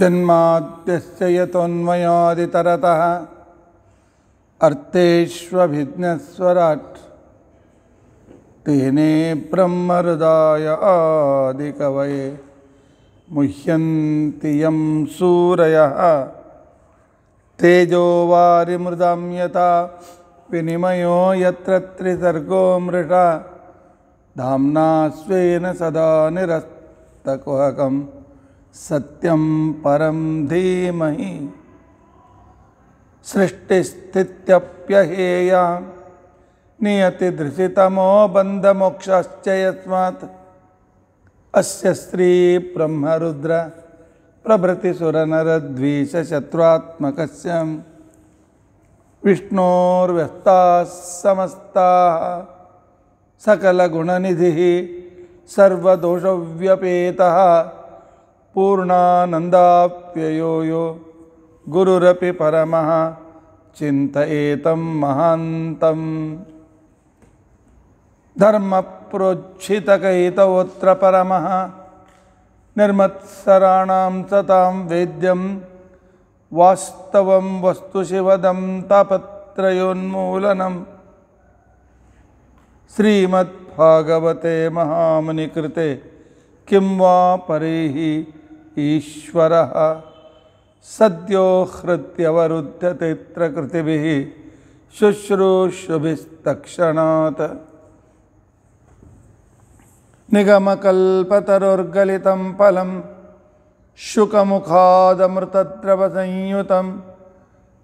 जन्माद्यस्य यतोन्मयादितरतः अर्थेष्वभिज्ञस्वराट् तेने आदि कव मुह्यन्ति सूरय तेजो वारी यथा विनिमयो यत्र त्रिसर्गो मृषा धामना स्वेन सदा निरस्तकुहक सत्यम परम धीमहि सृष्टिस्थित्यप्यहेया नियतिधृषितमो बन्धमोक्षश्च यस्मात् अस्य श्रीब्रह्मरुद्र प्रभृतिसुरनरद्वीषशत्रुत्मकस्य विष्णोर्व्यस्ताः समस्ताः सकलगुणनिधिः सर्वदोषव्यपेतः पूर्णानन्दाप्ययो यो गुरुरपि चिंत चिन्तयेतं धर्म धर्मप्रोच्छितकैतवोऽत्र परम निर्मत्सराण सता वेद्यम वास्तव वस्तुशिवदम तापत्रयोन्मूलनम् श्रीमद्भागवते महामुनिकृते किं वा परेहि ईश्वरः सद्यो हृद्यवरुध्यतेऽत्र कृतिभिः शुश्रूषुभिस्तक्षणात् निगमकल्पतरुर्गलितं फलं शुकमुखादमृतद्रवसंयुतं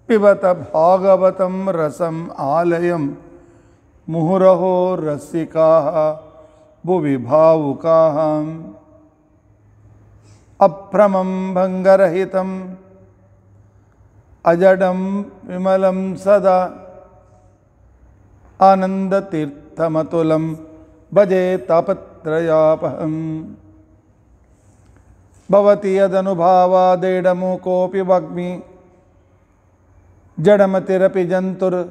पिबत भागवतं रसम् आलयम् मुहुरहो रसिका भुविभावुका अभ्रमं भंगरहित अजडम विमल सदा आनंदतीर्थमतुल भजे तापत्रयापहम् भवति यदनुभावादेडमु कोऽपि जडमतिरपि जन्तुर्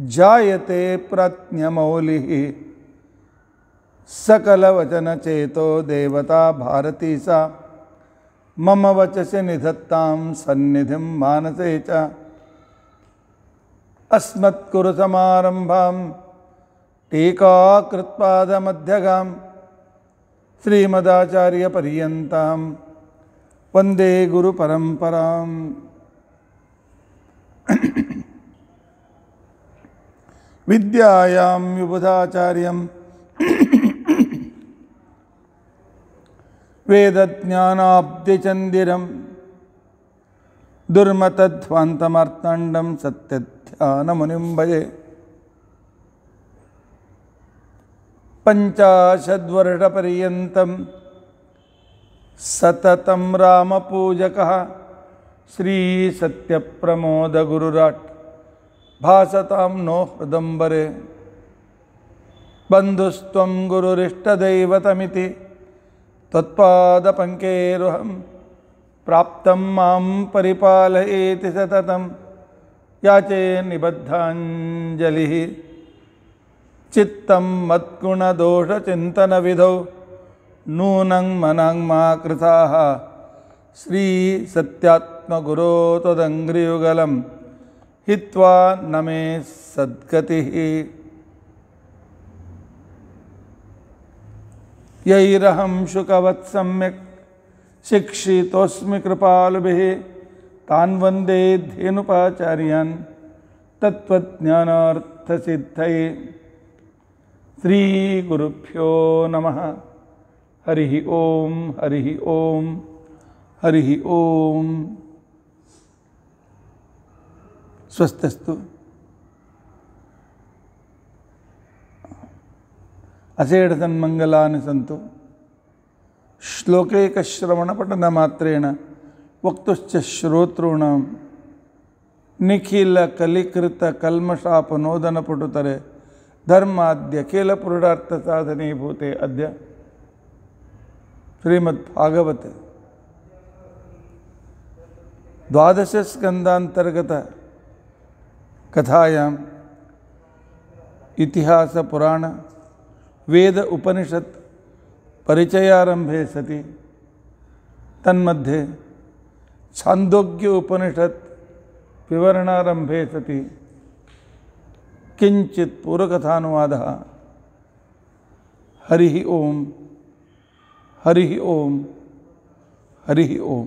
जायते प्रज्ञमौलि सकलवचन चेतो देवता भारती सा मम वचसे निधत्ता सन्निधि मानसे च सरंभा टीकाकृत्पादमध्यगां श्रीमदाचार्यपर्यता वंदे गुरुपरंपरा विद्यायां युपधाचार्यं वेदज्ञानाब्धिचन्दिरं दुर्मतध्वान्तमार्ताण्डं सत्यध्यानमुनिं भजे पञ्चाशद्वर्षपर्यन्तं सततं रामपूजकः श्रीसत्यप्रमोदगुरुराट् भासताम नो हृदम्बरे बन्धुस्त्वं गुरुरिष्टदैवतमिति त्वत्पादपङ्केरुहं प्राप्तं मां परिपालयेति सततं याचे निबद्धाञ्जलिः चित्तं मद्गुणदोषचिन्तनविधौ नूनं मनाङ्मा कृताः श्रीसत्यात्मगुरो त्वदङ्घ्रियुगलं हित्वा नमे सद्गति यईरहम शुकवत् सम्यक शिक्षितोस्मि कृपाल तान्वंदे वंदे धेनुपाचार्यान तत्वज्ञानार्थ सिद्धये श्री नमः हरि ओम हरि ओम हरि ओम ಸ್ವಸ್ಥಸ್ತು ಅಸೇಢ ಸನ್ಮಂಗಲಾನಿ ಸಂತು ಶ್ಲೋಕೈಕಶ್ರವಣ ಪಠನ ಮಾತ್ರೇಣ ವಕ್ತುಶ್ಚ ಶ್ರೋತೃಣ ನಿಖಿಲ ಕಲಿಕೃತ ಕಲ್ಮಶಾಪ ನೋದನ ಪಟುತರೆ ಧರ್ಮಾದ್ಯ ಕೇಲ ಪುರುಡಾರ್ಥ ಭೂತೆ ಅದ್ಯ ಶ್ರೀಮದ್ ಭಾಗವತೆ ದ್ವಾದಶ ಸ್ಕಂದಾಂತರ್ಗತ इतिहास पुराण वेद उपनिषत् परिचयारंभे सति तन्मध्ये छांदोग्य उपनिषत् विवरणारंभे सति किञ्चित् पूर्वकथानुवादः हरि ओं हरि ओं हरि ओम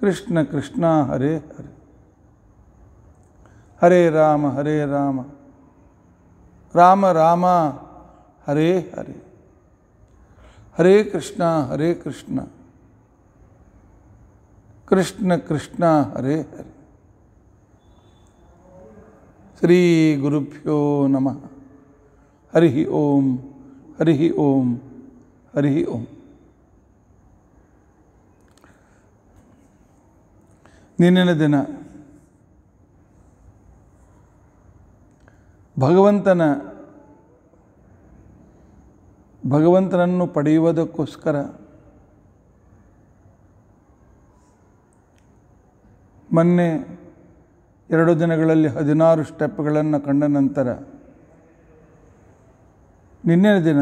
कृष्ण कृष्णा हरे हरे हरे राम हरे राम राम रामा हरे हरे हरे कृष्णा हरे कृष्णा कृष्ण कृष्णा हरे हरे श्री गुरुभ्यो नमः हरि ओम हरि ओम हरि ओम ನಿನ್ನೆ ದಿನ ಭಗವಂತನ ಭಗವಂತನನ್ನು ಪಡೆಯುವುದಕ್ಕೋಸ್ಕರ ಮೊನ್ನೆ ಎರಡು ದಿನಗಳಲ್ಲಿ ಹದಿನಾರು ಸ್ಟೆಪ್ಗಳನ್ನು ಕಂಡ ನಂತರ ನಿನ್ನೆ ದಿನ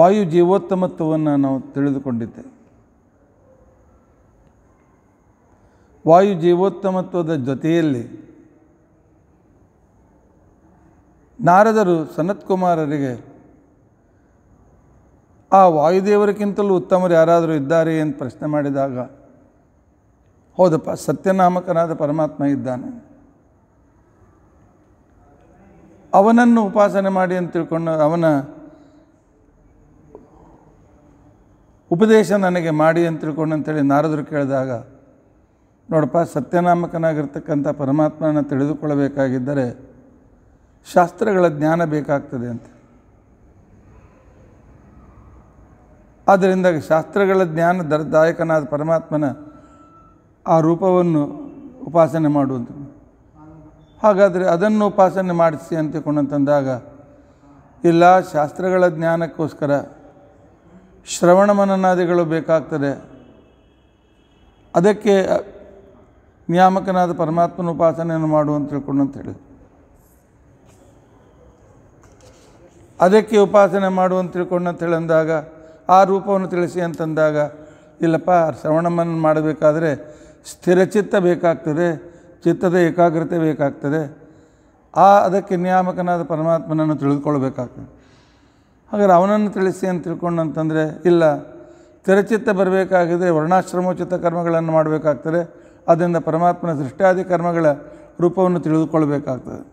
ವಾಯು ಜೀವೋತ್ತಮತ್ವವನ್ನು ನಾವು ತಿಳಿದುಕೊಂಡಿದ್ದೇವೆ ವಾಯು ಜೀವೋತ್ತಮತ್ವದ ಜೊತೆಯಲ್ಲಿ ನಾರದರು ಸನತ್ಕುಮಾರರಿಗೆ ಆ ವಾಯುದೇವರಿಗಿಂತಲೂ ಉತ್ತಮರು ಯಾರಾದರೂ ಇದ್ದಾರೆ ಎಂದು ಪ್ರಶ್ನೆ ಮಾಡಿದಾಗ ಹೌದಪ್ಪ ಸತ್ಯನಾಮಕನಾದ ಪರಮಾತ್ಮ ಇದ್ದಾನೆ ಅವನನ್ನು ಉಪಾಸನೆ ಮಾಡಿ ಅಂತ ತಿಳ್ಕೊಂಡು ಅವನ ಉಪದೇಶ ನನಗೆ ಮಾಡಿ ಅಂತ ತಿಳ್ಕೊಂಡು ಅಂತೇಳಿ ನಾರದರು ಕೇಳಿದಾಗ ನೋಡಪ್ಪ ಸತ್ಯನಾಮಕನಾಗಿರ್ತಕ್ಕಂಥ ಪರಮಾತ್ಮನ ತಿಳಿದುಕೊಳ್ಳಬೇಕಾಗಿದ್ದರೆ ಶಾಸ್ತ್ರಗಳ ಜ್ಞಾನ ಬೇಕಾಗ್ತದೆ ಅಂತ ಆದ್ದರಿಂದ ಶಾಸ್ತ್ರಗಳ ಜ್ಞಾನ ದರದಾಯಕನಾದ ಪರಮಾತ್ಮನ ಆ ರೂಪವನ್ನು ಉಪಾಸನೆ ಮಾಡುವಂಥ ಹಾಗಾದರೆ ಅದನ್ನು ಉಪಾಸನೆ ಮಾಡಿಸಿ ಅಂತಕೊಂಡಂತಂದಾಗ ಇಲ್ಲ ಶಾಸ್ತ್ರಗಳ ಜ್ಞಾನಕ್ಕೋಸ್ಕರ ಶ್ರವಣ ಮನನಾದಿಗಳು ಬೇಕಾಗ್ತದೆ ಅದಕ್ಕೆ ನಿಯಾಮಕನಾದ ಪರಮಾತ್ಮನ ಉಪಾಸನೆಯನ್ನು ಮಾಡು ಅಂತ ತಿಳ್ಕೊಂಡು ಅಂತ ಅದಕ್ಕೆ ಉಪಾಸನೆ ಮಾಡು ಅಂತ ತಿಳ್ಕೊಂಡು ಅಂತ ಅಂದಾಗ ಆ ರೂಪವನ್ನು ತಿಳಿಸಿ ಅಂತಂದಾಗ ಇಲ್ಲಪ್ಪ ಶ್ರವಣಮನ ಮಾಡಬೇಕಾದ್ರೆ ಸ್ಥಿರಚಿತ್ತ ಬೇಕಾಗ್ತದೆ ಚಿತ್ತದ ಏಕಾಗ್ರತೆ ಬೇಕಾಗ್ತದೆ ಆ ಅದಕ್ಕೆ ನಿಯಾಮಕನಾದ ಪರಮಾತ್ಮನನ್ನು ತಿಳಿದುಕೊಳ್ಬೇಕಾಗ್ತದೆ ಹಾಗಾದ್ರೆ ಅವನನ್ನು ತಿಳಿಸಿ ಅಂತ ತಿಳ್ಕೊಂಡು ಅಂತಂದರೆ ಇಲ್ಲ ಸ್ಥಿರಚಿತ್ತ ಬರಬೇಕಾಗಿದೆ ವರ್ಣಾಶ್ರಮೋಚಿತ ಕರ್ಮಗಳನ್ನು ಮಾಡಬೇಕಾಗ್ತದೆ ಅದರಿಂದ ಪರಮಾತ್ಮನ ದೃಷ್ಟಾದಿ ಕರ್ಮಗಳ ರೂಪವನ್ನು ತಿಳಿದುಕೊಳ್ಬೇಕಾಗ್ತದೆ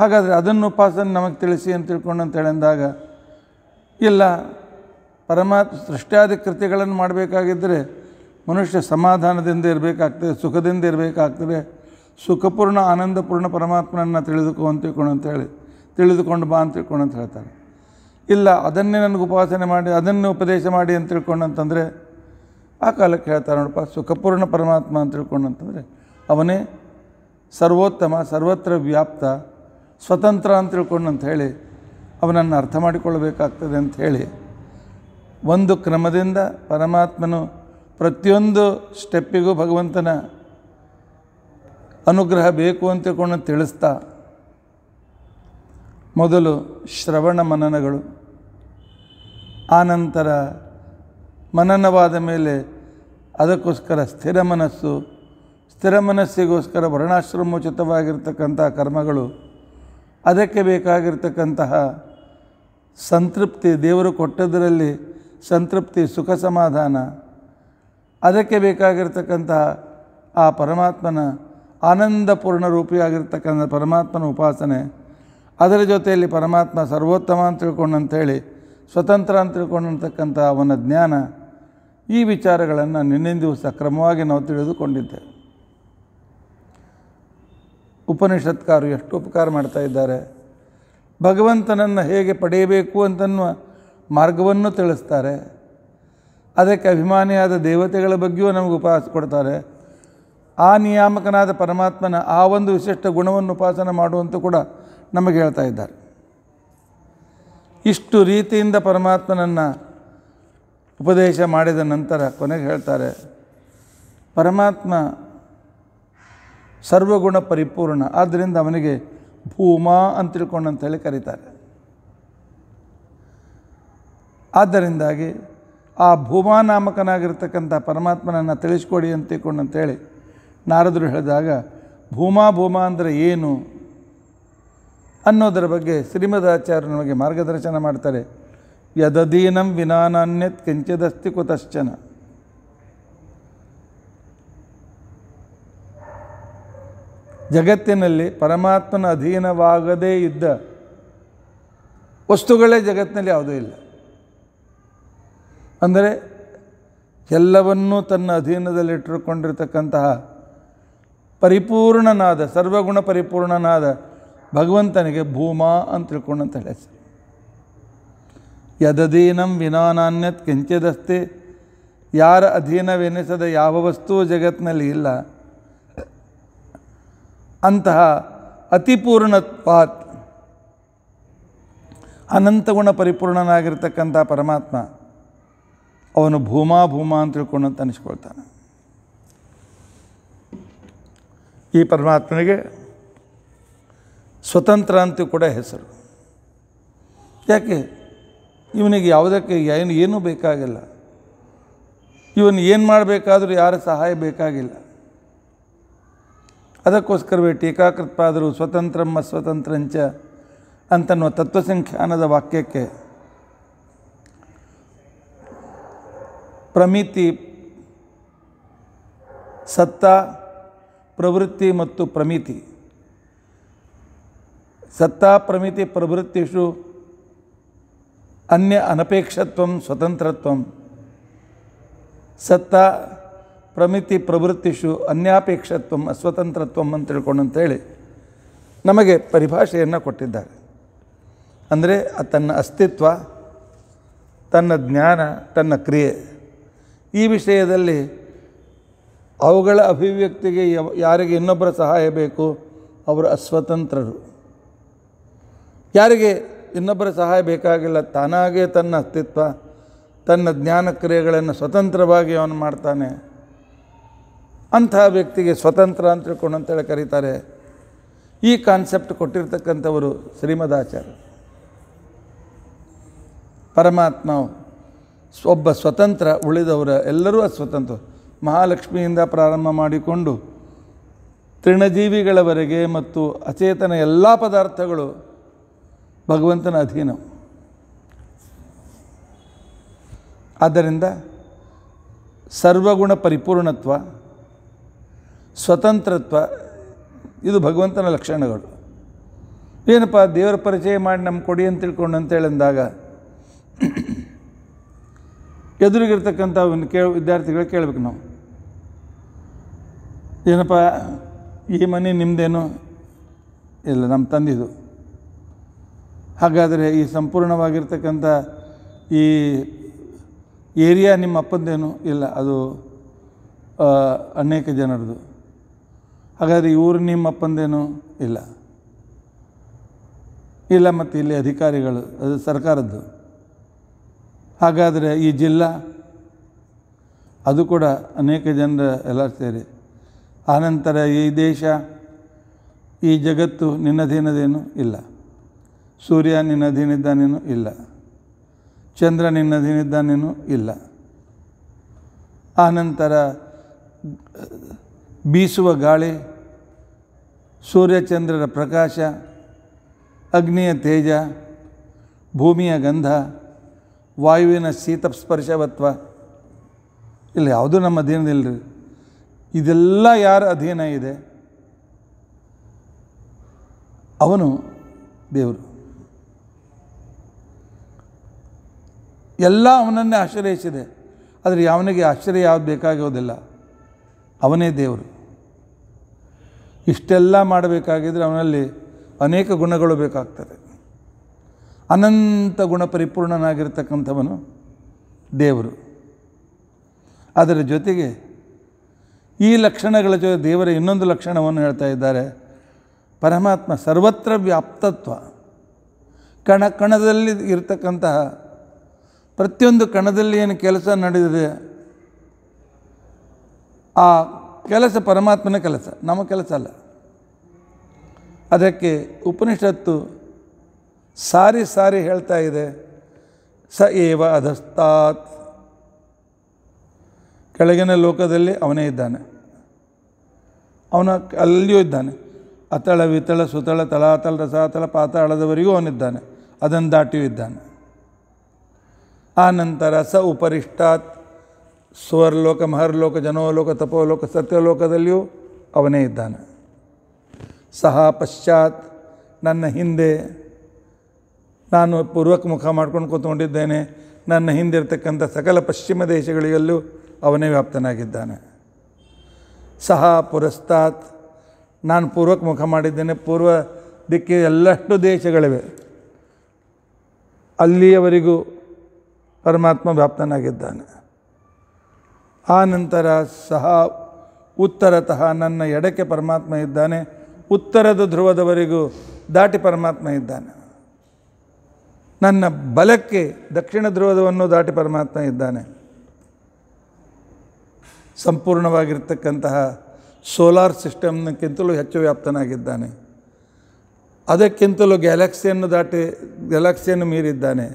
ಹಾಗಾದರೆ ಅದನ್ನು ಉಪಾಸನೆ ನಮಗೆ ತಿಳಿಸಿ ಅಂತ ತಿಳ್ಕೊಂಡು ಅಂತ ಹೇಳಿದಾಗ ಇಲ್ಲ ಪರಮಾತ್ಮ ಸೃಷ್ಟಿಯಾದ ಕೃತಿಗಳನ್ನು ಮಾಡಬೇಕಾಗಿದ್ದರೆ ಮನುಷ್ಯ ಸಮಾಧಾನದಿಂದ ಇರಬೇಕಾಗ್ತದೆ ಸುಖದಿಂದ ಇರಬೇಕಾಗ್ತದೆ ಸುಖಪೂರ್ಣ ಆನಂದಪೂರ್ಣ ಪರಮಾತ್ಮನನ್ನು ತಿಳಿದುಕೋ ಅಂತ ತಿಳ್ಕೊಂಡು ಅಂತೇಳಿ ತಿಳಿದುಕೊಂಡು ಬಾ ಅಂತ ತಿಳ್ಕೊಂಡು ಅಂತ ಹೇಳ್ತಾರೆ ಇಲ್ಲ ಅದನ್ನೇ ನನಗೆ ಉಪಾಸನೆ ಮಾಡಿ ಅದನ್ನೇ ಉಪದೇಶ ಮಾಡಿ ಅಂತ ತಿಳ್ಕೊಂಡು ಅಂತಂದರೆ ಆ ಕಾಲಕ್ಕೆ ಹೇಳ್ತಾರೆ ನೋಡಪ್ಪ ಸುಖಪೂರ್ಣ ಪರಮಾತ್ಮ ಅಂತ ಅಂತಂದರೆ ಅವನೇ ಸರ್ವೋತ್ತಮ ಸರ್ವತ್ರ ವ್ಯಾಪ್ತ ಸ್ವತಂತ್ರ ಅಂತ ತಿಳ್ಕೊಂಡಂತ ಹೇಳಿ ಅವನನ್ನು ಅರ್ಥ ಮಾಡಿಕೊಳ್ಳಬೇಕಾಗ್ತದೆ ಅಂತ ಹೇಳಿ ಒಂದು ಕ್ರಮದಿಂದ ಪರಮಾತ್ಮನು ಪ್ರತಿಯೊಂದು ಸ್ಟೆಪ್ಪಿಗೂ ಭಗವಂತನ ಅನುಗ್ರಹ ಬೇಕು ಅಂತ ತಿಳ್ಕೊಂಡು ತಿಳಿಸ್ತಾ ಮೊದಲು ಶ್ರವಣ ಮನನಗಳು ಆನಂತರ ಮನನವಾದ ಮೇಲೆ ಅದಕ್ಕೋಸ್ಕರ ಸ್ಥಿರ ಮನಸ್ಸು ಸ್ಥಿರ ಮನಸ್ಸಿಗೋಸ್ಕರ ವರ್ಣಾಶ್ರಮೋಚಿತವಾಗಿರ್ತಕ್ಕಂತಹ ಕರ್ಮಗಳು ಅದಕ್ಕೆ ಬೇಕಾಗಿರ್ತಕ್ಕಂತಹ ಸಂತೃಪ್ತಿ ದೇವರು ಕೊಟ್ಟದರಲ್ಲಿ ಸಂತೃಪ್ತಿ ಸುಖ ಸಮಾಧಾನ ಅದಕ್ಕೆ ಬೇಕಾಗಿರ್ತಕ್ಕಂತಹ ಆ ಪರಮಾತ್ಮನ ಆನಂದಪೂರ್ಣ ರೂಪಿಯಾಗಿರ್ತಕ್ಕಂಥ ಪರಮಾತ್ಮನ ಉಪಾಸನೆ ಅದರ ಜೊತೆಯಲ್ಲಿ ಪರಮಾತ್ಮ ಸರ್ವೋತ್ತಮ ಅಂತ ತಿಳ್ಕೊಂಡಂಥೇಳಿ ಸ್ವತಂತ್ರ ಅಂತ ತಿಳ್ಕೊಂಡಂತಕ್ಕಂಥ ಅವನ ಜ್ಞಾನ ಈ ವಿಚಾರಗಳನ್ನು ನಿನ್ನೆ ದಿವಸ ಕ್ರಮವಾಗಿ ನಾವು ತಿಳಿದುಕೊಂಡಿದ್ದೆ ಉಪನಿಷತ್ಕಾರರು ಎಷ್ಟು ಉಪಕಾರ ಮಾಡ್ತಾ ಇದ್ದಾರೆ ಭಗವಂತನನ್ನು ಹೇಗೆ ಪಡೆಯಬೇಕು ಅಂತನ್ನುವ ಮಾರ್ಗವನ್ನು ತಿಳಿಸ್ತಾರೆ ಅದಕ್ಕೆ ಅಭಿಮಾನಿಯಾದ ದೇವತೆಗಳ ಬಗ್ಗೆಯೂ ನಮಗೆ ಉಪಾಸ ಕೊಡ್ತಾರೆ ಆ ನಿಯಾಮಕನಾದ ಪರಮಾತ್ಮನ ಆ ಒಂದು ವಿಶಿಷ್ಟ ಗುಣವನ್ನು ಉಪಾಸನೆ ಮಾಡುವಂತೂ ಕೂಡ ನಮಗೆ ಹೇಳ್ತಾ ಇದ್ದಾರೆ ಇಷ್ಟು ರೀತಿಯಿಂದ ಪರಮಾತ್ಮನನ್ನು ಉಪದೇಶ ಮಾಡಿದ ನಂತರ ಕೊನೆಗೆ ಹೇಳ್ತಾರೆ ಪರಮಾತ್ಮ ಸರ್ವಗುಣ ಪರಿಪೂರ್ಣ ಆದ್ದರಿಂದ ಅವನಿಗೆ ಭೂಮಾ ಅಂತ ತಿಳ್ಕೊಂಡು ಹೇಳಿ ಕರೀತಾರೆ ಆದ್ದರಿಂದಾಗಿ ಆ ಭೂಮಾ ನಾಮಕನಾಗಿರ್ತಕ್ಕಂಥ ಪರಮಾತ್ಮನನ್ನು ತಿಳಿಸ್ಕೊಡಿ ಅಂತ ಅಂತೇಳಿ ನಾರದರು ಹೇಳಿದಾಗ ಭೂಮಾ ಭೂಮ ಅಂದರೆ ಏನು ಅನ್ನೋದರ ಬಗ್ಗೆ ಶ್ರೀಮದಾಚಾರ್ಯ ನಮಗೆ ಮಾರ್ಗದರ್ಶನ ಮಾಡ್ತಾರೆ ಯದದೀನಂ ವಿನಾನಾನ್ಯತ್ ಕಿಂಚಿದಸ್ತಿ ಕುತಶ್ಚನ ಜಗತ್ತಿನಲ್ಲಿ ಪರಮಾತ್ಮನ ಅಧೀನವಾಗದೇ ಇದ್ದ ವಸ್ತುಗಳೇ ಜಗತ್ತಿನಲ್ಲಿ ಯಾವುದೂ ಇಲ್ಲ ಅಂದರೆ ಎಲ್ಲವನ್ನೂ ತನ್ನ ಅಧೀನದಲ್ಲಿಟ್ಟುಕೊಂಡಿರ್ತಕ್ಕಂತಹ ಪರಿಪೂರ್ಣನಾದ ಸರ್ವಗುಣ ಪರಿಪೂರ್ಣನಾದ ಭಗವಂತನಿಗೆ ಭೂಮಾ ಅಂತ ತಿಳ್ಕೊಂಡಂತ ಹೇಳಿ ಯದಧೀನಂ ವಿನಾನಾನ್ಯತ್ ಕಿಂಚಿದಸ್ತಿ ಯಾರ ಅಧೀನವೆನಿಸದ ಯಾವ ವಸ್ತುವು ಜಗತ್ತಿನಲ್ಲಿ ಇಲ್ಲ ಅಂತಹ ಅತಿಪೂರ್ಣತ್ವಾತ್ ಗುಣ ಪರಿಪೂರ್ಣನಾಗಿರ್ತಕ್ಕಂಥ ಪರಮಾತ್ಮ ಅವನು ಭೂಮಾ ಭೂಮಾ ಅಂತ ತಿಳ್ಕೊಂಡಂತ ಅನಿಸ್ಕೊಳ್ತಾನೆ ಈ ಪರಮಾತ್ಮನಿಗೆ ಸ್ವತಂತ್ರ ಅಂತೂ ಕೂಡ ಹೆಸರು ಯಾಕೆ ಇವನಿಗೆ ಯಾವುದಕ್ಕೆ ಏನು ಏನೂ ಬೇಕಾಗಿಲ್ಲ ಇವನು ಏನು ಮಾಡಬೇಕಾದರೂ ಯಾರ ಸಹಾಯ ಬೇಕಾಗಿಲ್ಲ ಅದಕ್ಕೋಸ್ಕರವೇ ಟೀಕಾಕೃತ್ಪಾದರು ಸ್ವತಂತ್ರಮ್ಮ ಸ್ವತಂತ್ರಂಚ ಅಂತನ್ನುವ ತತ್ವಸಂಖ್ಯಾನದ ವಾಕ್ಯಕ್ಕೆ ಪ್ರಮಿತಿ ಸತ್ತ ಪ್ರವೃತ್ತಿ ಮತ್ತು ಪ್ರಮಿತಿ ಸತ್ತಾ ಪ್ರಮಿತಿ ಪ್ರವೃತ್ತಿಷು ಅನ್ಯ ಅನಪೇಕ್ಷತ್ವಂ ಸ್ವತಂತ್ರತ್ವಂ ಸತ್ತ ಪ್ರಮಿತಿ ಪ್ರವೃತ್ತಿಷು ಅನ್ಯಾಪೇಕ್ಷತ್ವಂ ಅಸ್ವತಂತ್ರತ್ವಂ ಅಂತ ತಿಳ್ಕೊಂಡು ಅಂತೇಳಿ ನಮಗೆ ಪರಿಭಾಷೆಯನ್ನು ಕೊಟ್ಟಿದ್ದಾರೆ ಅಂದರೆ ತನ್ನ ಅಸ್ತಿತ್ವ ತನ್ನ ಜ್ಞಾನ ತನ್ನ ಕ್ರಿಯೆ ಈ ವಿಷಯದಲ್ಲಿ ಅವುಗಳ ಅಭಿವ್ಯಕ್ತಿಗೆ ಯಾರಿಗೆ ಇನ್ನೊಬ್ಬರ ಸಹಾಯ ಬೇಕು ಅವರು ಅಸ್ವತಂತ್ರರು ಯಾರಿಗೆ ಇನ್ನೊಬ್ಬರ ಸಹಾಯ ಬೇಕಾಗಿಲ್ಲ ತಾನಾಗೇ ತನ್ನ ಅಸ್ತಿತ್ವ ತನ್ನ ಜ್ಞಾನ ಕ್ರಿಯೆಗಳನ್ನು ಸ್ವತಂತ್ರವಾಗಿ ಅವನು ಮಾಡ್ತಾನೆ ಅಂಥ ವ್ಯಕ್ತಿಗೆ ಸ್ವತಂತ್ರ ಅಂತ ತಿಳ್ಕೊಂಡು ಅಂತೇಳಿ ಕರೀತಾರೆ ಈ ಕಾನ್ಸೆಪ್ಟ್ ಕೊಟ್ಟಿರ್ತಕ್ಕಂಥವರು ಶ್ರೀಮದಾಚಾರ್ಯ ಪರಮಾತ್ಮ ಒಬ್ಬ ಸ್ವತಂತ್ರ ಉಳಿದವರ ಎಲ್ಲರೂ ಅಸ್ವತಂತ್ರ ಮಹಾಲಕ್ಷ್ಮಿಯಿಂದ ಪ್ರಾರಂಭ ಮಾಡಿಕೊಂಡು ತೃಣಜೀವಿಗಳವರೆಗೆ ಮತ್ತು ಅಚೇತನ ಎಲ್ಲ ಪದಾರ್ಥಗಳು ಭಗವಂತನ ಅಧೀನ ಆದ್ದರಿಂದ ಸರ್ವಗುಣ ಪರಿಪೂರ್ಣತ್ವ ಸ್ವತಂತ್ರತ್ವ ಇದು ಭಗವಂತನ ಲಕ್ಷಣಗಳು ಏನಪ್ಪ ದೇವರ ಪರಿಚಯ ಮಾಡಿ ನಮ್ಮ ಕೊಡಿ ಅಂತ ತಿಳ್ಕೊಂಡು ಅಂತೇಳಿದಾಗ ಎದುರಿಗಿರ್ತಕ್ಕಂಥ ಅವನ್ನ ಕೇಳ ವಿದ್ಯಾರ್ಥಿಗಳು ಕೇಳಬೇಕು ನಾವು ಏನಪ್ಪ ಈ ಮನೆ ನಿಮ್ಮದೇನು ಇಲ್ಲ ನಮ್ಮ ತಂದಿದು ಹಾಗಾದರೆ ಈ ಸಂಪೂರ್ಣವಾಗಿರ್ತಕ್ಕಂಥ ಈ ಏರಿಯಾ ನಿಮ್ಮ ಅಪ್ಪಂದೇನು ಇಲ್ಲ ಅದು ಅನೇಕ ಜನರದು ಹಾಗಾದರೆ ಈ ಊರು ನಿಮ್ಮ ಅಪ್ಪಂದೇನು ಇಲ್ಲ ಇಲ್ಲ ಮತ್ತು ಇಲ್ಲಿ ಅಧಿಕಾರಿಗಳು ಅದು ಸರ್ಕಾರದ್ದು ಹಾಗಾದರೆ ಈ ಜಿಲ್ಲಾ ಅದು ಕೂಡ ಅನೇಕ ಜನರ ಎಲ್ಲ ಸೇರಿ ಆನಂತರ ಈ ದೇಶ ಈ ಜಗತ್ತು ನಿನ್ನದೇನದೇನು ಇಲ್ಲ ಸೂರ್ಯ ನಿನ್ನ ಅಧೀನಿದ್ದಾನೇನು ಇಲ್ಲ ಚಂದ್ರ ನಿನ್ನ ಅಧೀನಿದ್ದಾನೇನು ಇಲ್ಲ ಆನಂತರ ಬೀಸುವ ಗಾಳಿ ಸೂರ್ಯಚಂದ್ರರ ಪ್ರಕಾಶ ಅಗ್ನಿಯ ತೇಜ ಭೂಮಿಯ ಗಂಧ ವಾಯುವಿನ ಶೀತ ಸ್ಪರ್ಶವತ್ವ ಇಲ್ಲ ಯಾವುದೂ ನಮ್ಮ ಅಧೀನದಿಲ್ಲರಿ ಇದೆಲ್ಲ ಯಾರ ಅಧೀನ ಇದೆ ಅವನು ದೇವರು ಎಲ್ಲ ಅವನನ್ನೇ ಆಶ್ರಯಿಸಿದೆ ಆದರೆ ಯಾವನಿಗೆ ಆಶ್ಚರ್ಯ ಯಾವುದು ಬೇಕಾಗೋದಿಲ್ಲ ಅವನೇ ದೇವರು ಇಷ್ಟೆಲ್ಲ ಮಾಡಬೇಕಾಗಿದ್ದರೆ ಅವನಲ್ಲಿ ಅನೇಕ ಗುಣಗಳು ಬೇಕಾಗ್ತದೆ ಅನಂತ ಗುಣ ಪರಿಪೂರ್ಣನಾಗಿರ್ತಕ್ಕಂಥವನು ದೇವರು ಅದರ ಜೊತೆಗೆ ಈ ಲಕ್ಷಣಗಳ ಜೊತೆ ದೇವರ ಇನ್ನೊಂದು ಲಕ್ಷಣವನ್ನು ಹೇಳ್ತಾ ಇದ್ದಾರೆ ಪರಮಾತ್ಮ ಸರ್ವತ್ರ ವ್ಯಾಪ್ತತ್ವ ಕಣ ಕಣದಲ್ಲಿ ಇರತಕ್ಕಂತಹ ಪ್ರತಿಯೊಂದು ಕಣದಲ್ಲಿ ಏನು ಕೆಲಸ ನಡೆದಿದೆ ಆ ಕೆಲಸ ಪರಮಾತ್ಮನ ಕೆಲಸ ನಮ್ಮ ಕೆಲಸ ಅಲ್ಲ ಅದಕ್ಕೆ ಉಪನಿಷತ್ತು ಸಾರಿ ಸಾರಿ ಹೇಳ್ತಾ ಇದೆ ಸ ಏವ ಅಧಸ್ತಾತ್ ಕೆಳಗಿನ ಲೋಕದಲ್ಲಿ ಅವನೇ ಇದ್ದಾನೆ ಅವನ ಅಲ್ಲಿಯೂ ಇದ್ದಾನೆ ಅತಳ ವಿತಳ ಸುತಳ ತಳಾತಳ ರಸಾತಳ ಪಾತಾಳದವರೆಗೂ ಅವನಿದ್ದಾನೆ ಅದನ್ನು ದಾಟಿಯೂ ಇದ್ದಾನೆ ಆನಂತರ ಸ ಉಪರಿಷ್ಟಾತ್ ಸ್ವರ್ಲೋಕ ಮಹರ್ಲೋಕ ಜನೋಲೋಕ ತಪೋಲೋಕ ಸತ್ಯಲೋಕದಲ್ಲಿಯೂ ಅವನೇ ಇದ್ದಾನೆ ಸಹ ಪಶ್ಚಾತ್ ನನ್ನ ಹಿಂದೆ ನಾನು ಪೂರ್ವಕ್ಕೆ ಮುಖ ಮಾಡ್ಕೊಂಡು ಕೂತ್ಕೊಂಡಿದ್ದೇನೆ ನನ್ನ ಹಿಂದಿರ್ತಕ್ಕಂಥ ಸಕಲ ಪಶ್ಚಿಮ ದೇಶಗಳಿಗಲ್ಲೂ ಅವನೇ ವ್ಯಾಪ್ತನಾಗಿದ್ದಾನೆ ಸಹ ಪುರಸ್ತಾತ್ ನಾನು ಪೂರ್ವಕ್ಕೆ ಮುಖ ಮಾಡಿದ್ದೇನೆ ಪೂರ್ವ ದಿಕ್ಕಿ ಎಲ್ಲಷ್ಟು ದೇಶಗಳಿವೆ ಅಲ್ಲಿಯವರೆಗೂ ಪರಮಾತ್ಮ ವ್ಯಾಪ್ತನಾಗಿದ್ದಾನೆ ಆ ನಂತರ ಸಹ ಉತ್ತರತಃ ನನ್ನ ಎಡಕ್ಕೆ ಪರಮಾತ್ಮ ಇದ್ದಾನೆ ಉತ್ತರದ ಧ್ರುವದವರೆಗೂ ದಾಟಿ ಪರಮಾತ್ಮ ಇದ್ದಾನೆ ನನ್ನ ಬಲಕ್ಕೆ ದಕ್ಷಿಣ ಧ್ರುವದವನ್ನು ದಾಟಿ ಪರಮಾತ್ಮ ಇದ್ದಾನೆ ಸಂಪೂರ್ಣವಾಗಿರ್ತಕ್ಕಂತಹ ಸೋಲಾರ್ ಸಿಸ್ಟಮ್ನಕ್ಕಿಂತಲೂ ಹೆಚ್ಚು ವ್ಯಾಪ್ತನಾಗಿದ್ದಾನೆ ಅದಕ್ಕಿಂತಲೂ ಗ್ಯಾಲಕ್ಸಿಯನ್ನು ದಾಟಿ ಗ್ಯಾಲಕ್ಸಿಯನ್ನು ಮೀರಿದ್ದಾನೆ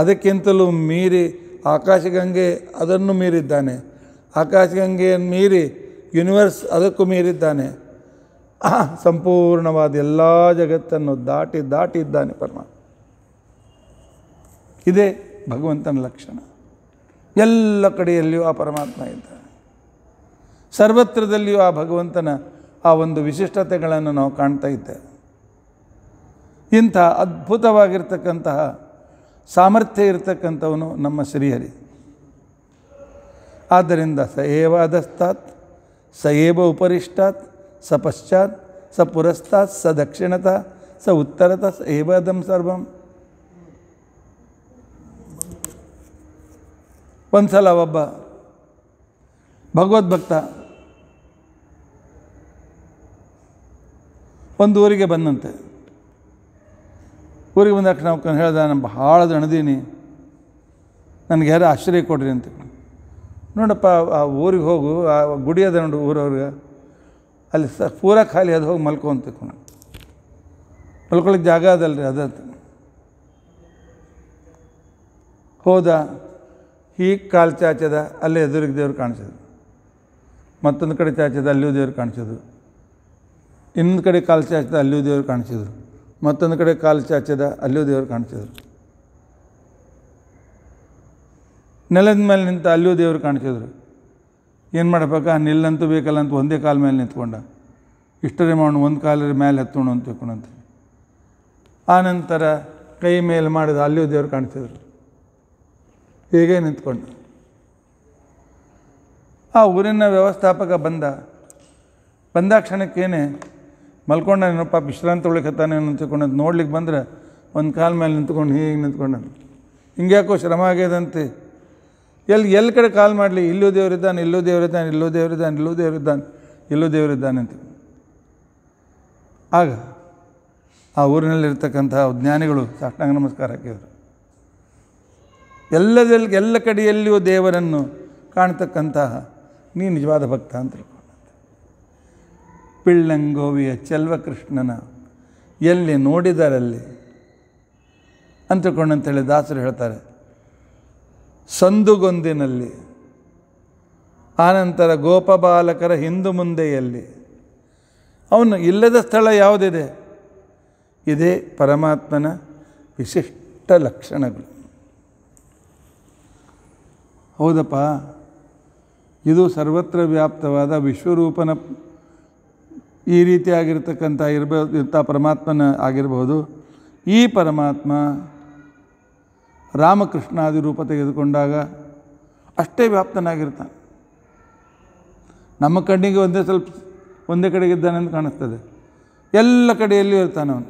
ಅದಕ್ಕಿಂತಲೂ ಮೀರಿ ಆಕಾಶಗಂಗೆ ಅದನ್ನು ಮೀರಿದ್ದಾನೆ ಆಕಾಶಗಂಗೆಯನ್ನು ಮೀರಿ ಯೂನಿವರ್ಸ್ ಅದಕ್ಕೂ ಮೀರಿದ್ದಾನೆ ಸಂಪೂರ್ಣವಾದ ಎಲ್ಲ ಜಗತ್ತನ್ನು ದಾಟಿ ದಾಟಿದ್ದಾನೆ ಪರಮಾತ್ಮ ಇದೇ ಭಗವಂತನ ಲಕ್ಷಣ ಎಲ್ಲ ಕಡೆಯಲ್ಲಿಯೂ ಆ ಪರಮಾತ್ಮ ಇದ್ದಾನೆ ಸರ್ವತ್ರದಲ್ಲಿಯೂ ಆ ಭಗವಂತನ ಆ ಒಂದು ವಿಶಿಷ್ಟತೆಗಳನ್ನು ನಾವು ಕಾಣ್ತಾ ಇದ್ದೇವೆ ಇಂಥ ಅದ್ಭುತವಾಗಿರ್ತಕ್ಕಂತಹ ಸಾಮರ್ಥ್ಯ ಇರತಕ್ಕಂಥವನು ನಮ್ಮ ಶ್ರೀಹರಿ ಆದ್ದರಿಂದ ಸ ಏವ ಅಧಸ್ತಾತ್ ಸ ಏವ ಉಪರಿಷ್ಟಾತ್ ಸ ಪಶ್ಚಾತ್ ಸ ಪುರಸ್ತಾತ್ ಸ ದಕ್ಷಿಣತ ಸ ಉತ್ತರತ ಸ ಏವ ಏವದಂ ಸರ್ವಂ ಒಂದು ಸಲ ಒಬ್ಬ ಭಗವದ್ಭಕ್ತ ಒಂದು ಊರಿಗೆ ಬಂದಂತೆ ಊರಿಗೆ ಬಂದಾಗ ನಾವು ಹೇಳ್ದೆ ನಾನು ಭಾಳ ದಣದೀನಿ ನನಗೆ ಯಾರು ಆಶ್ಚರ್ಯ ಕೊಡ್ರಿ ಅಂತ ನೋಡಪ್ಪ ಆ ಊರಿಗೆ ಹೋಗು ಆ ಗುಡಿ ಅದ ನೋಡು ಊರವ್ರಿಗೆ ಅಲ್ಲಿ ಸ ಪೂರ ಖಾಲಿ ಅದು ಹೋಗಿ ಮಲ್ಕೊ ಅಂತ ಮಲ್ಕೊಳ್ಳಿಕ್ಕೆ ಜಾಗ ಅದಲ್ರಿ ಅದ ಹೋದ ಹೀಗೆ ಕಾಲು ಚಾಚದ ಅಲ್ಲೇ ಎದುರಿಗೆ ದೇವ್ರು ಕಾಣಿಸಿದ್ರು ಮತ್ತೊಂದು ಕಡೆ ಚಾಚದ ಅಲ್ಲಿಯೂ ದೇವ್ರು ಕಾಣಿಸಿದ್ರು ಇನ್ನೊಂದು ಕಡೆ ಕಾಲು ಚಾಚದ ಅಲ್ಲಿಯೂ ದೇವ್ರು ಕಾಣಿಸಿದ್ರು ಮತ್ತೊಂದು ಕಡೆ ಕಾಲು ಚಾಚಿದ ಅಲ್ಲೂ ದೇವರು ಕಾಣ್ತಿದ್ರು ನೆಲದ ಮೇಲೆ ನಿಂತ ಅಲ್ಲಿಯೂ ದೇವರು ಕಾಣ್ತಿದ್ರು ಏನು ಮಾಡಬೇಕ ನಿಲ್ಲಂತೂ ಬೇಕಲ್ಲ ಅಂತ ಒಂದೇ ಕಾಲ ಮೇಲೆ ನಿಂತ್ಕೊಂಡ ಇಷ್ಟರೇ ಮಾಡೋಣ ಒಂದು ಕಾಲರ ಮೇಲೆ ಹತ್ತೋಣ ಅಂತ ತಿಳ್ಕೊಂಡಂತ ಆನಂತರ ಕೈ ಮೇಲೆ ಮಾಡಿದ ಅಲ್ಲಿಯೂ ದೇವರು ಕಾಣ್ತಿದ್ರು ಹೀಗೆ ನಿಂತ್ಕೊಂಡ ಆ ಊರಿನ ವ್ಯವಸ್ಥಾಪಕ ಬಂದ ಬಂದ ಕ್ಷಣಕ್ಕೇನೆ ಮಲ್ಕೊಂಡೇನೋ ಪಾಪ ವಿಶ್ರಾಂತಿ ಉಳಿಕತಾನೆ ಅಂತಕೊಂಡು ನೋಡ್ಲಿಕ್ಕೆ ಬಂದರೆ ಒಂದು ಕಾಲ ಮೇಲೆ ನಿಂತ್ಕೊಂಡು ಹೀಗೆ ನಿಂತ್ಕೊಂಡು ಹಿಂಗ್ಯಾಕೋ ಶ್ರಮ ಆಗ್ಯದಂತೆ ಎಲ್ಲಿ ಎಲ್ಲಿ ಕಡೆ ಕಾಲ್ ಮಾಡಲಿ ಇಲ್ಲೂ ದೇವರಿದ್ದಾನೆ ಇಲ್ಲೂ ದೇವರಿದ್ದಾನೆ ಇಲ್ಲೂ ದೇವರಿದ್ದಾನೆ ಇಲ್ಲೂ ದೇವರಿದ್ದಾನೆ ಇಲ್ಲೂ ದೇವರಿದ್ದಾನೆ ಅಂತ ಆಗ ಆ ಊರಿನಲ್ಲಿರ್ತಕ್ಕಂತಹ ಜ್ಞಾನಿಗಳು ಸಾಷ್ಟಾಂಗ ನಮಸ್ಕಾರ ಹಾಕಿದ್ರು ಎಲ್ಲದಲ್ಲಿ ಎಲ್ಲ ಕಡೆಯಲ್ಲಿಯೂ ದೇವರನ್ನು ಕಾಣ್ತಕ್ಕಂತಹ ನೀ ನಿಜವಾದ ಭಕ್ತ ಅಂತ ಪಿಳ್ಳಂಗೋವಿಯ ಚೆಲ್ವಕೃಷ್ಣನ ಎಲ್ಲಿ ನೋಡಿದರಲ್ಲಿ ಅಂತಕೊಂಡು ಅಂತೇಳಿ ದಾಸರು ಹೇಳ್ತಾರೆ ಸಂದುಗೊಂದಿನಲ್ಲಿ ಆನಂತರ ಗೋಪಬಾಲಕರ ಹಿಂದು ಮುಂದೆಯಲ್ಲಿ ಅವನು ಇಲ್ಲದ ಸ್ಥಳ ಯಾವುದಿದೆ ಇದೇ ಪರಮಾತ್ಮನ ವಿಶಿಷ್ಟ ಲಕ್ಷಣಗಳು ಹೌದಪ್ಪ ಇದು ಸರ್ವತ್ರ ವ್ಯಾಪ್ತವಾದ ವಿಶ್ವರೂಪನ ಈ ರೀತಿಯಾಗಿರ್ತಕ್ಕಂಥ ಇರ್ಬೋದು ಇಂಥ ಪರಮಾತ್ಮನ ಆಗಿರಬಹುದು ಈ ಪರಮಾತ್ಮ ರಾಮಕೃಷ್ಣಾದಿ ರೂಪ ತೆಗೆದುಕೊಂಡಾಗ ಅಷ್ಟೇ ವ್ಯಾಪ್ತನಾಗಿರ್ತಾನೆ ನಮ್ಮ ಕಣ್ಣಿಗೆ ಒಂದೇ ಸ್ವಲ್ಪ ಒಂದೇ ಇದ್ದಾನೆ ಅಂತ ಕಾಣಿಸ್ತದೆ ಎಲ್ಲ ಕಡೆಯಲ್ಲೂ ಇರ್ತಾನೆ ಅವನು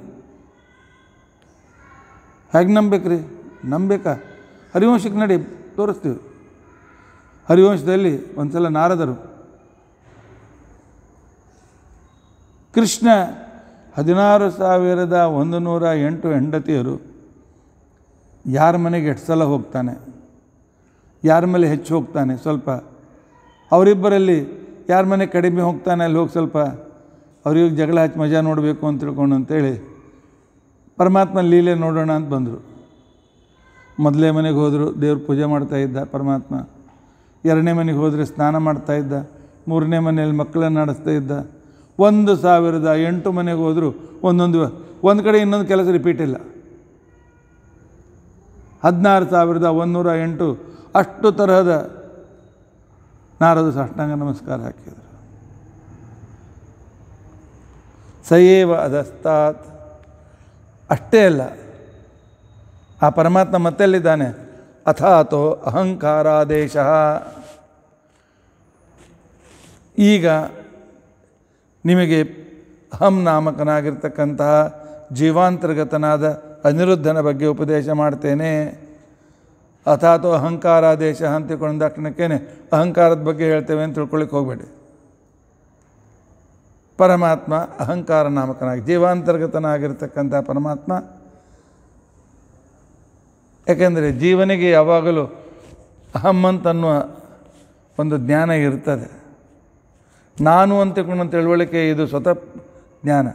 ಹೇಗೆ ನಂಬೇಕ್ರಿ ನಂಬೇಕಾ ಹರಿವಂಶಕ್ಕೆ ನಡಿ ತೋರಿಸ್ತೀವಿ ಹರಿವಂಶದಲ್ಲಿ ಒಂದು ಸಲ ನಾರದರು ಕೃಷ್ಣ ಹದಿನಾರು ಸಾವಿರದ ಒಂದು ನೂರ ಎಂಟು ಹೆಂಡತಿಯರು ಯಾರ ಮನೆಗೆ ಎಷ್ಟು ಸಲ ಹೋಗ್ತಾನೆ ಯಾರ ಮೇಲೆ ಹೆಚ್ಚು ಹೋಗ್ತಾನೆ ಸ್ವಲ್ಪ ಅವರಿಬ್ಬರಲ್ಲಿ ಯಾರ ಮನೆ ಕಡಿಮೆ ಹೋಗ್ತಾನೆ ಅಲ್ಲಿ ಹೋಗಿ ಸ್ವಲ್ಪ ಅವ್ರಿಗೆ ಜಗಳ ಹಚ್ಚಿ ಮಜಾ ನೋಡಬೇಕು ಅಂತ ತಿಳ್ಕೊಂಡು ಅಂತೇಳಿ ಪರಮಾತ್ಮ ಲೀಲೆ ನೋಡೋಣ ಅಂತ ಬಂದರು ಮೊದಲೇ ಮನೆಗೆ ಹೋದರು ದೇವ್ರ ಪೂಜೆ ಇದ್ದ ಪರಮಾತ್ಮ ಎರಡನೇ ಮನೆಗೆ ಹೋದರೆ ಸ್ನಾನ ಮಾಡ್ತಾಯಿದ್ದ ಮೂರನೇ ಮನೆಯಲ್ಲಿ ಮಕ್ಕಳನ್ನು ನಡೆಸ್ತಾ ಇದ್ದ ಒಂದು ಸಾವಿರದ ಎಂಟು ಮನೆಗೆ ಹೋದರೂ ಒಂದೊಂದು ಒಂದು ಕಡೆ ಇನ್ನೊಂದು ಕೆಲಸ ರಿಪೀಟ್ ಇಲ್ಲ ಹದಿನಾರು ಸಾವಿರದ ಒಂದೂರ ಎಂಟು ಅಷ್ಟು ತರಹದ ನಾರದ ಸಾಷ್ಟಾಂಗ ನಮಸ್ಕಾರ ಹಾಕಿದರು ಸಯೇವ ಅದಸ್ತಾತ್ ಅಷ್ಟೇ ಅಲ್ಲ ಆ ಪರಮಾತ್ಮ ಮತ್ತೆಲ್ಲಿದ್ದಾನೆ ಅಥಾತೋ ಅಹಂಕಾರಾದೇಶ ಈಗ ನಿಮಗೆ ಅಹಂ ನಾಮಕನಾಗಿರ್ತಕ್ಕಂತಹ ಜೀವಾಂತರ್ಗತನಾದ ಅನಿರುದ್ಧನ ಬಗ್ಗೆ ಉಪದೇಶ ಮಾಡ್ತೇನೆ ಅಥಾತೋ ಅಹಂಕಾರಾದೇಶ ಅಂತಿಕೊಂಡ ತಕ್ಷಣಕ್ಕೇನೆ ಅಹಂಕಾರದ ಬಗ್ಗೆ ಹೇಳ್ತೇವೆ ಅಂತ ತಿಳ್ಕೊಳ್ಳಿಕ್ಕೆ ಹೋಗಬೇಡಿ ಪರಮಾತ್ಮ ಅಹಂಕಾರ ನಾಮಕನಾಗಿ ಜೀವಾಂತರ್ಗತನಾಗಿರ್ತಕ್ಕಂಥ ಪರಮಾತ್ಮ ಯಾಕೆಂದರೆ ಜೀವನಿಗೆ ಯಾವಾಗಲೂ ಅಹಮ್ಮಂತನ್ನುವ ಒಂದು ಜ್ಞಾನ ಇರ್ತದೆ ನಾನು ಅಂತಕೊಂಡ ತಿಳುವಳಿಕೆ ಇದು ಸ್ವತಃ ಜ್ಞಾನ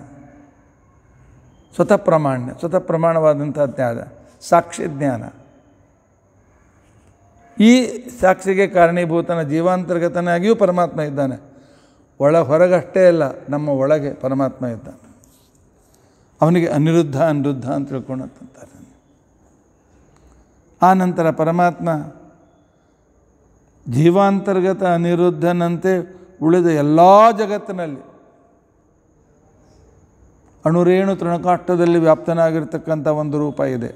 ಸ್ವತಃ ಪ್ರಮಾಣ ಸ್ವತಃ ಪ್ರಮಾಣವಾದಂಥ ಜ್ಞಾನ ಸಾಕ್ಷಿ ಜ್ಞಾನ ಈ ಸಾಕ್ಷಿಗೆ ಕಾರಣೀಭೂತನ ಜೀವಾಂತರ್ಗತನಾಗಿಯೂ ಪರಮಾತ್ಮ ಇದ್ದಾನೆ ಒಳ ಹೊರಗಷ್ಟೇ ಅಲ್ಲ ನಮ್ಮ ಒಳಗೆ ಪರಮಾತ್ಮ ಇದ್ದಾನೆ ಅವನಿಗೆ ಅನಿರುದ್ಧ ಅನಿರುದ್ಧ ಅಂತ ತಿಳ್ಕೊಂಡಂತಾರೆ ಆ ನಂತರ ಪರಮಾತ್ಮ ಜೀವಾಂತರ್ಗತ ಅನಿರುದ್ಧನಂತೆ ಉಳಿದ ಎಲ್ಲ ಜಗತ್ತಿನಲ್ಲಿ ಅಣುರೇಣು ತೃಣಕಾಷ್ಟದಲ್ಲಿ ವ್ಯಾಪ್ತನಾಗಿರ್ತಕ್ಕಂಥ ಒಂದು ರೂಪ ಇದೆ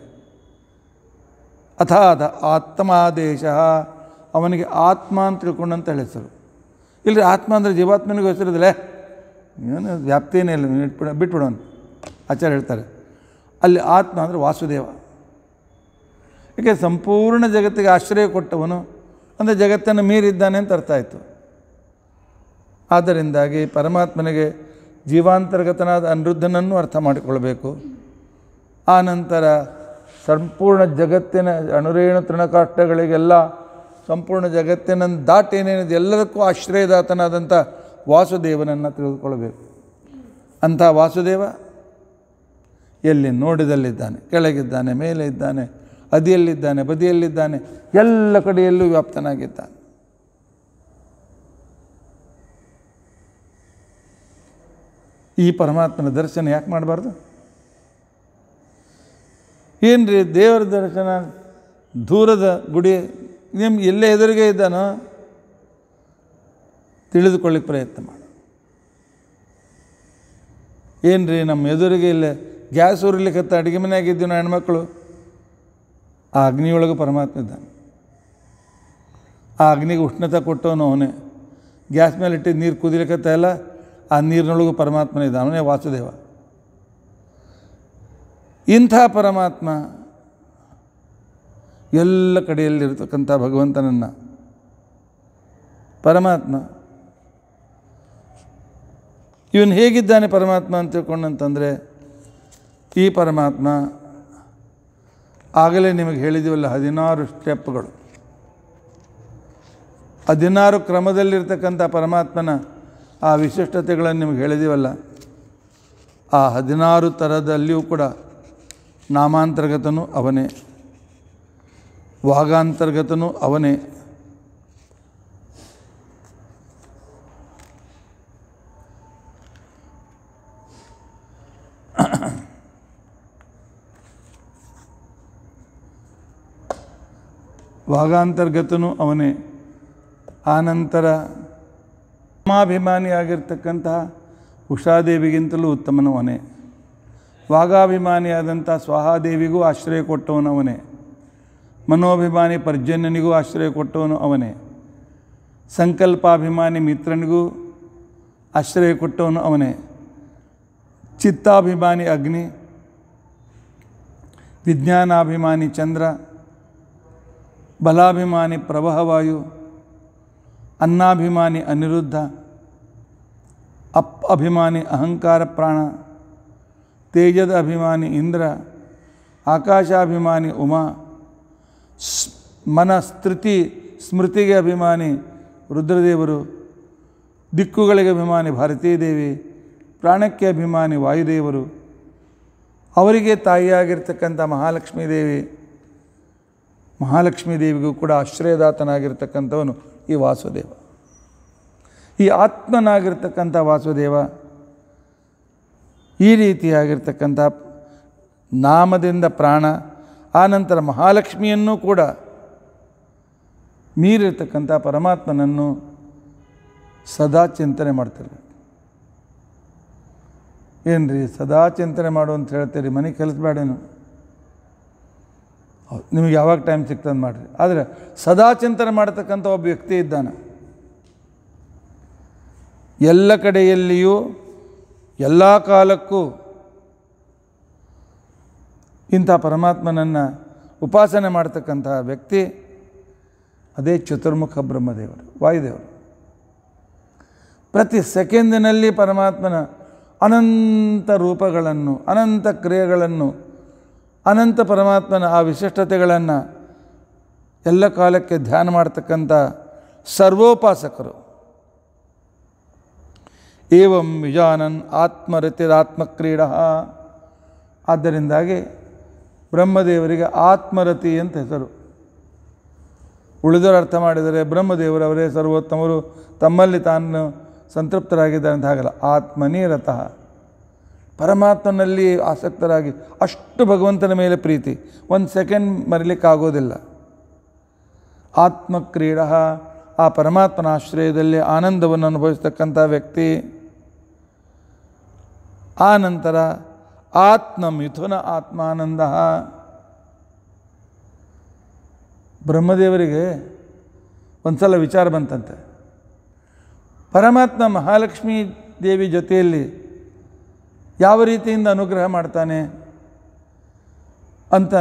ಅಥಾದ ಆತ್ಮಾದೇಶ ಅವನಿಗೆ ಆತ್ಮ ಅಂತ ಅಂತ ಹೆಸರು ರೀ ಆತ್ಮ ಅಂದರೆ ಜೀವಾತ್ಮನಿಗೆ ಹೆಸರಿದಲೇ ಏನು ವ್ಯಾಪ್ತಿಯೇ ಇಲ್ಲ ಇಟ್ಬಿಡ ಬಿಟ್ಬಿಡೋನು ಆಚಾರ್ಯ ಹೇಳ್ತಾರೆ ಅಲ್ಲಿ ಆತ್ಮ ಅಂದರೆ ವಾಸುದೇವ ಏಕೆ ಸಂಪೂರ್ಣ ಜಗತ್ತಿಗೆ ಆಶ್ರಯ ಕೊಟ್ಟವನು ಅಂದರೆ ಜಗತ್ತನ್ನು ಮೀರಿದ್ದಾನೆ ಅಂತ ಅರ್ಥ ಆಯಿತು ಆದ್ದರಿಂದಾಗಿ ಪರಮಾತ್ಮನಿಗೆ ಜೀವಾಂತರ್ಗತನಾದ ಅನಿರುದ್ಧನನ್ನು ಅರ್ಥ ಮಾಡಿಕೊಳ್ಬೇಕು ಆ ನಂತರ ಸಂಪೂರ್ಣ ಜಗತ್ತಿನ ಅಣುರೇಣು ತೃಣಕಾಷ್ಟಗಳಿಗೆಲ್ಲ ಸಂಪೂರ್ಣ ಜಗತ್ತಿನ ದಾಟೇನೇನಿದೆ ಎಲ್ಲದಕ್ಕೂ ಆಶ್ರಯದಾತನಾದಂಥ ವಾಸುದೇವನನ್ನು ತಿಳಿದುಕೊಳ್ಬೇಕು ಅಂಥ ವಾಸುದೇವ ಎಲ್ಲಿ ನೋಡಿದಲ್ಲಿದ್ದಾನೆ ಕೆಳಗಿದ್ದಾನೆ ಮೇಲೆ ಇದ್ದಾನೆ ಅದಿಯಲ್ಲಿದ್ದಾನೆ ಬದಿಯಲ್ಲಿದ್ದಾನೆ ಎಲ್ಲ ಕಡೆಯಲ್ಲೂ ವ್ಯಾಪ್ತನಾಗಿದ್ದಾನೆ ಈ ಪರಮಾತ್ಮನ ದರ್ಶನ ಯಾಕೆ ಮಾಡಬಾರ್ದು ಏನು ರೀ ದೇವರ ದರ್ಶನ ದೂರದ ಗುಡಿ ನಿಮ್ಗೆ ಎಲ್ಲೇ ಎದುರಿಗೆ ಇದ್ದಾನೋ ತಿಳಿದುಕೊಳ್ಳಿಕ್ಕೆ ಪ್ರಯತ್ನ ಮಾಡು ಏನು ರೀ ನಮ್ಮ ಎದುರಿಗೆ ಇಲ್ಲೇ ಗ್ಯಾಸ್ ಉರಿಲಿಕ್ಕತ್ತ ಅಡುಗೆ ಮನೆಯಾಗಿದ್ದೀವಿ ನಾವು ಹೆಣ್ಮಕ್ಳು ಆ ಅಗ್ನಿಯೊಳಗೆ ಪರಮಾತ್ಮ ಇದ್ದಾನೆ ಆ ಅಗ್ನಿಗೆ ಉಷ್ಣತೆ ಕೊಟ್ಟವನು ಅವನೇ ಗ್ಯಾಸ್ ಮೇಲೆ ಇಟ್ಟಿದ್ದು ನೀರು ಕುದಿಲಿಕ್ಕತ್ತ ಎಲ್ಲ ಆ ನೀರಿನೊಳಗೂ ಪರಮಾತ್ಮನ ಇದ್ದಾನೆ ವಾಸುದೇವ ಇಂಥ ಪರಮಾತ್ಮ ಎಲ್ಲ ಕಡೆಯಲ್ಲಿರ್ತಕ್ಕಂಥ ಭಗವಂತನನ್ನು ಪರಮಾತ್ಮ ಇವನು ಹೇಗಿದ್ದಾನೆ ಪರಮಾತ್ಮ ಅಂತ ತಿಳ್ಕೊಂಡಂತಂದರೆ ಈ ಪರಮಾತ್ಮ ಆಗಲೇ ನಿಮಗೆ ಹೇಳಿದೀವಲ್ಲ ಹದಿನಾರು ಸ್ಟೆಪ್ಗಳು ಹದಿನಾರು ಕ್ರಮದಲ್ಲಿರ್ತಕ್ಕಂಥ ಪರಮಾತ್ಮನ ಆ ವಿಶಿಷ್ಟತೆಗಳನ್ನು ನಿಮ್ಗೆ ಹೇಳಿದೀವಲ್ಲ ಆ ಹದಿನಾರು ಥರದಲ್ಲಿಯೂ ಕೂಡ ನಾಮಾಂತರ್ಗತನೂ ಅವನೇ ವಾಗಾಂತರ್ಗತನೂ ಅವನೇ ವಾಗಾಂತರ್ಗತನೂ ಅವನೇ ಆನಂತರ ಆಗಿರ್ತಕ್ಕಂತಹ ಉಷಾದೇವಿಗಿಂತಲೂ ಉತ್ತಮನವನೇ ವಾಗಾಭಿಮಾನಿಯಾದಂಥ ಸ್ವಾಹಾದೇವಿಗೂ ಆಶ್ರಯ ಕೊಟ್ಟವನು ಅವನೇ ಮನೋಭಿಮಾನಿ ಪರ್ಜನ್ಯನಿಗೂ ಆಶ್ರಯ ಕೊಟ್ಟವನು ಅವನೇ ಸಂಕಲ್ಪಾಭಿಮಾನಿ ಮಿತ್ರನಿಗೂ ಆಶ್ರಯ ಕೊಟ್ಟವನು ಅವನೇ ಚಿತ್ತಾಭಿಮಾನಿ ಅಗ್ನಿ ವಿಜ್ಞಾನಾಭಿಮಾನಿ ಚಂದ್ರ ಬಲಾಭಿಮಾನಿ ಪ್ರವಾಹವಾಯು ಅನ್ನಾಭಿಮಾನಿ ಅನಿರುದ್ಧ ಅಪ್ ಅಭಿಮಾನಿ ಅಹಂಕಾರ ಪ್ರಾಣ ತೇಜದ ಅಭಿಮಾನಿ ಇಂದ್ರ ಆಕಾಶಾಭಿಮಾನಿ ಉಮಾ ಮನಸ್ತೃತಿ ಸ್ಮೃತಿಗೆ ಅಭಿಮಾನಿ ರುದ್ರದೇವರು ದಿಕ್ಕುಗಳಿಗೆ ಅಭಿಮಾನಿ ದೇವಿ ಪ್ರಾಣಕ್ಕೆ ಅಭಿಮಾನಿ ವಾಯುದೇವರು ಅವರಿಗೆ ತಾಯಿಯಾಗಿರ್ತಕ್ಕಂಥ ಮಹಾಲಕ್ಷ್ಮೀ ದೇವಿ ಮಹಾಲಕ್ಷ್ಮೀ ದೇವಿಗೂ ಕೂಡ ಆಶ್ರಯದಾತನಾಗಿರ್ತಕ್ಕಂಥವನು ಈ ವಾಸುದೇವ ಈ ಆತ್ಮನಾಗಿರ್ತಕ್ಕಂಥ ವಾಸುದೇವ ಈ ರೀತಿಯಾಗಿರ್ತಕ್ಕಂಥ ನಾಮದಿಂದ ಪ್ರಾಣ ಆನಂತರ ಮಹಾಲಕ್ಷ್ಮಿಯನ್ನು ಕೂಡ ಮೀರಿರ್ತಕ್ಕಂಥ ಪರಮಾತ್ಮನನ್ನು ಸದಾ ಚಿಂತನೆ ಮಾಡ್ತಿರ್ಬೇಕು ಏನು ರೀ ಸದಾ ಚಿಂತನೆ ಮಾಡು ಅಂತ ಹೇಳ್ತೀರಿ ಮನೆ ಕೆಲಸ ಬೇಡೇನು ನಿಮಗೆ ಯಾವಾಗ ಟೈಮ್ ಸಿಗ್ತದೆ ಮಾಡಿರಿ ಆದರೆ ಸದಾ ಚಿಂತನೆ ಮಾಡತಕ್ಕಂಥ ಒಬ್ಬ ವ್ಯಕ್ತಿ ಇದ್ದಾನೆ ಎಲ್ಲ ಕಡೆಯಲ್ಲಿಯೂ ಎಲ್ಲ ಕಾಲಕ್ಕೂ ಇಂಥ ಪರಮಾತ್ಮನನ್ನು ಉಪಾಸನೆ ಮಾಡ್ತಕ್ಕಂಥ ವ್ಯಕ್ತಿ ಅದೇ ಚತುರ್ಮುಖ ಬ್ರಹ್ಮದೇವರು ವಾಯುದೇವರು ಪ್ರತಿ ಸೆಕೆಂಡಿನಲ್ಲಿ ಪರಮಾತ್ಮನ ಅನಂತ ರೂಪಗಳನ್ನು ಅನಂತ ಕ್ರಿಯೆಗಳನ್ನು ಅನಂತ ಪರಮಾತ್ಮನ ಆ ವಿಶಿಷ್ಟತೆಗಳನ್ನು ಎಲ್ಲ ಕಾಲಕ್ಕೆ ಧ್ಯಾನ ಮಾಡ್ತಕ್ಕಂಥ ಸರ್ವೋಪಾಸಕರು ಏವಂ ವಿಜಾನನ್ ಆತ್ಮರತಿರಾತ್ಮಕ್ರೀಡಾ ಆದ್ದರಿಂದಾಗಿ ಬ್ರಹ್ಮದೇವರಿಗೆ ಆತ್ಮರತಿ ಅಂತ ಹೆಸರು ಉಳಿದವರು ಅರ್ಥ ಮಾಡಿದರೆ ಬ್ರಹ್ಮದೇವರವರೇ ಸರ್ವೋತ್ತಮರು ತಮ್ಮಲ್ಲಿ ತಾನು ಸಂತೃಪ್ತರಾಗಿದ್ದಾರೆ ಅಂತ ಹಾಗಲ್ಲ ಆತ್ಮನೇ ರಥ ಪರಮಾತ್ಮನಲ್ಲಿ ಆಸಕ್ತರಾಗಿ ಅಷ್ಟು ಭಗವಂತನ ಮೇಲೆ ಪ್ರೀತಿ ಒಂದು ಸೆಕೆಂಡ್ ಮರಿಲಿಕ್ಕಾಗೋದಿಲ್ಲ ಆತ್ಮಕ್ರೀಡ ಆ ಪರಮಾತ್ಮನ ಆಶ್ರಯದಲ್ಲಿ ಆನಂದವನ್ನು ಅನುಭವಿಸ್ತಕ್ಕಂಥ ವ್ಯಕ್ತಿ ಆ ನಂತರ ಆತ್ಮ ಮಿಥುನ ಆತ್ಮಾನಂದ ಬ್ರಹ್ಮದೇವರಿಗೆ ಒಂದು ಸಲ ವಿಚಾರ ಬಂತಂತೆ ಪರಮಾತ್ಮ ಮಹಾಲಕ್ಷ್ಮೀ ದೇವಿ ಜೊತೆಯಲ್ಲಿ ಯಾವ ರೀತಿಯಿಂದ ಅನುಗ್ರಹ ಮಾಡ್ತಾನೆ ಅಂತ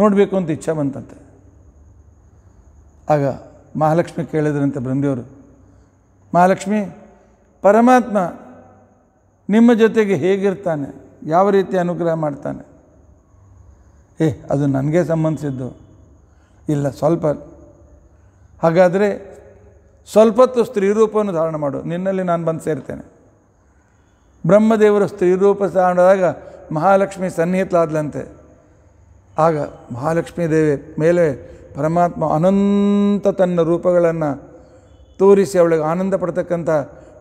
ನೋಡಬೇಕು ಅಂತ ಇಚ್ಛೆ ಬಂತಂತೆ ಆಗ ಮಹಾಲಕ್ಷ್ಮಿ ಕೇಳಿದ್ರಂತೆ ಬೃಂದಿಯವರು ಮಹಾಲಕ್ಷ್ಮಿ ಪರಮಾತ್ಮ ನಿಮ್ಮ ಜೊತೆಗೆ ಹೇಗಿರ್ತಾನೆ ಯಾವ ರೀತಿ ಅನುಗ್ರಹ ಮಾಡ್ತಾನೆ ಏ ಅದು ನನಗೆ ಸಂಬಂಧಿಸಿದ್ದು ಇಲ್ಲ ಸ್ವಲ್ಪ ಹಾಗಾದರೆ ಸ್ವಲ್ಪತ್ತು ಸ್ತ್ರೀರೂಪವನ್ನು ಧಾರಣ ಮಾಡು ನಿನ್ನಲ್ಲಿ ನಾನು ಬಂದು ಸೇರ್ತೇನೆ ಬ್ರಹ್ಮದೇವರು ಸ್ತ್ರೀರೂಪ ತಾಂಡಾದಾಗ ಮಹಾಲಕ್ಷ್ಮಿ ಸನ್ನಿಹಿತಲಾದ್ಲಂತೆ ಆಗ ಮಹಾಲಕ್ಷ್ಮೀ ದೇವಿ ಮೇಲೆ ಪರಮಾತ್ಮ ಅನಂತ ತನ್ನ ರೂಪಗಳನ್ನು ತೋರಿಸಿ ಅವಳಿಗೆ ಆನಂದ ಪಡ್ತಕ್ಕಂಥ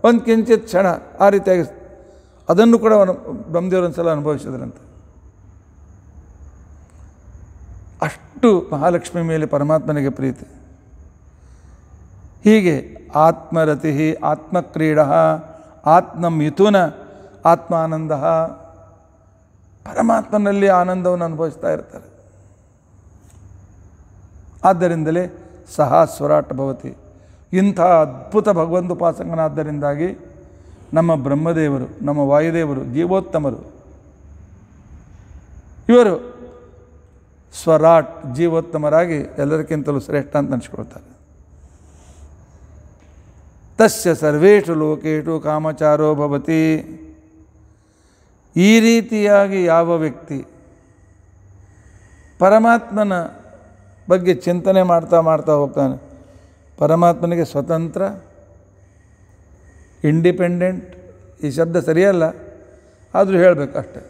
ಒಂದು ಕಿಂಚಿತ್ ಕ್ಷಣ ಆ ರೀತಿಯಾಗಿ ಅದನ್ನು ಕೂಡ ಅವನು ಬ್ರಹ್ಮದೇವರು ಸಲ ಅನುಭವಿಸಿದ್ರಂತೆ ಅಷ್ಟು ಮಹಾಲಕ್ಷ್ಮಿ ಮೇಲೆ ಪರಮಾತ್ಮನಿಗೆ ಪ್ರೀತಿ ಹೀಗೆ ಆತ್ಮರತಿ ಆತ್ಮಕ್ರೀಡ ಆತ್ಮ ಮಿಥುನ ಆನಂದ ಪರಮಾತ್ಮನಲ್ಲಿ ಆನಂದವನ್ನು ಅನುಭವಿಸ್ತಾ ಇರ್ತಾರೆ ಆದ್ದರಿಂದಲೇ ಸಹ ಸ್ವರಾಟ ಭವತಿ ಇಂಥ ಅದ್ಭುತ ಭಗವಂತ ಉಪಾಸಂಗನಾದ್ದರಿಂದಾಗಿ ನಮ್ಮ ಬ್ರಹ್ಮದೇವರು ನಮ್ಮ ವಾಯುದೇವರು ಜೀವೋತ್ತಮರು ಇವರು ಸ್ವರಾಟ್ ಜೀವೋತ್ತಮರಾಗಿ ಎಲ್ಲರಿಗಿಂತಲೂ ಶ್ರೇಷ್ಠ ಅಂತ ಅನಿಸ್ಕೊಳ್ತಾರೆ ತಸ್ಯ ಸರ್ವೇಷು ಲೋಕೇಶು ಕಾಮಚಾರೋ ಭವತಿ ಈ ರೀತಿಯಾಗಿ ಯಾವ ವ್ಯಕ್ತಿ ಪರಮಾತ್ಮನ ಬಗ್ಗೆ ಚಿಂತನೆ ಮಾಡ್ತಾ ಮಾಡ್ತಾ ಹೋಗ್ತಾನೆ ಪರಮಾತ್ಮನಿಗೆ ಸ್ವತಂತ್ರ ಇಂಡಿಪೆಂಡೆಂಟ್ ಈ ಶಬ್ದ ಸರಿಯಲ್ಲ ಆದರೂ ಹೇಳಬೇಕು ಅಷ್ಟೆ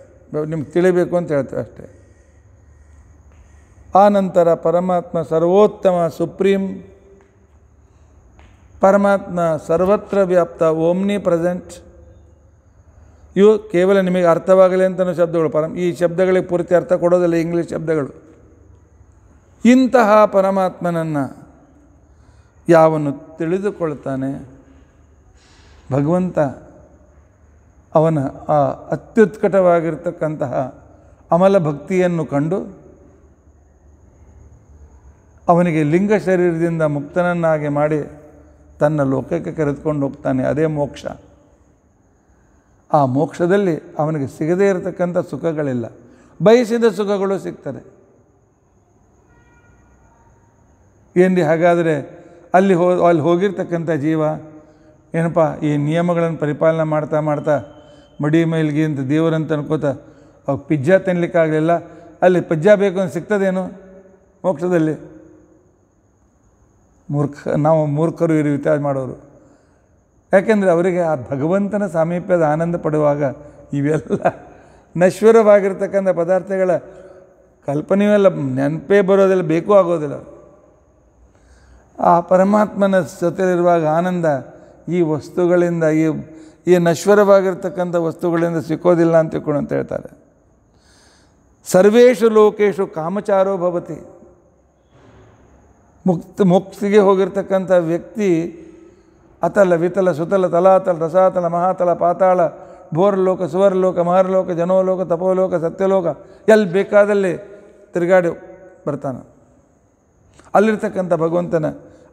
ನಿಮ್ಗೆ ತಿಳಿಬೇಕು ಅಂತ ಹೇಳ್ತೇವೆ ಅಷ್ಟೇ ನಂತರ ಪರಮಾತ್ಮ ಸರ್ವೋತ್ತಮ ಸುಪ್ರೀಂ ಪರಮಾತ್ಮ ಸರ್ವತ್ರ ವ್ಯಾಪ್ತ ಓಮ್ನಿ ಪ್ರೆಸೆಂಟ್ ಇವು ಕೇವಲ ನಿಮಗೆ ಅರ್ಥವಾಗಲಿ ಅಂತಲೂ ಶಬ್ದಗಳು ಪರಮ ಈ ಶಬ್ದಗಳಿಗೆ ಪೂರ್ತಿ ಅರ್ಥ ಕೊಡೋದಿಲ್ಲ ಇಂಗ್ಲೀಷ್ ಶಬ್ದಗಳು ಇಂತಹ ಪರಮಾತ್ಮನನ್ನು ಯಾವನ್ನು ತಿಳಿದುಕೊಳ್ತಾನೆ ಭಗವಂತ ಅವನ ಆ ಅತ್ಯುತ್ಕಟವಾಗಿರ್ತಕ್ಕಂತಹ ಅಮಲ ಭಕ್ತಿಯನ್ನು ಕಂಡು ಅವನಿಗೆ ಲಿಂಗ ಶರೀರದಿಂದ ಮುಕ್ತನನ್ನಾಗಿ ಮಾಡಿ ತನ್ನ ಲೋಕಕ್ಕೆ ಕರೆದುಕೊಂಡು ಹೋಗ್ತಾನೆ ಅದೇ ಮೋಕ್ಷ ಆ ಮೋಕ್ಷದಲ್ಲಿ ಅವನಿಗೆ ಸಿಗದೇ ಇರತಕ್ಕಂಥ ಸುಖಗಳಿಲ್ಲ ಬಯಸಿದ ಸುಖಗಳು ಸಿಗ್ತದೆ ಏನು ಹಾಗಾದರೆ ಅಲ್ಲಿ ಹೋ ಅಲ್ಲಿ ಹೋಗಿರ್ತಕ್ಕಂಥ ಜೀವ ಏನಪ್ಪ ಈ ನಿಯಮಗಳನ್ನು ಪರಿಪಾಲನೆ ಮಾಡ್ತಾ ಮಾಡ್ತಾ ಮಡಿ ಮೈಲ್ಗಿ ಅಂತ ದೇವರಂತ ಅನ್ಕೋತ ಅವಾಗ ಪಿಜ್ಜಾ ತಿನ್ಲಿಕ್ಕಾಗಲಿಲ್ಲ ಅಲ್ಲಿ ಪಿಜ್ಜಾ ಬೇಕು ಅಂತ ಸಿಗ್ತದೇನು ಮೋಕ್ಷದಲ್ಲಿ ಮೂರ್ಖ ನಾವು ಮೂರ್ಖರು ಇರು ಮಾಡೋರು ಯಾಕೆಂದರೆ ಅವರಿಗೆ ಆ ಭಗವಂತನ ಸಾಮೀಪ್ಯದ ಆನಂದ ಪಡುವಾಗ ಇವೆಲ್ಲ ನಶ್ವರವಾಗಿರ್ತಕ್ಕಂಥ ಪದಾರ್ಥಗಳ ಕಲ್ಪನೆಯೆಲ್ಲ ನೆನಪೇ ಬರೋದಿಲ್ಲ ಬೇಕು ಆಗೋದಿಲ್ಲ ಆ ಪರಮಾತ್ಮನ ಜೊತೆಯಲ್ಲಿರುವಾಗ ಆನಂದ ಈ ವಸ್ತುಗಳಿಂದ ಈ ಈ ನಶ್ವರವಾಗಿರ್ತಕ್ಕಂಥ ವಸ್ತುಗಳಿಂದ ಸಿಕ್ಕೋದಿಲ್ಲ ಅಂತ ತಿಳ್ಕೊಂಡು ಅಂತ ಹೇಳ್ತಾರೆ ಸರ್ವೇಶು ಲೋಕೇಶು ಕಾಮಚಾರೋ ಭವತಿ ಮುಕ್ತ ಮುಕ್ತಿಗೆ ಹೋಗಿರ್ತಕ್ಕಂಥ ವ್ಯಕ್ತಿ ಅತಲ ವಿತಲ ಸುತಲ ತಲಾತಲ ರಸಾತಲ ಮಹಾತಲ ಪಾತಾಳ ಭೋರ್ಲೋಕ ಸುವರ್ಲೋಕ ಮಹರ್ಲೋಕ ಜನೋಲೋಕ ತಪೋಲೋಕ ಸತ್ಯಲೋಕ ಎಲ್ಲಿ ಬೇಕಾದಲ್ಲಿ ತಿರುಗಾಡಿ ಬರ್ತಾನೆ ಅಲ್ಲಿರ್ತಕ್ಕಂಥ ಭಗವಂತನ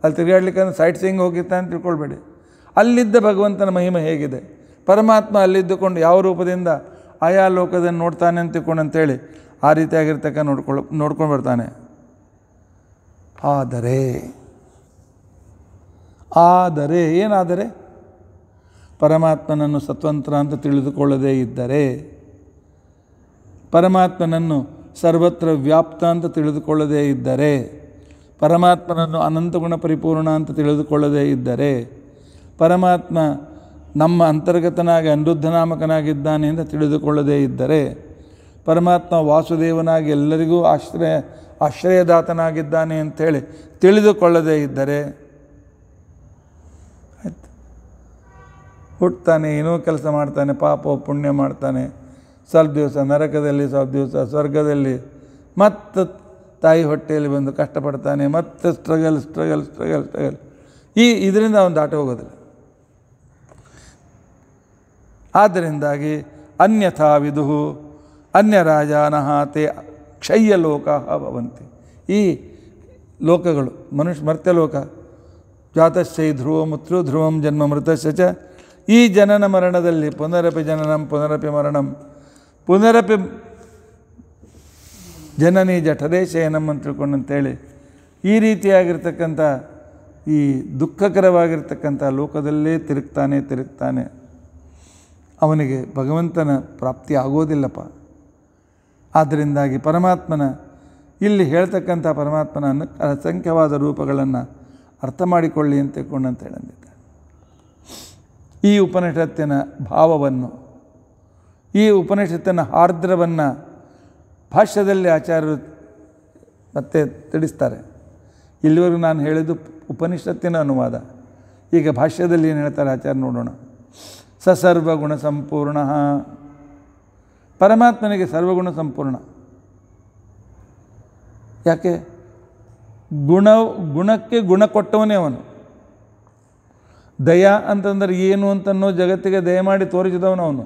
ಅಲ್ಲಿ ತಿರುಗಾಡ್ಲಿಕ್ಕೆ ಸೈಟ್ ಸೀಯಿಂಗ್ ಹೋಗಿರ್ತಾನೆ ತಿಳ್ಕೊಳ್ಬೇಡಿ ಅಲ್ಲಿದ್ದ ಭಗವಂತನ ಮಹಿಮೆ ಹೇಗಿದೆ ಪರಮಾತ್ಮ ಅಲ್ಲಿದ್ದುಕೊಂಡು ಯಾವ ರೂಪದಿಂದ ಆಯಾ ಲೋಕದನ್ನು ನೋಡ್ತಾನೆ ಅಂತ ತಿಳ್ಕೊಂಡು ಅಂತೇಳಿ ಆ ರೀತಿಯಾಗಿರ್ತಕ್ಕ ನೋಡ್ಕೊಳ್ ನೋಡ್ಕೊಂಡು ಬರ್ತಾನೆ ಆದರೆ ಆದರೆ ಏನಾದರೆ ಪರಮಾತ್ಮನನ್ನು ಸ್ವತಂತ್ರ ಅಂತ ತಿಳಿದುಕೊಳ್ಳದೇ ಇದ್ದರೆ ಪರಮಾತ್ಮನನ್ನು ಸರ್ವತ್ರ ವ್ಯಾಪ್ತ ಅಂತ ತಿಳಿದುಕೊಳ್ಳದೇ ಇದ್ದರೆ ಪರಮಾತ್ಮನನ್ನು ಅನಂತಗುಣ ಪರಿಪೂರ್ಣ ಅಂತ ತಿಳಿದುಕೊಳ್ಳದೇ ಇದ್ದರೆ ಪರಮಾತ್ಮ ನಮ್ಮ ಅಂತರ್ಗತನಾಗಿ ಅನಿರುದ್ಧನಾಮಕನಾಗಿದ್ದಾನೆ ಅಂತ ತಿಳಿದುಕೊಳ್ಳದೇ ಇದ್ದರೆ ಪರಮಾತ್ಮ ವಾಸುದೇವನಾಗಿ ಎಲ್ಲರಿಗೂ ಆಶ್ರಯ ಆಶ್ರಯದಾತನಾಗಿದ್ದಾನೆ ಅಂಥೇಳಿ ತಿಳಿದುಕೊಳ್ಳದೇ ಇದ್ದರೆ ಹುಟ್ಟುತ್ತಾನೆ ಏನೋ ಕೆಲಸ ಮಾಡ್ತಾನೆ ಪಾಪ ಪುಣ್ಯ ಮಾಡ್ತಾನೆ ಸ್ವಲ್ಪ ದಿವಸ ನರಕದಲ್ಲಿ ಸ್ವಲ್ಪ ದಿವಸ ಸ್ವರ್ಗದಲ್ಲಿ ಮತ್ತೆ ತಾಯಿ ಹೊಟ್ಟೆಯಲ್ಲಿ ಬಂದು ಕಷ್ಟಪಡ್ತಾನೆ ಮತ್ತೆ ಸ್ಟ್ರಗಲ್ ಸ್ಟ್ರಗಲ್ ಸ್ಟ್ರಗಲ್ ಸ್ಟ್ರಗಲ್ ಈ ಇದರಿಂದ ಅವನು ದಾಟ ಹೋಗೋದಿಲ್ಲ ಆದ್ದರಿಂದಾಗಿ ಅನ್ಯಥಾ ವಿಧು ಅನ್ಯ ರಾಜ ನಹಾತೆ ಕ್ಷಯ್ಯ ಲೋಕ ಭವಂತಿ ಈ ಲೋಕಗಳು ಮನುಷ್ಯ ಮರ್ತ್ಯಲೋಕ ಜಾತಶ್ಚೈ ಧ್ರುವಮುತ್ರು ಧ್ರುವಂ ಜನ್ಮ ಮೃತಶ್ಚ ಈ ಜನನ ಮರಣದಲ್ಲಿ ಪುನರಪಿ ಜನನಂ ಪುನರಪಿ ಮರಣಂ ಪುನರಪಿ ಜನನಿ ಜಠರೇ ಶಯನಂ ಅಂತ ತಿಳ್ಕೊಂಡು ಅಂತೇಳಿ ಈ ರೀತಿಯಾಗಿರ್ತಕ್ಕಂಥ ಈ ದುಃಖಕರವಾಗಿರ್ತಕ್ಕಂಥ ಲೋಕದಲ್ಲೇ ತಿರುಗ್ತಾನೆ ತಿರುಗ್ತಾನೆ ಅವನಿಗೆ ಭಗವಂತನ ಪ್ರಾಪ್ತಿ ಆಗೋದಿಲ್ಲಪ್ಪ ಆದ್ದರಿಂದಾಗಿ ಪರಮಾತ್ಮನ ಇಲ್ಲಿ ಹೇಳ್ತಕ್ಕಂಥ ಪರಮಾತ್ಮನ ಅಸಂಖ್ಯವಾದ ರೂಪಗಳನ್ನು ಅರ್ಥ ಮಾಡಿಕೊಳ್ಳಿ ಅಂತ ಕೊಂಡಂತ ಈ ಉಪನಿಷತ್ತಿನ ಭಾವವನ್ನು ಈ ಉಪನಿಷತ್ತಿನ ಆರ್ದ್ರವನ್ನು ಭಾಷ್ಯದಲ್ಲಿ ಆಚಾರ್ಯರು ಮತ್ತೆ ತಿಳಿಸ್ತಾರೆ ಇಲ್ಲಿವರೆಗೂ ನಾನು ಹೇಳಿದ್ದು ಉಪನಿಷತ್ತಿನ ಅನುವಾದ ಈಗ ಭಾಷ್ಯದಲ್ಲಿ ಏನು ಹೇಳ್ತಾರೆ ಆಚಾರ್ಯ ನೋಡೋಣ ಸಸರ್ವ ಗುಣ ಸಂಪೂರ್ಣ ಪರಮಾತ್ಮನಿಗೆ ಸರ್ವಗುಣ ಸಂಪೂರ್ಣ ಯಾಕೆ ಗುಣ ಗುಣಕ್ಕೆ ಗುಣ ಕೊಟ್ಟವನೇ ಅವನು ದಯ ಅಂತಂದ್ರೆ ಏನು ಅಂತನೋ ಜಗತ್ತಿಗೆ ದಯ ಮಾಡಿ ತೋರಿಸಿದವನು ಅವನು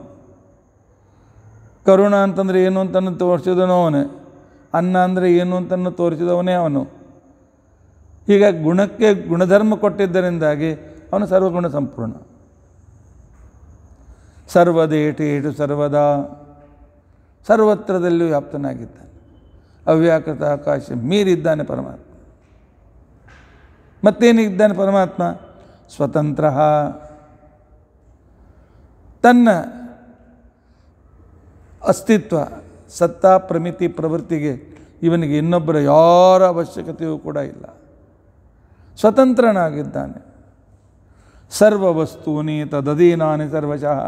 ಕರುಣ ಅಂತಂದರೆ ಏನು ಅಂತನೋ ತೋರಿಸಿದವನು ಅವನೇ ಅನ್ನ ಅಂದರೆ ಏನು ಅಂತನ್ನು ತೋರಿಸಿದವನೇ ಅವನು ಈಗ ಗುಣಕ್ಕೆ ಗುಣಧರ್ಮ ಕೊಟ್ಟಿದ್ದರಿಂದಾಗಿ ಅವನು ಸರ್ವಗುಣ ಸಂಪೂರ್ಣ ಸರ್ವದೇಟು ಏಟು ಸರ್ವದಾ ಸರ್ವತ್ರದಲ್ಲಿ ವ್ಯಾಪ್ತನಾಗಿದ್ದಾನೆ ಅವ್ಯಾಕೃತ ಆಕಾಶ ಮೀರಿದ್ದಾನೆ ಪರಮಾತ್ಮ ಮತ್ತೇನಿದ್ದಾನೆ ಪರಮಾತ್ಮ ಸ್ವತಂತ್ರ ತನ್ನ ಅಸ್ತಿತ್ವ ಸತ್ತಾ ಪ್ರಮಿತಿ ಪ್ರವೃತ್ತಿಗೆ ಇವನಿಗೆ ಇನ್ನೊಬ್ಬರ ಯಾರ ಅವಶ್ಯಕತೆಯೂ ಕೂಡ ಇಲ್ಲ ಸ್ವತಂತ್ರನಾಗಿದ್ದಾನೆ ಸರ್ವ ವಸ್ತೂನಿ ತದಧೀನಾನಿ ಸರ್ವಶಃ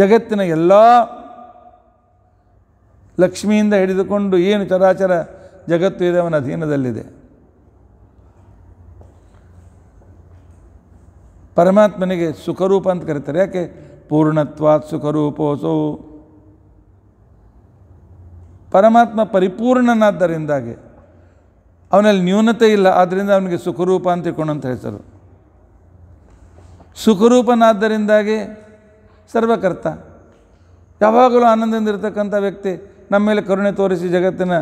ಜಗತ್ತಿನ ಎಲ್ಲ ಲಕ್ಷ್ಮಿಯಿಂದ ಹಿಡಿದುಕೊಂಡು ಏನು ಚರಾಚರ ಜಗತ್ತು ಇದೆ ಅವನ ಅಧೀನದಲ್ಲಿದೆ ಪರಮಾತ್ಮನಿಗೆ ಸುಖರೂಪ ಅಂತ ಕರೀತಾರೆ ಯಾಕೆ ಪೂರ್ಣತ್ವಾತ್ ಸುಖರೂಪೋಸೋ ಪರಮಾತ್ಮ ಪರಿಪೂರ್ಣನಾದ್ದರಿಂದಾಗಿ ಅವನಲ್ಲಿ ನ್ಯೂನತೆ ಇಲ್ಲ ಆದ್ದರಿಂದ ಅವನಿಗೆ ಸುಖರೂಪ ಅಂತ ಅಂತ ಹೆಸರು ಸುಖರೂಪನಾದ್ದರಿಂದಾಗಿ ಸರ್ವಕರ್ತ ಯಾವಾಗಲೂ ಆನಂದದಿಂದ ಇರತಕ್ಕಂಥ ವ್ಯಕ್ತಿ ನಮ್ಮ ಮೇಲೆ ಕರುಣೆ ತೋರಿಸಿ ಜಗತ್ತಿನ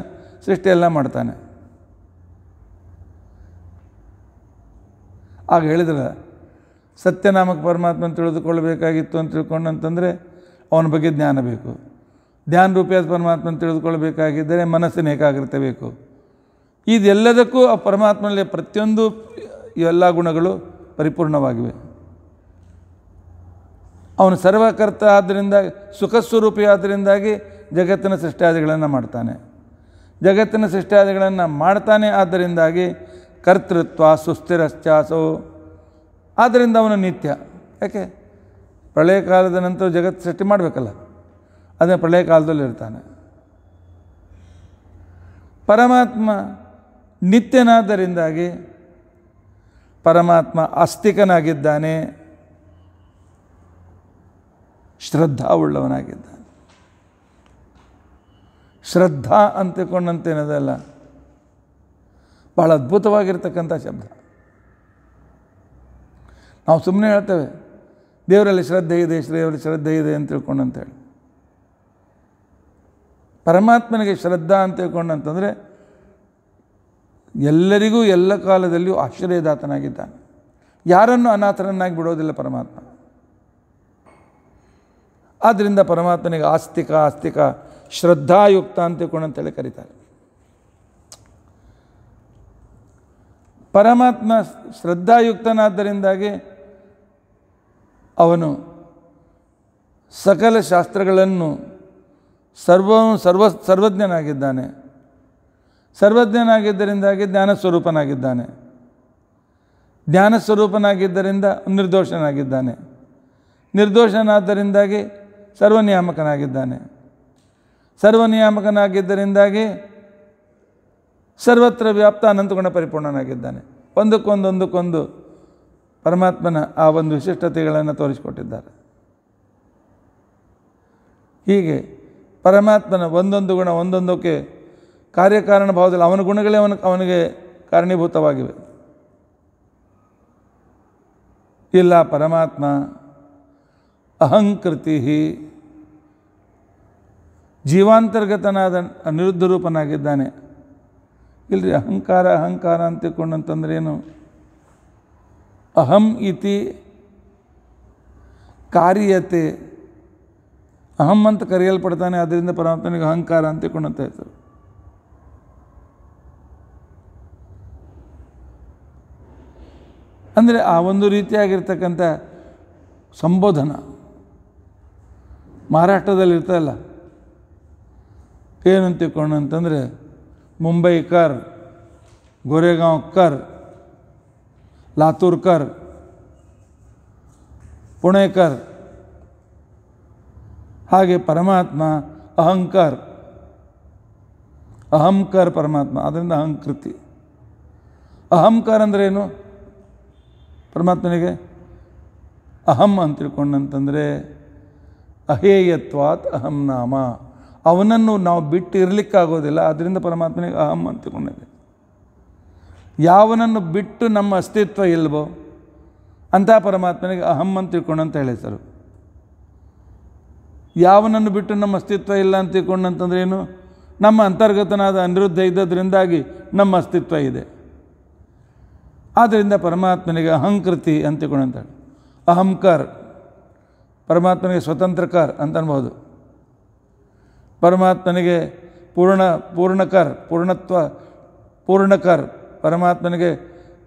ಸೃಷ್ಟಿಯೆಲ್ಲ ಮಾಡ್ತಾನೆ ಆಗ ಹೇಳಿದ್ರೆ ಸತ್ಯನಾಮಕ ಪರಮಾತ್ಮನ ತಿಳಿದುಕೊಳ್ಳಬೇಕಾಗಿತ್ತು ಅಂತ ತಿಳ್ಕೊಂಡು ಅಂತಂದರೆ ಅವನ ಬಗ್ಗೆ ಜ್ಞಾನ ಬೇಕು ಧ್ಯಾನ ರೂಪಿಯಾದ ಪರಮಾತ್ಮನ ತಿಳಿದುಕೊಳ್ಳಬೇಕಾಗಿದ್ದರೆ ಮನಸ್ಸಿನ ಏಕಾಗ್ರತೆ ಬೇಕು ಇದೆಲ್ಲದಕ್ಕೂ ಆ ಪರಮಾತ್ಮನಲ್ಲಿ ಪ್ರತಿಯೊಂದು ಎಲ್ಲ ಗುಣಗಳು ಪರಿಪೂರ್ಣವಾಗಿವೆ ಅವನು ಸರ್ವಕರ್ತ ಆದ್ದರಿಂದ ಸುಖ ಸ್ವರೂಪಿ ಆದ್ದರಿಂದಾಗಿ ಜಗತ್ತಿನ ಸೃಷ್ಟ್ಯಾದಿಗಳನ್ನು ಮಾಡ್ತಾನೆ ಜಗತ್ತಿನ ಸೃಷ್ಟ್ಯಾದಿಗಳನ್ನು ಮಾಡ್ತಾನೆ ಆದ್ದರಿಂದಾಗಿ ಕರ್ತೃತ್ವ ಸುಸ್ಥಿರಶ್ಚಾಸವು ಆದ್ದರಿಂದ ಅವನು ನಿತ್ಯ ಯಾಕೆ ಪ್ರಳಯ ಕಾಲದ ನಂತರ ಜಗತ್ ಸೃಷ್ಟಿ ಮಾಡಬೇಕಲ್ಲ ಅದನ್ನು ಪ್ರಳಯ ಕಾಲದಲ್ಲಿರ್ತಾನೆ ಪರಮಾತ್ಮ ನಿತ್ಯನಾದ್ದರಿಂದಾಗಿ ಪರಮಾತ್ಮ ಆಸ್ತಿಕನಾಗಿದ್ದಾನೆ ಉಳ್ಳವನಾಗಿದ್ದಾನೆ ಶ್ರದ್ಧಾ ಅಂತಕೊಂಡಂತೇನದಲ್ಲ ಭಾಳ ಅದ್ಭುತವಾಗಿರ್ತಕ್ಕಂಥ ಶಬ್ದ ನಾವು ಸುಮ್ಮನೆ ಹೇಳ್ತೇವೆ ದೇವರಲ್ಲಿ ಶ್ರದ್ಧೆ ಇದೆ ಶ್ರೀಯವರಲ್ಲಿ ಶ್ರದ್ಧೆ ಇದೆ ಅಂತ ತಿಳ್ಕೊಂಡು ಹೇಳಿ ಪರಮಾತ್ಮನಿಗೆ ಶ್ರದ್ಧಾ ಅಂತ ಅಂತಂದರೆ ಎಲ್ಲರಿಗೂ ಎಲ್ಲ ಕಾಲದಲ್ಲಿಯೂ ಆಶ್ಚರ್ಯದಾತನಾಗಿದ್ದಾನೆ ಯಾರನ್ನು ಅನಾಥರನ್ನಾಗಿ ಬಿಡೋದಿಲ್ಲ ಪರಮಾತ್ಮ ಆದ್ದರಿಂದ ಪರಮಾತ್ಮನಿಗೆ ಆಸ್ತಿಕ ಆಸ್ತಿಕ ಶ್ರದ್ಧಾಯುಕ್ತ ಅಂತ ಅಂತೇಳಿ ಕರೀತಾರೆ ಪರಮಾತ್ಮ ಶ್ರದ್ಧಾಯುಕ್ತನಾದ್ದರಿಂದಾಗಿ ಅವನು ಸಕಲ ಶಾಸ್ತ್ರಗಳನ್ನು ಸರ್ವ ಸರ್ವ ಸರ್ವಜ್ಞನಾಗಿದ್ದಾನೆ ಸರ್ವಜ್ಞನಾಗಿದ್ದರಿಂದಾಗಿ ಜ್ಞಾನ ಸ್ವರೂಪನಾಗಿದ್ದಾನೆ ಜ್ಞಾನ ಸ್ವರೂಪನಾಗಿದ್ದರಿಂದ ನಿರ್ದೋಷನಾಗಿದ್ದಾನೆ ನಿರ್ದೋಷನಾದ್ದರಿಂದಾಗಿ ಸರ್ವನಿಯಾಮಕನಾಗಿದ್ದಾನೆ ಸರ್ವನಿಯಾಮಕನಾಗಿದ್ದರಿಂದಾಗಿ ಸರ್ವತ್ರ ವ್ಯಾಪ್ತ ಅನಂತಗುಣ ಪರಿಪೂರ್ಣನಾಗಿದ್ದಾನೆ ಒಂದಕ್ಕೊಂದೊಂದಕ್ಕೊಂದು ಪರಮಾತ್ಮನ ಆ ಒಂದು ವಿಶಿಷ್ಟತೆಗಳನ್ನು ತೋರಿಸಿಕೊಟ್ಟಿದ್ದಾರೆ ಹೀಗೆ ಪರಮಾತ್ಮನ ಒಂದೊಂದು ಗುಣ ಒಂದೊಂದಕ್ಕೆ ಕಾರ್ಯಕಾರಣ ಭಾವದಲ್ಲಿ ಅವನ ಗುಣಗಳೇ ಅವನ ಅವನಿಗೆ ಕಾರಣೀಭೂತವಾಗಿವೆ ಇಲ್ಲ ಪರಮಾತ್ಮ ಅಹಂಕೃತಿ ಜೀವಾಂತರ್ಗತನಾದ ನಿರುದ್ಧ ರೂಪನಾಗಿದ್ದಾನೆ ಇಲ್ಲರಿ ಅಹಂಕಾರ ಅಹಂಕಾರ ಅಂತ ಏನು ಅಹಂ ಇತಿ ಕಾರ್ಯತೆ ಅಹಂ ಅಂತ ಕರೆಯಲ್ಪಡ್ತಾನೆ ಅದರಿಂದ ಪರಮಾತ್ಮನಿಗೆ ಅಹಂಕಾರ ಅಂತ ತಿಳ್ಕೊಂಡಂತ ಹೇಳ್ತಾರೆ ಅಂದರೆ ಆ ಒಂದು ರೀತಿಯಾಗಿರ್ತಕ್ಕಂಥ ಸಂಬೋಧನ ಮಹಾರಾಷ್ಟ್ರದಲ್ಲಿ ಇರ್ತಲ್ಲ ಏನಂತ ತಿಳ್ಕೊಂಡಂತಂದರೆ ಮುಂಬೈ ಕರ್ ಗೋರೆಗಾಂವ್ ಕರ್ ಲಾತೂರ್ಕರ್ ಪುಣೇಕರ್ ಹಾಗೆ ಪರಮಾತ್ಮ ಅಹಂಕಾರ ಅಹಂಕಾರ ಪರಮಾತ್ಮ ಅದರಿಂದ ಅಹಂಕೃತಿ ಅಹಂಕಾರ ಅಂದ್ರೇನು ಪರಮಾತ್ಮನಿಗೆ ಅಹಂ ಅಂತ ತಿಳ್ಕೊಂಡಂತಂದರೆ ಅಹೇಯತ್ವಾತ್ ಅಹಂನಾಮ ನಾಮ ಅವನನ್ನು ನಾವು ಬಿಟ್ಟು ಇರಲಿಕ್ಕಾಗೋದಿಲ್ಲ ಅದರಿಂದ ಪರಮಾತ್ಮನಿಗೆ ಅಹಂ ಅಂತ ತಿಳ್ಕೊಂಡಿದೆ ಯಾವನನ್ನು ಬಿಟ್ಟು ನಮ್ಮ ಅಸ್ತಿತ್ವ ಇಲ್ವೋ ಅಂತ ಪರಮಾತ್ಮನಿಗೆ ಅಹಂ ಅಂತ ತಿಳ್ಕೊಂಡು ಅಂತ ಹೇಳಿದರು ಯಾವನನ್ನು ಬಿಟ್ಟು ನಮ್ಮ ಅಸ್ತಿತ್ವ ಇಲ್ಲ ಅಂತ ತಿಳ್ಕೊಂಡು ಅಂತಂದ್ರೆ ಏನು ನಮ್ಮ ಅಂತರ್ಗತನಾದ ಅನಿರುದ್ಧ ಇದ್ದದರಿಂದಾಗಿ ನಮ್ಮ ಅಸ್ತಿತ್ವ ಇದೆ ಆದ್ದರಿಂದ ಪರಮಾತ್ಮನಿಗೆ ಅಹಂಕೃತಿ ಅಂತ ತಿಳ್ಕೊಂಡು ಅಹಂಕಾರ ಪರಮಾತ್ಮನಿಗೆ ಸ್ವತಂತ್ರಕರ್ ಅಂತ ಅನ್ಬೋದು ಪರಮಾತ್ಮನಿಗೆ ಪೂರ್ಣ ಪೂರ್ಣಕರ್ ಪೂರ್ಣತ್ವ ಪೂರ್ಣಕರ್ ಪರಮಾತ್ಮನಿಗೆ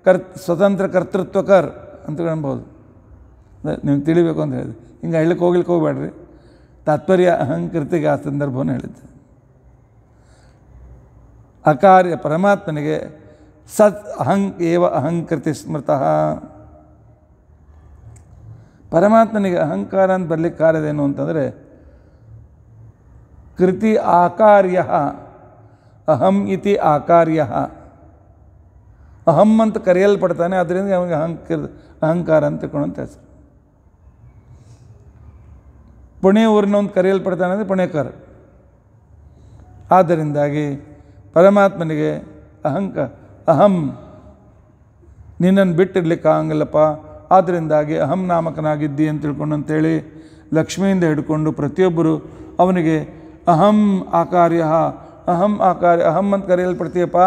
ಕರ್ ಸ್ವತಂತ್ರ ಕರ್ತೃತ್ವಕರ್ ಅಂತ ಅನ್ಬೋದು ನಿಮ್ಗೆ ತಿಳಿಬೇಕು ಅಂತ ಹೇಳಿದೆ ಹಿಂಗೆ ಹೇಳಕ್ಕೆ ಹೋಗ್ಲಿಕ್ಕೆ ಹೋಗ್ಬೇಡ್ರಿ ತಾತ್ಪರ್ಯ ಅಹಂಕೃತಿಗೆ ಆ ಸಂದರ್ಭವನ್ನು ಹೇಳಿದ್ದೆ ಅಕಾರ್ಯ ಪರಮಾತ್ಮನಿಗೆ ಸತ್ ಅಹಂ ಏವ ಅಹಂಕೃತಿ ಸ್ಮೃತಃ ಪರಮಾತ್ಮನಿಗೆ ಅಹಂಕಾರ ಅಂತ ಬರಲಿಕ್ಕೆ ಕಾರ್ಯದೇನು ಅಂತಂದರೆ ಕೃತಿ ಆಕಾರ್ಯ ಅಹಂ ಇತಿ ಆಕಾರ್ಯ ಅಹಂ ಅಂತ ಕರೆಯಲ್ಪಡ್ತಾನೆ ಅದರಿಂದ ಅವನಿಗೆ ಅಹಂಕಾರ ಅಹಂಕಾರ ಅಂತ ತಿಳ್ಕೊಳ್ಳೋಂಥ ಹೆಸರು ಪುಣೆ ಊರಿನ ಒಂದು ಕರೆಯಲ್ಪಡ್ತಾನೆ ಅಂದರೆ ಪುಣೆಕಾರ ಆದ್ದರಿಂದಾಗಿ ಪರಮಾತ್ಮನಿಗೆ ಅಹಂಕ ಅಹಂ ನಿನ್ನನ್ನು ಬಿಟ್ಟಿರ್ಲಿಕ್ಕೆ ಆಗಂಗಿಲ್ಲಪ್ಪ ಆದ್ದರಿಂದಾಗಿ ಅಹಂ ನಾಮಕನಾಗಿದ್ದಿ ಅಂತ ತಿಳ್ಕೊಂಡು ಅಂತೇಳಿ ಲಕ್ಷ್ಮಿಯಿಂದ ಹಿಡ್ಕೊಂಡು ಪ್ರತಿಯೊಬ್ಬರು ಅವನಿಗೆ ಅಹಂ ಆಕಾರ್ಯ ಅಹಂ ಆಕಾರ್ಯ ಅಹಂ ಅಂತ ಕರೆಯಲ್ಪಡ್ತೀಯಪ್ಪ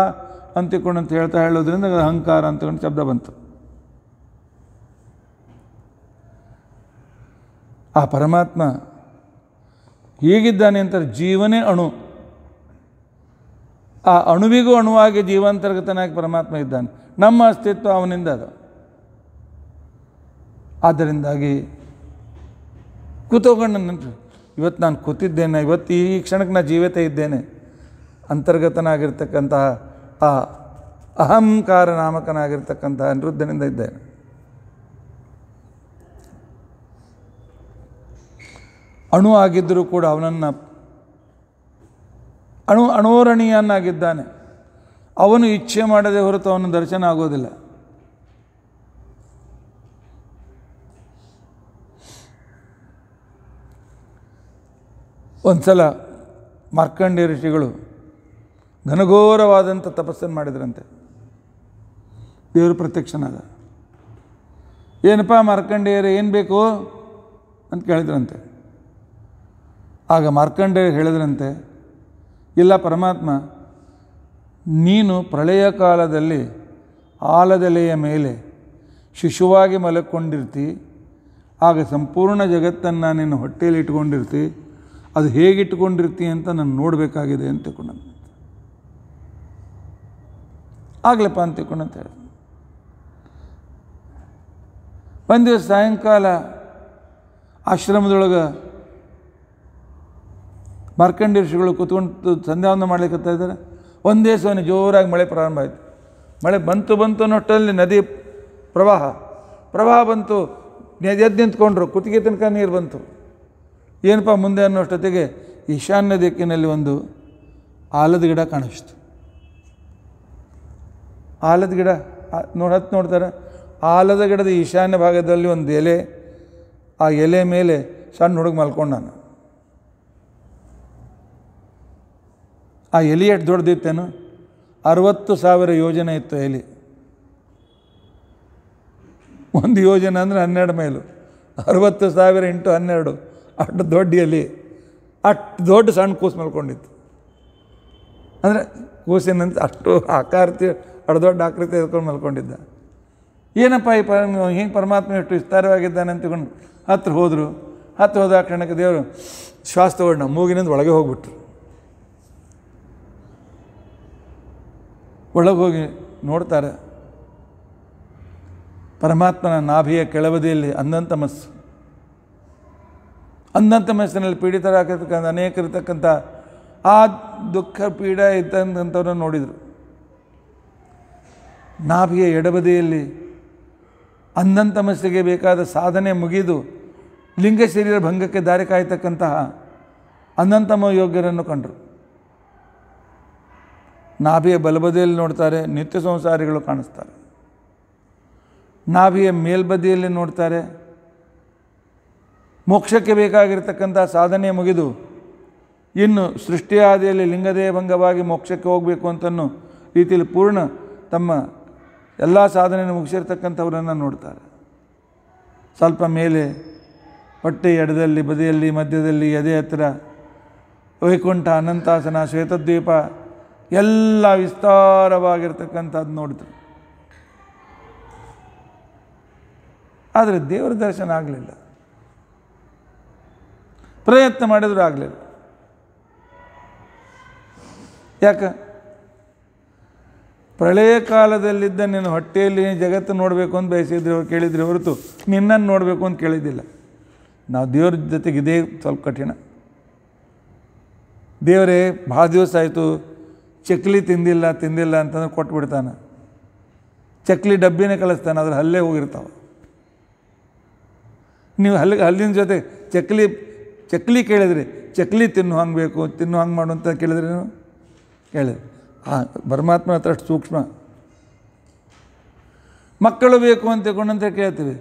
ಅಂತಿಕೊಂಡು ಅಂತ ಹೇಳ್ತಾ ಹೇಳೋದ್ರಿಂದ ಅಹಂಕಾರ ಅಂತಕೊಂಡು ಶಬ್ದ ಬಂತು ಆ ಪರಮಾತ್ಮ ಹೀಗಿದ್ದಾನೆ ಅಂತಾರೆ ಜೀವನೇ ಅಣು ಆ ಅಣುವಿಗೂ ಅಣುವಾಗಿ ಜೀವಾಂತರ್ಗತನಾಗಿ ಪರಮಾತ್ಮ ಇದ್ದಾನೆ ನಮ್ಮ ಅಸ್ತಿತ್ವ ಅವನಿಂದ ಅದು ಆದ್ದರಿಂದಾಗಿ ಕೂತೋಗಣ್ಣ ನೆನಪು ಇವತ್ತು ನಾನು ಕೂತಿದ್ದೇನೆ ಇವತ್ತು ಈ ಕ್ಷಣಕ್ಕೆ ನಾನು ಜೀವತೆ ಇದ್ದೇನೆ ಅಂತರ್ಗತನಾಗಿರ್ತಕ್ಕಂತಹ ಆ ಅಹಂಕಾರ ನಾಮಕನಾಗಿರ್ತಕ್ಕಂಥ ಅನಿರುದ್ಧನಿಂದ ಇದ್ದೇನೆ ಅಣು ಆಗಿದ್ದರೂ ಕೂಡ ಅವನನ್ನು ಅಣು ಅಣೋರಣೀಯನಾಗಿದ್ದಾನೆ ಅವನು ಇಚ್ಛೆ ಮಾಡದೆ ಹೊರತು ಅವನ ದರ್ಶನ ಆಗೋದಿಲ್ಲ ಒಂದು ಸಲ ಮಾರ್ಕಂಡೇ ಋಷಿಗಳು ಘನಘೋರವಾದಂಥ ತಪಸ್ಸನ್ನು ಮಾಡಿದ್ರಂತೆ ದೇವರು ಪ್ರತ್ಯಕ್ಷನಾಗ ಏನಪ್ಪ ಮಾರ್ಕಂಡೇಯರು ಏನು ಬೇಕು ಅಂತ ಕೇಳಿದ್ರಂತೆ ಆಗ ಮಾರ್ಕಂಡೇಯರು ಹೇಳಿದ್ರಂತೆ ಇಲ್ಲ ಪರಮಾತ್ಮ ನೀನು ಪ್ರಳಯ ಕಾಲದಲ್ಲಿ ಆಲದೆಲೆಯ ಮೇಲೆ ಶಿಶುವಾಗಿ ಮಲಕ್ಕೊಂಡಿರ್ತಿ ಆಗ ಸಂಪೂರ್ಣ ಜಗತ್ತನ್ನು ನೀನು ಹೊಟ್ಟೆಯಲ್ಲಿ ಇಟ್ಕೊಂಡಿರ್ತಿ ಅದು ಹೇಗಿಟ್ಕೊಂಡಿರ್ತಿ ಅಂತ ನಾನು ನೋಡಬೇಕಾಗಿದೆ ಅಂತ ತಿಳ್ಕೊಂಡು ಆಗ್ಲಪ್ಪ ಅಂತ ತಿಳ್ಕೊಂಡು ಅಂತ ಹೇಳಿದ್ರು ಒಂದು ದಿವಸ ಸಾಯಂಕಾಲ ಆಶ್ರಮದೊಳಗೆ ಮಾರ್ಕಂಡಿ ಋಷಿಗಳು ಕೂತ್ಕೊಂಡು ಸಂಧ್ಯಾವನ್ನ ಮಾಡ್ಲಿಕ್ಕೆ ಇದ್ದಾರೆ ಒಂದೇ ಸವನಿ ಜೋರಾಗಿ ಮಳೆ ಪ್ರಾರಂಭ ಆಯಿತು ಮಳೆ ಬಂತು ಬಂತು ಅನ್ನೋಷ್ಟರಲ್ಲಿ ನದಿ ಪ್ರವಾಹ ಪ್ರವಾಹ ಬಂತು ಎದ್ದು ನಿಂತ್ಕೊಂಡ್ರು ಕುತ್ತಿಗೆ ತನಕ ನೀರು ಬಂತು ಏನಪ್ಪ ಮುಂದೆ ಅನ್ನೋಷ್ಟೊತ್ತಿಗೆ ಈಶಾನ್ಯ ದಿಕ್ಕಿನಲ್ಲಿ ಒಂದು ಆಲದ ಗಿಡ ಕಾಣಿಸ್ತು ಆಲದ ಗಿಡ ನೋಡತ್ ನೋಡ್ತಾರೆ ಆಲದ ಗಿಡದ ಈಶಾನ್ಯ ಭಾಗದಲ್ಲಿ ಒಂದು ಎಲೆ ಆ ಎಲೆ ಮೇಲೆ ಸಣ್ಣ ಹುಡುಗ ಮಲ್ಕೊಂಡು ನಾನು ಆ ಎಲಿ ಎಷ್ಟು ದೊಡ್ಡದಿತ್ತೇನು ಅರವತ್ತು ಸಾವಿರ ಯೋಜನೆ ಇತ್ತು ಎಲಿ ಒಂದು ಯೋಜನೆ ಅಂದರೆ ಹನ್ನೆರಡು ಮೈಲು ಅರವತ್ತು ಸಾವಿರ ಇಂಟು ಹನ್ನೆರಡು ಅಷ್ಟು ದೊಡ್ಡ ಎಲಿ ಅಷ್ಟು ದೊಡ್ಡ ಸಣ್ಣ ಕೂಸು ಮಲ್ಕೊಂಡಿತ್ತು ಅಂದರೆ ಕೂಸಿನಂತ ಅಷ್ಟು ಆಕಾರ ದೊಡ್ಡ ಆಕೃತಿ ಎದ್ಕೊಂಡು ಮಲ್ಕೊಂಡಿದ್ದ ಏನಪ್ಪ ಈ ಪರ ಹಿಂಗೆ ಪರಮಾತ್ಮ ಎಷ್ಟು ವಿಸ್ತಾರವಾಗಿದ್ದಾನೆ ಅಂತ ತಿಳ್ಕೊಂಡು ಹತ್ರ ಹೋದರು ಹತ್ತು ಹೋದ ಕ್ಷಣಕ್ಕೆ ದೇವರು ಶ್ವಾಸ ತಗೊಂಡು ಮೂಗಿನಿಂದ ಒಳಗೆ ಹೋಗ್ಬಿಟ್ರು ಒಳಗೆ ಹೋಗಿ ನೋಡ್ತಾರೆ ಪರಮಾತ್ಮನ ನಾಭಿಯ ಕೆಳಬದಿಯಲ್ಲಿ ಅಂದಂತ ಮಸ್ಸು ಅಂದಂತ ಮಸ್ಸಿನಲ್ಲಿ ಪೀಡಿತರಾಗಿರ್ತಕ್ಕಂಥ ಇರ್ತಕ್ಕಂಥ ಆ ದುಃಖ ಪೀಡ ಇದ್ದಂಥವ್ರನ್ನ ನೋಡಿದರು ನಾಭಿಯ ಎಡಬದಿಯಲ್ಲಿ ಅಂದಂತಮಸ್ಸಿಗೆ ಬೇಕಾದ ಸಾಧನೆ ಮುಗಿದು ಲಿಂಗ ಶರೀರ ಭಂಗಕ್ಕೆ ದಾರಿ ಕಾಯ್ತಕ್ಕಂತಹ ಅನಂತಮ ಯೋಗ್ಯರನ್ನು ಕಂಡರು ನಾಭಿಯ ಬಲಬದಿಯಲ್ಲಿ ನೋಡ್ತಾರೆ ನಿತ್ಯ ಸಂಸಾರಿಗಳು ಕಾಣಿಸ್ತಾರೆ ನಾಭಿಯ ಮೇಲ್ಬದಿಯಲ್ಲಿ ನೋಡ್ತಾರೆ ಮೋಕ್ಷಕ್ಕೆ ಬೇಕಾಗಿರ್ತಕ್ಕಂಥ ಸಾಧನೆ ಮುಗಿದು ಇನ್ನು ಸೃಷ್ಟಿಯಾದಿಯಲ್ಲಿ ಲಿಂಗದೇ ಭಂಗವಾಗಿ ಮೋಕ್ಷಕ್ಕೆ ಹೋಗಬೇಕು ಅಂತನೋ ರೀತಿಯಲ್ಲಿ ಪೂರ್ಣ ತಮ್ಮ ಎಲ್ಲ ಸಾಧನೆಯನ್ನು ಮುಗಿಸಿರ್ತಕ್ಕಂಥವ್ರನ್ನು ನೋಡ್ತಾರೆ ಸ್ವಲ್ಪ ಮೇಲೆ ಹೊಟ್ಟೆ ಎಡದಲ್ಲಿ ಬದಿಯಲ್ಲಿ ಮಧ್ಯದಲ್ಲಿ ಎದೆ ಹತ್ತಿರ ವೈಕುಂಠ ಅನಂತಾಸನ ಶ್ವೇತದ್ವೀಪ ಎಲ್ಲ ವಿಸ್ತಾರವಾಗಿರ್ತಕ್ಕಂಥದ್ದು ನೋಡಿದ್ರು ಆದರೆ ದೇವರ ದರ್ಶನ ಆಗಲಿಲ್ಲ ಪ್ರಯತ್ನ ಮಾಡಿದರೂ ಆಗಲಿಲ್ಲ ಯಾಕೆ ಪ್ರಳಯ ಕಾಲದಲ್ಲಿದ್ದ ನಿನ್ನ ಹೊಟ್ಟೆಯಲ್ಲಿ ಜಗತ್ತು ನೋಡಬೇಕು ಅಂತ ಬಯಸಿದ್ರೆ ಅವ್ರು ಕೇಳಿದರೆ ಹೊರತು ನಿನ್ನನ್ನು ನೋಡಬೇಕು ಅಂತ ಕೇಳಿದ್ದಿಲ್ಲ ನಾವು ದೇವ್ರ ಜೊತೆಗಿದೆ ಸ್ವಲ್ಪ ಕಠಿಣ ದೇವರೇ ಭಾಳ ದಿವಸ ಆಯಿತು ಚಕ್ಲಿ ತಿಂದಿಲ್ಲ ತಿಂದಿಲ್ಲ ಅಂತಂದ್ರೆ ಕೊಟ್ಟು ಚಕ್ಲಿ ಡಬ್ಬಿನೇ ಕಳಿಸ್ತಾನೆ ಅದ್ರ ಹಲ್ಲೇ ಹೋಗಿರ್ತಾವೆ ನೀವು ಹಲ್ಲಿ ಹಲ್ಲಿನ ಜೊತೆ ಚಕ್ಲಿ ಚಕ್ಲಿ ಕೇಳಿದ್ರಿ ಚಕ್ಲಿ ತಿನ್ನು ಹಂಗೆ ಬೇಕು ತಿನ್ನು ಹಂಗೆ ಮಾಡು ಅಂತ ಕೇಳಿದ್ರೆ ನೀವು ಕೇಳಿದ್ರಿ ಆ ಪರಮಾತ್ಮ ಹತ್ರ ಅಷ್ಟು ಸೂಕ್ಷ್ಮ ಮಕ್ಕಳು ಬೇಕು ಅಂತ ಕೊಂಡಂತೆ ಕೇಳ್ತೀವಿ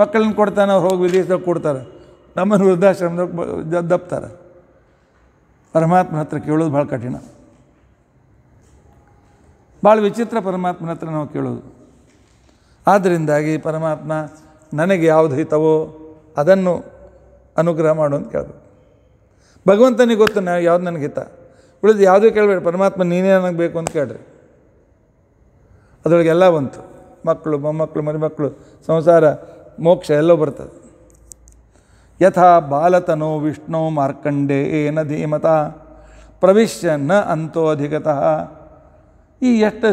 ಮಕ್ಕಳನ್ನ ಕೊಡ್ತಾನೆ ಅವ್ರು ಹೋಗಿ ವಿದೇಶದಾಗ ಕೊಡ್ತಾರೆ ನಮ್ಮನ್ನು ವೃದ್ಧಾಶ್ರಮದಾಗ ದಪ್ತಾರೆ ಪರಮಾತ್ಮ ಹತ್ರ ಕೇಳೋದು ಭಾಳ ಕಠಿಣ ಭಾಳ ವಿಚಿತ್ರ ಪರಮಾತ್ಮನ ಹತ್ರ ನಾವು ಕೇಳೋದು ಆದ್ದರಿಂದಾಗಿ ಪರಮಾತ್ಮ ನನಗೆ ಯಾವುದು ಹಿತವೋ ಅದನ್ನು ಅನುಗ್ರಹ ಮಾಡು ಅಂತ ಕೇಳಬೇಕು ಭಗವಂತನಿಗೆ ಗೊತ್ತು ನಾವು ಯಾವ್ದು ನನಗೆ ಹಿತ ಉಳಿದು ಯಾವುದೂ ಕೇಳಬೇಡಿ ಪರಮಾತ್ಮ ನೀನೇ ನನಗೆ ಬೇಕು ಅಂತ ಕೇಳ್ರಿ ಅದರೊಳಗೆಲ್ಲ ಬಂತು ಮಕ್ಕಳು ಮೊಮ್ಮಕ್ಕಳು ಮರಿಮಕ್ಕಳು ಸಂಸಾರ ಮೋಕ್ಷ ಎಲ್ಲೋ ಬರ್ತದೆ ಯಥಾ ಬಾಲತನೋ ವಿಷ್ಣು ಮಾರ್ಕಂಡೇ ಏನ ಧೀಮತ ಪ್ರವಿಶ್ಯ ನ ಅಂತೋ ಅಧಿಗತಃ ಈ ಎಷ್ಟು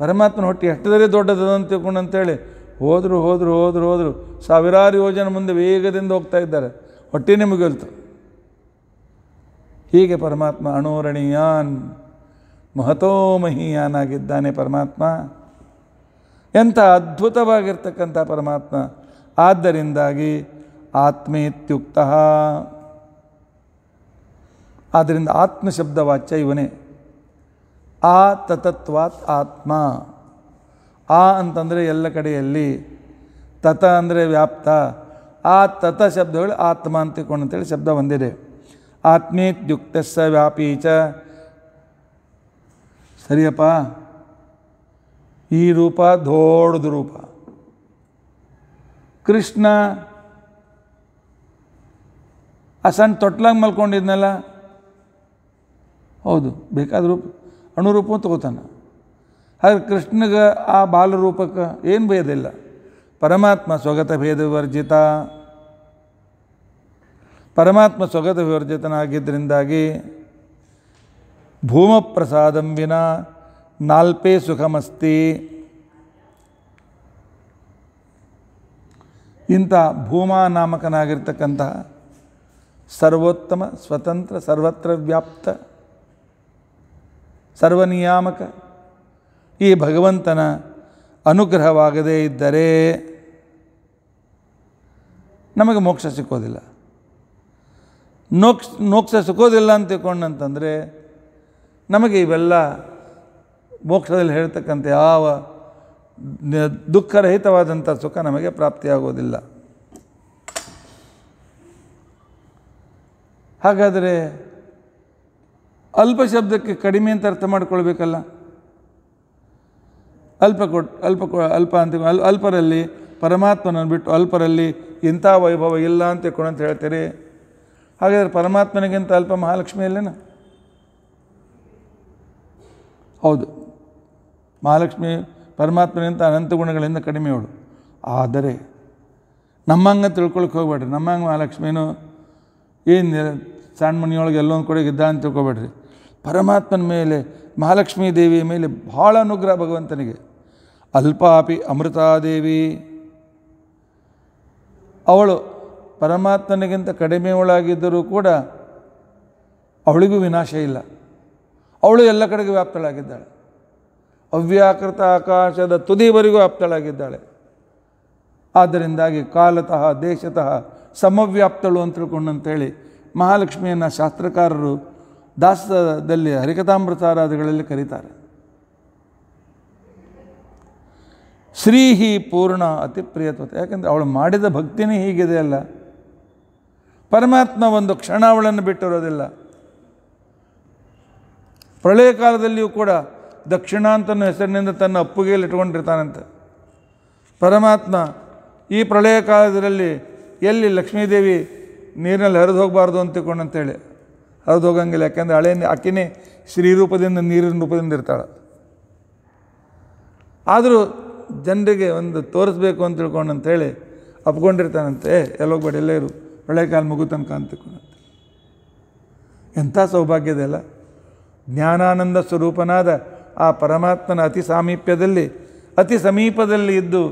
ಪರಮಾತ್ಮನ ಹೊಟ್ಟೆ ಎಷ್ಟದರೇ ದೊಡ್ಡದಂತ ತಿಳ್ಕೊಂಡು ಅಂತೇಳಿ ಹೋದರು ಹೋದರು ಹೋದರು ಹೋದರು ಸಾವಿರಾರು ಯೋಜನೆ ಮುಂದೆ ವೇಗದಿಂದ ಹೋಗ್ತಾ ಇದ್ದಾರೆ ನಿಮಗೆ ಮುಗಿಯಲ್ತು ಹೀಗೆ ಪರಮಾತ್ಮ ಅಣೋರಣೀಯಾನ್ ಮಹತೋ ಮಹೀಯಾನಾಗಿದ್ದಾನೆ ಪರಮಾತ್ಮ ಎಂಥ ಅದ್ಭುತವಾಗಿರ್ತಕ್ಕಂಥ ಪರಮಾತ್ಮ ಆದ್ದರಿಂದಾಗಿ ಆತ್ಮೇತ್ಯುಕ್ತ ಆದ್ದರಿಂದ ಆತ್ಮಶಬ್ದ ವಾಚ್ಯ ಇವನೇ ಆ ತತತ್ವಾತ್ ಆತ್ಮ ಆ ಅಂತಂದರೆ ಎಲ್ಲ ಕಡೆಯಲ್ಲಿ ತತ ಅಂದರೆ ವ್ಯಾಪ್ತ ಆ ತತ ಶಬ್ದಗಳು ಆತ್ಮ ಅಂತ ಅಂತೇಳಿ ಶಬ್ದ ಹೊಂದಿದೆ ಆತ್ಮೇತ್ಯುಕ್ತ ಸ ವ್ಯಾಪೀಚ ಸರಿಯಪ್ಪ ಈ ರೂಪ ದೊಡ್ಡದು ರೂಪ ಕೃಷ್ಣ ಆ ಸಣ್ಣ ತೊಟ್ಲಾಗಿ ಮಲ್ಕೊಂಡಿದ್ನಲ್ಲ ಹೌದು ಬೇಕಾದ ರೂಪ ಅಣುರೂಪವೂ ತಗೋತಾನ ಹಾಗೆ ಕೃಷ್ಣಗೆ ಆ ಬಾಲರೂಪಕ್ಕೆ ಏನು ಇಲ್ಲ ಪರಮಾತ್ಮ ಸ್ವಗತ ಭೇದ ವರ್ಜಿತ ಪರಮಾತ್ಮ ಸ್ವಗತ ವಿವರ್ಜಿತನಾಗಿದ್ದರಿಂದಾಗಿ ಪ್ರಸಾದಂ ವಿನ ನಾಲ್ಪೇ ಸುಖಮಸ್ತಿ ಇಂಥ ಭೂಮಾ ಸರ್ವೋತ್ತಮ ಸ್ವತಂತ್ರ ಸರ್ವತ್ರ ವ್ಯಾಪ್ತ ಸರ್ವನಿಯಾಮಕ ಈ ಭಗವಂತನ ಅನುಗ್ರಹವಾಗದೇ ಇದ್ದರೆ ನಮಗೆ ಮೋಕ್ಷ ಸಿಕ್ಕೋದಿಲ್ಲ ನೋಕ್ಸ್ ಮೋಕ್ಷ ಸುಖೋದಿಲ್ಲ ಅಂತ ತಿಳ್ಕೊಂಡಂತಂದರೆ ನಮಗೆ ಇವೆಲ್ಲ ಮೋಕ್ಷದಲ್ಲಿ ಹೇಳ್ತಕ್ಕಂಥ ಯಾವ ದುಃಖರಹಿತವಾದಂಥ ಸುಖ ನಮಗೆ ಪ್ರಾಪ್ತಿಯಾಗೋದಿಲ್ಲ ಹಾಗಾದರೆ ಅಲ್ಪ ಶಬ್ದಕ್ಕೆ ಕಡಿಮೆ ಅಂತ ಅರ್ಥ ಮಾಡಿಕೊಳ್ಬೇಕಲ್ಲ ಅಲ್ಪ ಕೊಟ್ ಅಲ್ಪ ಕೊ ಅಲ್ಪ ಅಂತ ಅಲ್ಪರಲ್ಲಿ ಪರಮಾತ್ಮನನ್ನು ಬಿಟ್ಟು ಅಲ್ಪರಲ್ಲಿ ಇಂಥ ವೈಭವ ಇಲ್ಲ ಅಂತ ಕೊಡಂತ ಹೇಳ್ತೀರಿ ಹಾಗಾದರೆ ಪರಮಾತ್ಮನಿಗಿಂತ ಅಲ್ಪ ಮಹಾಲಕ್ಷ್ಮಿ ಹೌದು ಮಹಾಲಕ್ಷ್ಮಿ ಪರಮಾತ್ಮನಿಗಿಂತ ಅನಂತ ಗುಣಗಳಿಂದ ಅವಳು ಆದರೆ ನಮ್ಮಂಗೆ ತಿಳ್ಕೊಳಕ್ಕೆ ಹೋಗ್ಬೇಡ್ರಿ ನಮ್ಮಂಗೆ ಮಹಾಲಕ್ಷ್ಮಿನೂ ಏನು ಸಣ್ಣ ಮನೆಯೊಳಗೆ ಎಲ್ಲೊಂದು ಕೂಡ ಇದ್ದ ಅಂತ ತಿಳ್ಕೊಬೇಡ್ರಿ ಪರಮಾತ್ಮನ ಮೇಲೆ ಮಹಾಲಕ್ಷ್ಮೀ ದೇವಿಯ ಮೇಲೆ ಭಾಳ ಅನುಗ್ರಹ ಭಗವಂತನಿಗೆ ಅಲ್ಪಾಪಿ ಅಮೃತಾದೇವಿ ಅವಳು ಪರಮಾತ್ಮನಿಗಿಂತ ಕಡಿಮೆಯವಳಾಗಿದ್ದರೂ ಕೂಡ ಅವಳಿಗೂ ವಿನಾಶ ಇಲ್ಲ ಅವಳು ಎಲ್ಲ ಕಡೆಗೂ ವ್ಯಾಪ್ತಳಾಗಿದ್ದಾಳೆ ಅವ್ಯಾಕೃತ ಆಕಾಶದ ತುದಿವರೆಗೂ ವ್ಯಾಪ್ತಳಾಗಿದ್ದಾಳೆ ಆದ್ದರಿಂದಾಗಿ ಕಾಲತಃ ದೇಶತಃ ಸಮವ್ಯಾಪ್ತಳು ಅಂತ ಅಂತೇಳಿ ಮಹಾಲಕ್ಷ್ಮಿಯನ್ನು ಶಾಸ್ತ್ರಕಾರರು ದಾಸದಲ್ಲಿ ಹರಿಕಥಾಮೃತಾರಾಧಗಳಲ್ಲಿ ಕರೀತಾರೆ ಶ್ರೀಹಿ ಪೂರ್ಣ ಅತಿ ಪ್ರಿಯತ್ವತೆ ಯಾಕೆಂದರೆ ಅವಳು ಮಾಡಿದ ಭಕ್ತಿನೇ ಹೀಗಿದೆ ಅಲ್ಲ ಪರಮಾತ್ಮ ಒಂದು ಕ್ಷಣ ಅವಳನ್ನು ಬಿಟ್ಟಿರೋದಿಲ್ಲ ಪ್ರಳಯ ಕಾಲದಲ್ಲಿಯೂ ಕೂಡ ದಕ್ಷಿಣಾಂತನ ಹೆಸರಿನಿಂದ ತನ್ನ ಅಪ್ಪುಗೆಯಲ್ಲಿ ಇಟ್ಕೊಂಡಿರ್ತಾನಂತೆ ಪರಮಾತ್ಮ ಈ ಪ್ರಳಯ ಕಾಲದಲ್ಲಿ ಎಲ್ಲಿ ಲಕ್ಷ್ಮೀದೇವಿ ನೀರಿನಲ್ಲಿ ಹರಿದು ಹೋಗಬಾರ್ದು ಅಂತಿಕೊಂಡು ಅಂತೇಳಿ ಹರಿದು ಹೋಗಂಗಿಲ್ಲ ಯಾಕೆಂದರೆ ಹಳೆ ಶ್ರೀ ಶ್ರೀರೂಪದಿಂದ ನೀರಿನ ರೂಪದಿಂದ ಇರ್ತಾಳೆ ಆದರೂ ಜನರಿಗೆ ಒಂದು ತೋರಿಸ್ಬೇಕು ಅಂತ ತಿಳ್ಕೊಂಡು ಅಂತೇಳಿ ಅಪ್ಕೊಂಡಿರ್ತಾನಂತೆ ಎಲ್ಲೋಗ್ಬೇಡಿ ಎಲ್ಲೇ ಇರು ಪ್ರಳಯಕಾಲ ಮಗು ತನಕ ಅಂತಕೊಂಡಂತೆ ಎಂಥ ಸೌಭಾಗ್ಯದಲ್ಲ ಜ್ಞಾನಾನಂದ ಸ್ವರೂಪನಾದ ಆ ಪರಮಾತ್ಮನ ಅತಿ ಸಾಮೀಪ್ಯದಲ್ಲಿ ಅತಿ ಸಮೀಪದಲ್ಲಿ ಇದ್ದು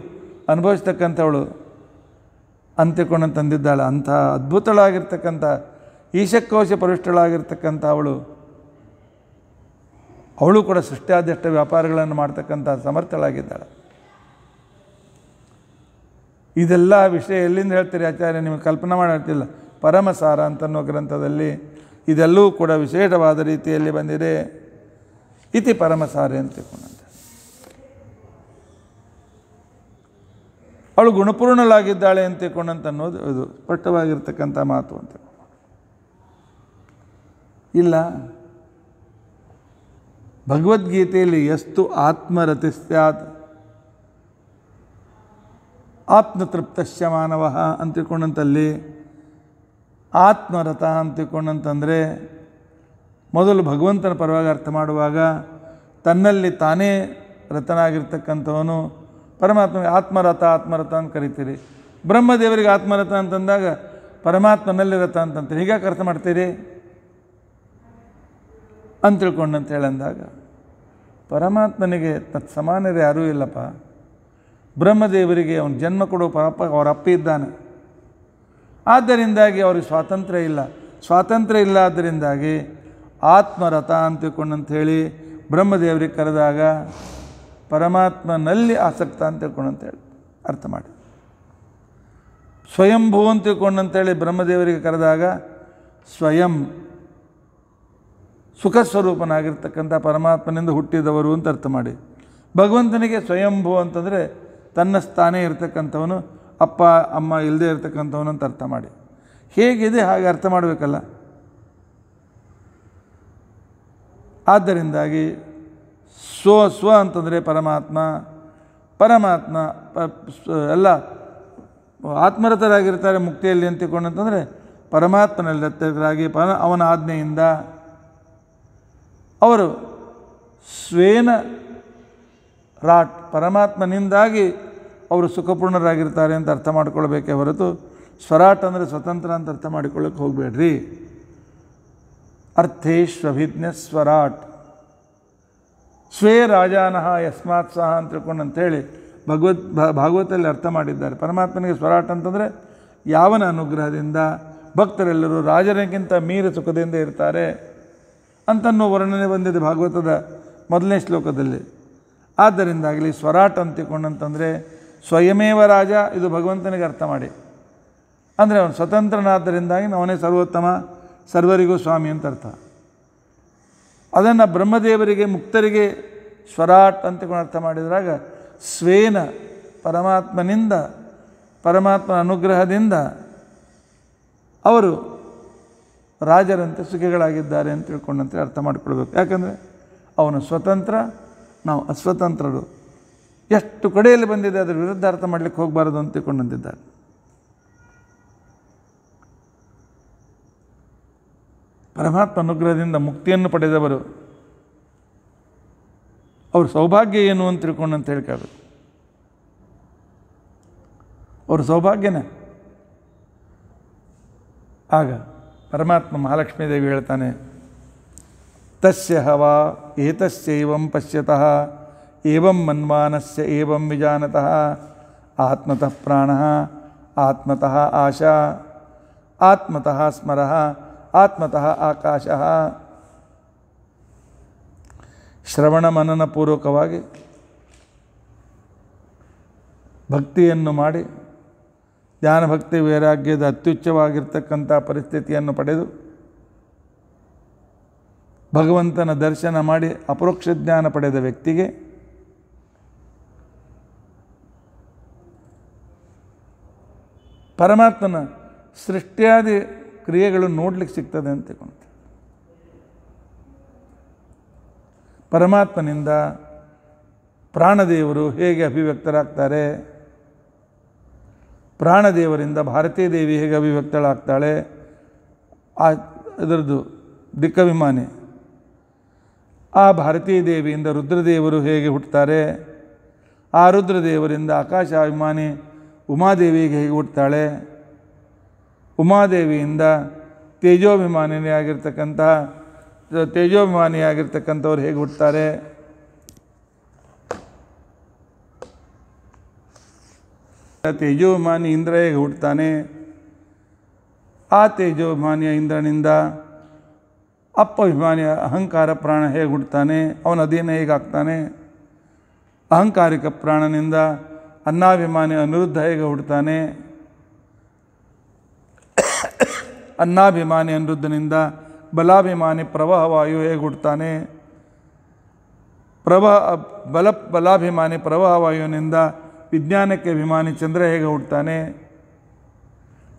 ಅನುಭವಿಸ್ತಕ್ಕಂಥವಳು ಅಂತ್ಯಕೊಂಡು ತಂದಿದ್ದಾಳೆ ಅಂಥ ಅದ್ಭುತಳಾಗಿರ್ತಕ್ಕಂಥ ಈಶಕೋಶ ಪರಿಷ್ಠಳಾಗಿರ್ತಕ್ಕಂಥ ಅವಳು ಅವಳು ಕೂಡ ಸೃಷ್ಟಿಯಾದಷ್ಟು ವ್ಯಾಪಾರಗಳನ್ನು ಮಾಡ್ತಕ್ಕಂಥ ಸಮರ್ಥಳಾಗಿದ್ದಾಳೆ ಇದೆಲ್ಲ ವಿಷಯ ಎಲ್ಲಿಂದ ಹೇಳ್ತೀರಿ ಆಚಾರ್ಯ ನಿಮಗೆ ಕಲ್ಪನೆ ಹೇಳ್ತಿಲ್ಲ ಪರಮಸಾರ ಅಂತನ್ನೋ ಗ್ರಂಥದಲ್ಲಿ ಇದೆಲ್ಲವೂ ಕೂಡ ವಿಶೇಷವಾದ ರೀತಿಯಲ್ಲಿ ಬಂದಿದೆ ಇತಿ ಪರಮಸಾರೆ ಅಂತ ತಿಳ್ಕೊಂಡಂತೆ ಅವಳು ಗುಣಪೂರ್ಣಳಾಗಿದ್ದಾಳೆ ಅಂತ ತಿಳ್ಕೊಂಡಂತ ಅನ್ನೋದು ಇದು ಸ್ಪಷ್ಟವಾಗಿರ್ತಕ್ಕಂಥ ಮಾತು ಅಂತ ಇಲ್ಲ ಭಗವದ್ಗೀತೆಯಲ್ಲಿ ಎಷ್ಟು ಆತ್ಮರತಿ ಆತ್ಮತೃಪ್ತಶ್ಯ ಮಾನವ ಅಂತ ತಿಳ್ಕೊಂಡಂತಲ್ಲಿ ಆತ್ಮರಥ ಅಂತ ತಿಳ್ಕೊಂಡಂತಂದರೆ ಮೊದಲು ಭಗವಂತನ ಪರವಾಗಿ ಅರ್ಥ ಮಾಡುವಾಗ ತನ್ನಲ್ಲಿ ತಾನೇ ರಥನಾಗಿರ್ತಕ್ಕಂಥವನು ಪರಮಾತ್ಮ ಆತ್ಮರಥ ಆತ್ಮರಥ ಅಂತ ಕರಿತೀರಿ ಬ್ರಹ್ಮದೇವರಿಗೆ ಆತ್ಮರಥ ಅಂತಂದಾಗ ಪರಮಾತ್ಮನಲ್ಲಿ ರಥ ಅಂತಂತ ಹೀಗಾಗಿ ಅರ್ಥ ಮಾಡ್ತೀರಿ ಅಂತ ತಿಳ್ಕೊಂಡಂತ ಹೇಳಂದಾಗ ಪರಮಾತ್ಮನಿಗೆ ತತ್ ಸಮಾನರು ಯಾರೂ ಇಲ್ಲಪ್ಪ ಬ್ರಹ್ಮದೇವರಿಗೆ ಅವನು ಜನ್ಮ ಕೊಡೋ ಪರಪ್ಪ ಅವರ ಅಪ್ಪ ಇದ್ದಾನೆ ಆದ್ದರಿಂದಾಗಿ ಅವ್ರಿಗೆ ಸ್ವಾತಂತ್ರ್ಯ ಇಲ್ಲ ಸ್ವಾತಂತ್ರ್ಯ ಇಲ್ಲ ಆದ್ದರಿಂದಾಗಿ ಆತ್ಮರಥ ಅಂತ ಹೇಳಿ ಬ್ರಹ್ಮದೇವರಿಗೆ ಕರೆದಾಗ ಪರಮಾತ್ಮನಲ್ಲಿ ಆಸಕ್ತ ಅಂತ ಹೇಳಿ ಅರ್ಥ ಮಾಡಿ ಸ್ವಯಂಭೂ ಅಂತ ಅಂತೇಳಿ ಬ್ರಹ್ಮದೇವರಿಗೆ ಕರೆದಾಗ ಸ್ವಯಂ ಸುಖ ಸ್ವರೂಪನಾಗಿರ್ತಕ್ಕಂಥ ಪರಮಾತ್ಮನಿಂದ ಹುಟ್ಟಿದವರು ಅಂತ ಅರ್ಥ ಮಾಡಿ ಭಗವಂತನಿಗೆ ಸ್ವಯಂಭೂ ಅಂತಂದರೆ ತನ್ನ ಸ್ಥಾನೇ ಇರತಕ್ಕಂಥವನು ಅಪ್ಪ ಅಮ್ಮ ಇಲ್ಲದೆ ಇರ್ತಕ್ಕಂಥವನು ಅಂತ ಅರ್ಥ ಮಾಡಿ ಹೇಗಿದೆ ಹಾಗೆ ಅರ್ಥ ಮಾಡಬೇಕಲ್ಲ ಆದ್ದರಿಂದಾಗಿ ಸ್ವ ಸ್ವ ಅಂತಂದರೆ ಪರಮಾತ್ಮ ಪರಮಾತ್ಮ ಪ ಎಲ್ಲ ಆತ್ಮರಥರಾಗಿರ್ತಾರೆ ಮುಕ್ತಿಯಲ್ಲಿ ಅಂತಂದರೆ ಪರಮಾತ್ಮನಲ್ಲಿ ರಥರಾಗಿ ಪರ ಅವನ ಆಜ್ಞೆಯಿಂದ ಅವರು ಸ್ವೇನ ರಾಟ್ ಪರಮಾತ್ಮನಿಂದಾಗಿ ಅವರು ಸುಖಪೂರ್ಣರಾಗಿರ್ತಾರೆ ಅಂತ ಅರ್ಥ ಮಾಡ್ಕೊಳ್ಬೇಕೇ ಹೊರತು ಸ್ವರಾಟ್ ಅಂದರೆ ಸ್ವತಂತ್ರ ಅಂತ ಅರ್ಥ ಮಾಡಿಕೊಳ್ಳೋಕೆ ಹೋಗಬೇಡ್ರಿ ಅರ್ಥೇಶ್ವಭಿಜ್ಞ ಸ್ವರಾಟ್ ಸ್ವೇ ರಾಜಾನಃ ಯಸ್ಮಾತ್ ಸಹ ಅಂತ ತಿಳ್ಕೊಂಡು ಹೇಳಿ ಭಗವತ್ ಭಾಗವತಲ್ಲಿ ಅರ್ಥ ಮಾಡಿದ್ದಾರೆ ಪರಮಾತ್ಮನಿಗೆ ಸ್ವರಾಟ್ ಅಂತಂದರೆ ಯಾವನ ಅನುಗ್ರಹದಿಂದ ಭಕ್ತರೆಲ್ಲರೂ ರಾಜರಿಗಿಂತ ಮೀರ ಸುಖದಿಂದ ಇರ್ತಾರೆ ಅಂತನ್ನೋ ವರ್ಣನೆ ಬಂದಿದೆ ಭಾಗವತದ ಮೊದಲನೇ ಶ್ಲೋಕದಲ್ಲಿ ಆದ್ದರಿಂದಾಗಲಿ ಸ್ವರಾಟ್ ಅಂತಿಕೊಂಡಂತಂದರೆ ಸ್ವಯಮೇವ ರಾಜ ಇದು ಭಗವಂತನಿಗೆ ಅರ್ಥ ಮಾಡಿ ಅಂದರೆ ಅವನು ಸ್ವತಂತ್ರನಾದ್ದರಿಂದಾಗಿ ಅವನೇ ಸರ್ವೋತ್ತಮ ಸರ್ವರಿಗೂ ಸ್ವಾಮಿ ಅಂತ ಅರ್ಥ ಅದನ್ನು ಬ್ರಹ್ಮದೇವರಿಗೆ ಮುಕ್ತರಿಗೆ ಸ್ವರಾಟ್ ಅಂತಿಕೊಂಡು ಅರ್ಥ ಮಾಡಿದ್ರಾಗ ಸ್ವೇನ ಪರಮಾತ್ಮನಿಂದ ಪರಮಾತ್ಮನ ಅನುಗ್ರಹದಿಂದ ಅವರು ರಾಜರಂತೆ ಸುಖಿಗಳಾಗಿದ್ದಾರೆ ಅಂತ ತಿಳ್ಕೊಂಡಂತೆ ಅರ್ಥ ಮಾಡಿಕೊಳ್ಬೇಕು ಯಾಕಂದರೆ ಅವನು ಸ್ವತಂತ್ರ ನಾವು ಅಸ್ವತಂತ್ರರು ಎಷ್ಟು ಕಡೆಯಲ್ಲಿ ಬಂದಿದೆ ಅದರ ವಿರುದ್ಧಾರ್ಥ ಮಾಡಲಿಕ್ಕೆ ಹೋಗಬಾರದು ಅಂತ ತಿಳ್ಕೊಂಡು ಬಂದಿದ್ದಾರೆ ಪರಮಾತ್ಮ ಅನುಗ್ರಹದಿಂದ ಮುಕ್ತಿಯನ್ನು ಪಡೆದವರು ಅವ್ರ ಸೌಭಾಗ್ಯ ಏನು ಅಂತ ತಿಳ್ಕೊಂಡು ಅಂತ ಹೇಳ್ಕೋಬೇಕು ಅವ್ರ ಸೌಭಾಗ್ಯನೇ ಆಗ ಪರಮಾತ್ಮ ಮಹಾಲಕ್ಷ್ಮೀ ದೇವಿ ಹೇಳ್ತಾನೆ ತಸ್ಯ ಹವಾ ಏತಸ್ಯವಂ ಪಶ್ಯತಃ ಏವಂ ಮನ್ವಾನಸ್ಯ ಏವಂ ವಿಜಾನತಃ ಆತ್ಮತಃ ಪ್ರಾಣ ಆತ್ಮತಃ ಆಶಾ ಆತ್ಮತಃ ಸ್ಮರ ಆತ್ಮತಃ ಆಕಾಶ ಶ್ರವಣ ಮನನ ಭಕ್ತಿಯನ್ನು ಮಾಡಿ ಜ್ಞಾನಭಕ್ತಿ ವೈರಾಗ್ಯದ ಅತ್ಯುಚ್ಚವಾಗಿರ್ತಕ್ಕಂಥ ಪರಿಸ್ಥಿತಿಯನ್ನು ಪಡೆದು ಭಗವಂತನ ದರ್ಶನ ಮಾಡಿ ಅಪರೋಕ್ಷ ಜ್ಞಾನ ಪಡೆದ ವ್ಯಕ್ತಿಗೆ ಪರಮಾತ್ಮನ ಸೃಷ್ಟಿಯಾದಿ ಕ್ರಿಯೆಗಳು ನೋಡ್ಲಿಕ್ಕೆ ಸಿಗ್ತದೆ ಅಂತ ತಿಳ್ಕೊಂತ ಪರಮಾತ್ಮನಿಂದ ಪ್ರಾಣದೇವರು ಹೇಗೆ ಅಭಿವ್ಯಕ್ತರಾಗ್ತಾರೆ ಪ್ರಾಣದೇವರಿಂದ ಭಾರತೀಯ ದೇವಿ ಹೇಗೆ ಅಭಿವ್ಯಕ್ತಳಾಗ್ತಾಳೆ ಆ ಇದರದ್ದು ದಿಕ್ಕಭಿಮಾನಿ ಆ ಭಾರತೀಯ ದೇವಿಯಿಂದ ರುದ್ರದೇವರು ಹೇಗೆ ಹುಟ್ಟುತ್ತಾರೆ ಆ ರುದ್ರದೇವರಿಂದ ಆಕಾಶಾಭಿಮಾನಿ ಉಮಾದೇವಿಗೆ ಹೇಗೆ ಹುಟ್ಟುತ್ತಾಳೆ ಉಮಾದೇವಿಯಿಂದ ತೇಜೋಭಿಮಾನಿಯಾಗಿರ್ತಕ್ಕಂತಹ ತೇಜೋಭಿಮಾನಿಯಾಗಿರ್ತಕ್ಕಂಥವ್ರು ಹೇಗೆ ಹುಟ್ಟುತ್ತಾರೆ ತೇಜೋಭಿಮಾನಿ ಇಂದ್ರ ಹೇಗೆ ಹುಟ್ಟುತ್ತಾನೆ ಆ ತೇಜೋಭಿಮಾನಿಯ ಇಂದ್ರನಿಂದ ಅಪವಿಮಾನಿಯ ಅಹಂಕಾರ ಪ್ರಾಣ ಹೇಗೆ ಹುಡ್ತಾನೆ ಅವನ ಅಧೀನ ಹೇಗಾಗ್ತಾನೆ ಅಹಂಕಾರಿಕ ಪ್ರಾಣನಿಂದ ಅನ್ನಾಭಿಮಾನಿ ಅನಿರುದ್ಧ ಹೇಗೆ ಹುಡ್ತಾನೆ ಅನ್ನಾಭಿಮಾನಿ ಅನಿರುದ್ಧನಿಂದ ಬಲಾಭಿಮಾನಿ ಪ್ರವಾಹವಾಯು ಹೇಗೆ ಹುಡ್ತಾನೆ ಪ್ರವಾಹ ಬಲ ಬಲಾಭಿಮಾನಿ ಪ್ರವಾಹವಾಯುವಿನಿಂದ ವಿಜ್ಞಾನಕ್ಕೆ ಅಭಿಮಾನಿ ಚಂದ್ರ ಹೇಗೆ ಹುಡ್ತಾನೆ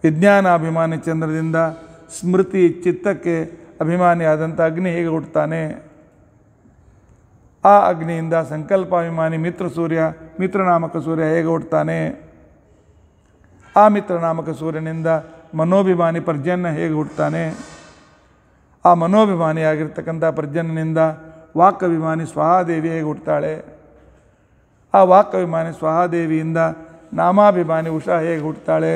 ವಿಜ್ಞಾನಾಭಿಮಾನಿ ಚಂದ್ರದಿಂದ ಸ್ಮೃತಿ ಚಿತ್ತಕ್ಕೆ ಅಭಿಮಾನಿಯಾದಂಥ ಅಗ್ನಿ ಹೇಗೆ ಹುಟ್ಟುತ್ತಾನೆ ಆ ಅಗ್ನಿಯಿಂದ ಸಂಕಲ್ಪಾಭಿಮಾನಿ ಮಿತ್ರ ಸೂರ್ಯ ಮಿತ್ರನಾಮಕ ಸೂರ್ಯ ಹೇಗೆ ಹುಟ್ಟುತ್ತಾನೆ ಆ ಮಿತ್ರನಾಮಕ ಸೂರ್ಯನಿಂದ ಮನೋಭಿಮಾನಿ ಪರ್ಜನ್ಯ ಹೇಗೆ ಹುಟ್ಟುತ್ತಾನೆ ಆ ಮನೋಭಿಮಾನಿಯಾಗಿರ್ತಕ್ಕಂಥ ಪರ್ಜನ್ಯನಿಂದ ವಾಕ್ಯಭಿಮಾನಿ ಸ್ವಹಾದೇವಿ ಹೇಗೆ ಹುಟ್ಟುತ್ತಾಳೆ ಆ ವಾಕ್ಯಭಿಮಾನಿ ಸ್ವಹಾದೇವಿಯಿಂದ ನಾಮಾಭಿಮಾನಿ ಉಷಾ ಹೇಗೆ ಹುಟ್ಟುತ್ತಾಳೆ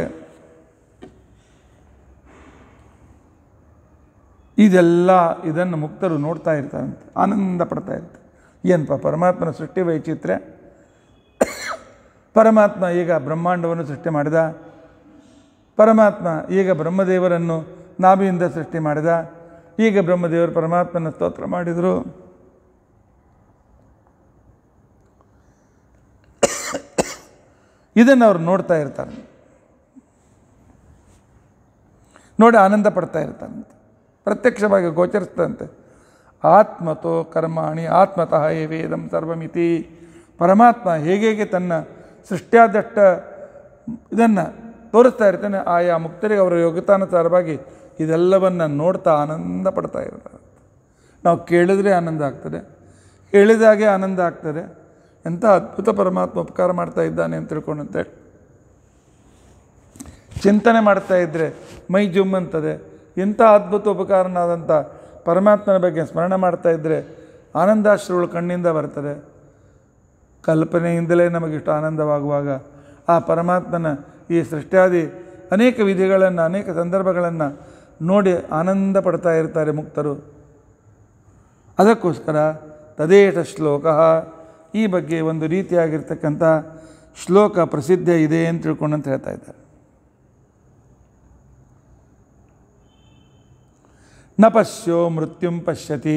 ಇದೆಲ್ಲ ಇದನ್ನು ಮುಕ್ತರು ನೋಡ್ತಾ ಇರ್ತಾರಂತೆ ಆನಂದ ಪಡ್ತಾ ಇರ್ತಾರೆ ಏನಪ್ಪ ಪರಮಾತ್ಮನ ಸೃಷ್ಟಿ ವೈಚಿತ್ರ್ಯ ಪರಮಾತ್ಮ ಈಗ ಬ್ರಹ್ಮಾಂಡವನ್ನು ಸೃಷ್ಟಿ ಮಾಡಿದ ಪರಮಾತ್ಮ ಈಗ ಬ್ರಹ್ಮದೇವರನ್ನು ನಾಭಿಯಿಂದ ಸೃಷ್ಟಿ ಮಾಡಿದ ಈಗ ಬ್ರಹ್ಮದೇವರು ಪರಮಾತ್ಮನ ಸ್ತೋತ್ರ ಮಾಡಿದರು ಇದನ್ನು ಅವರು ನೋಡ್ತಾ ಇರ್ತಾರೆ ನೋಡಿ ಆನಂದ ಪಡ್ತಾ ಇರ್ತಾರಂತೆ ಪ್ರತ್ಯಕ್ಷವಾಗಿ ಗೋಚರಿಸ್ತಂತೆ ಆತ್ಮತೋ ಕರ್ಮಾಣಿ ಆತ್ಮತಃ ಏ ವೇದಂ ಸರ್ವಮಿತಿ ಪರಮಾತ್ಮ ಹೇಗೆ ತನ್ನ ಸೃಷ್ಟಿಯಾದಷ್ಟ ಇದನ್ನು ತೋರಿಸ್ತಾ ಇರ್ತಾನೆ ಆಯಾ ಮುಕ್ತರಿಗೆ ಅವರ ಯೋಗ್ಯತಾನುಸಾರವಾಗಿ ಇದೆಲ್ಲವನ್ನು ನೋಡ್ತಾ ಆನಂದ ಪಡ್ತಾ ಇರ್ತಾರೆ ನಾವು ಕೇಳಿದ್ರೆ ಆನಂದ ಆಗ್ತದೆ ಹೇಳಿದಾಗೆ ಆನಂದ ಆಗ್ತದೆ ಎಂಥ ಅದ್ಭುತ ಪರಮಾತ್ಮ ಉಪಕಾರ ಮಾಡ್ತಾ ಇದ್ದಾನೆ ಅಂತ ತಿಳ್ಕೊಂಡಂತೆ ಚಿಂತನೆ ಮಾಡ್ತಾ ಇದ್ದರೆ ಮೈ ಜುಮ್ಮಂತದೆ ಇಂಥ ಅದ್ಭುತ ಉಪಕಾರನಾದಂಥ ಪರಮಾತ್ಮನ ಬಗ್ಗೆ ಸ್ಮರಣೆ ಮಾಡ್ತಾ ಇದ್ದರೆ ಆನಂದಾಶ್ರುಗಳು ಕಣ್ಣಿಂದ ಬರ್ತದೆ ಕಲ್ಪನೆಯಿಂದಲೇ ನಮಗಿಷ್ಟು ಆನಂದವಾಗುವಾಗ ಆ ಪರಮಾತ್ಮನ ಈ ಸೃಷ್ಟಿಯಾದಿ ಅನೇಕ ವಿಧಿಗಳನ್ನು ಅನೇಕ ಸಂದರ್ಭಗಳನ್ನು ನೋಡಿ ಆನಂದ ಪಡ್ತಾ ಇರ್ತಾರೆ ಮುಕ್ತರು ಅದಕ್ಕೋಸ್ಕರ ತದೇಶ ಶ್ಲೋಕ ಈ ಬಗ್ಗೆ ಒಂದು ರೀತಿಯಾಗಿರ್ತಕ್ಕಂಥ ಶ್ಲೋಕ ಪ್ರಸಿದ್ಧ ಇದೆ ಅಂತ ತಿಳ್ಕೊಂಡಂತ ಹೇಳ್ತಾ ಇದ್ದಾರೆ ನ ಪಶ್ಯೋ ಮೃತ್ಯುಂ ಪಶ್ಯತಿ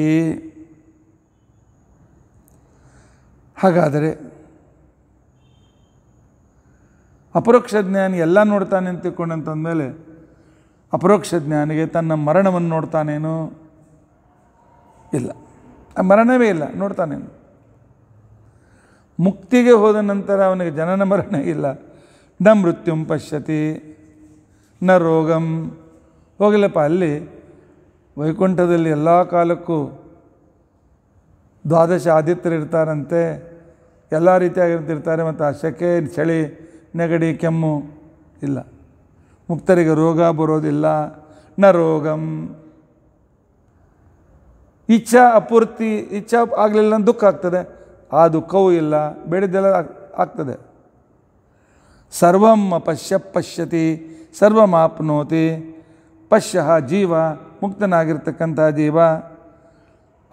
ಹಾಗಾದರೆ ಅಪರೋಕ್ಷ ಜ್ಞಾನಿ ಎಲ್ಲ ನೋಡ್ತಾನೆ ಅಂತ ತಿಳ್ಕೊಂಡಂತಂದಮೇಲೆ ಅಪರೋಕ್ಷ ಜ್ಞಾನಿಗೆ ತನ್ನ ಮರಣವನ್ನು ನೋಡ್ತಾನೇನು ಇಲ್ಲ ಮರಣವೇ ಇಲ್ಲ ನೋಡ್ತಾನೇನು ಮುಕ್ತಿಗೆ ಹೋದ ನಂತರ ಅವನಿಗೆ ಜನನ ಮರಣ ಇಲ್ಲ ನ ಮೃತ್ಯುಂ ಪಶ್ಯತಿ ನ ರೋಗಂ ಹೋಗಲಪ್ಪ ಅಲ್ಲಿ ವೈಕುಂಠದಲ್ಲಿ ಎಲ್ಲ ಕಾಲಕ್ಕೂ ದ್ವಾದಶ ಆದಿತ್ಯರು ಇರ್ತಾರಂತೆ ಎಲ್ಲ ರೀತಿಯಾಗಿರ್ತಿರ್ತಾರೆ ಮತ್ತು ಆ ಸೆಕೆ ಚಳಿ ನೆಗಡಿ ಕೆಮ್ಮು ಇಲ್ಲ ಮುಕ್ತರಿಗೆ ರೋಗ ಬರೋದಿಲ್ಲ ನ ರೋಗಂ ಇಚ್ಛಾ ಅಪೂರ್ತಿ ಇಚ್ಛಾ ಆಗಲಿಲ್ಲ ದುಃಖ ಆಗ್ತದೆ ಆ ದುಃಖವೂ ಇಲ್ಲ ಬೆಳೆದೆಲ್ಲ ಆಗ್ತದೆ ಸರ್ವಂ ಅಪಶ್ಯ ಪಶ್ಯತಿ ಸರ್ವಮಾಪ್ನೋತಿ ಪಶ್ಯ ಜೀವ ಮುಕ್ತನಾಗಿರ್ತಕ್ಕಂಥ ಜೀವ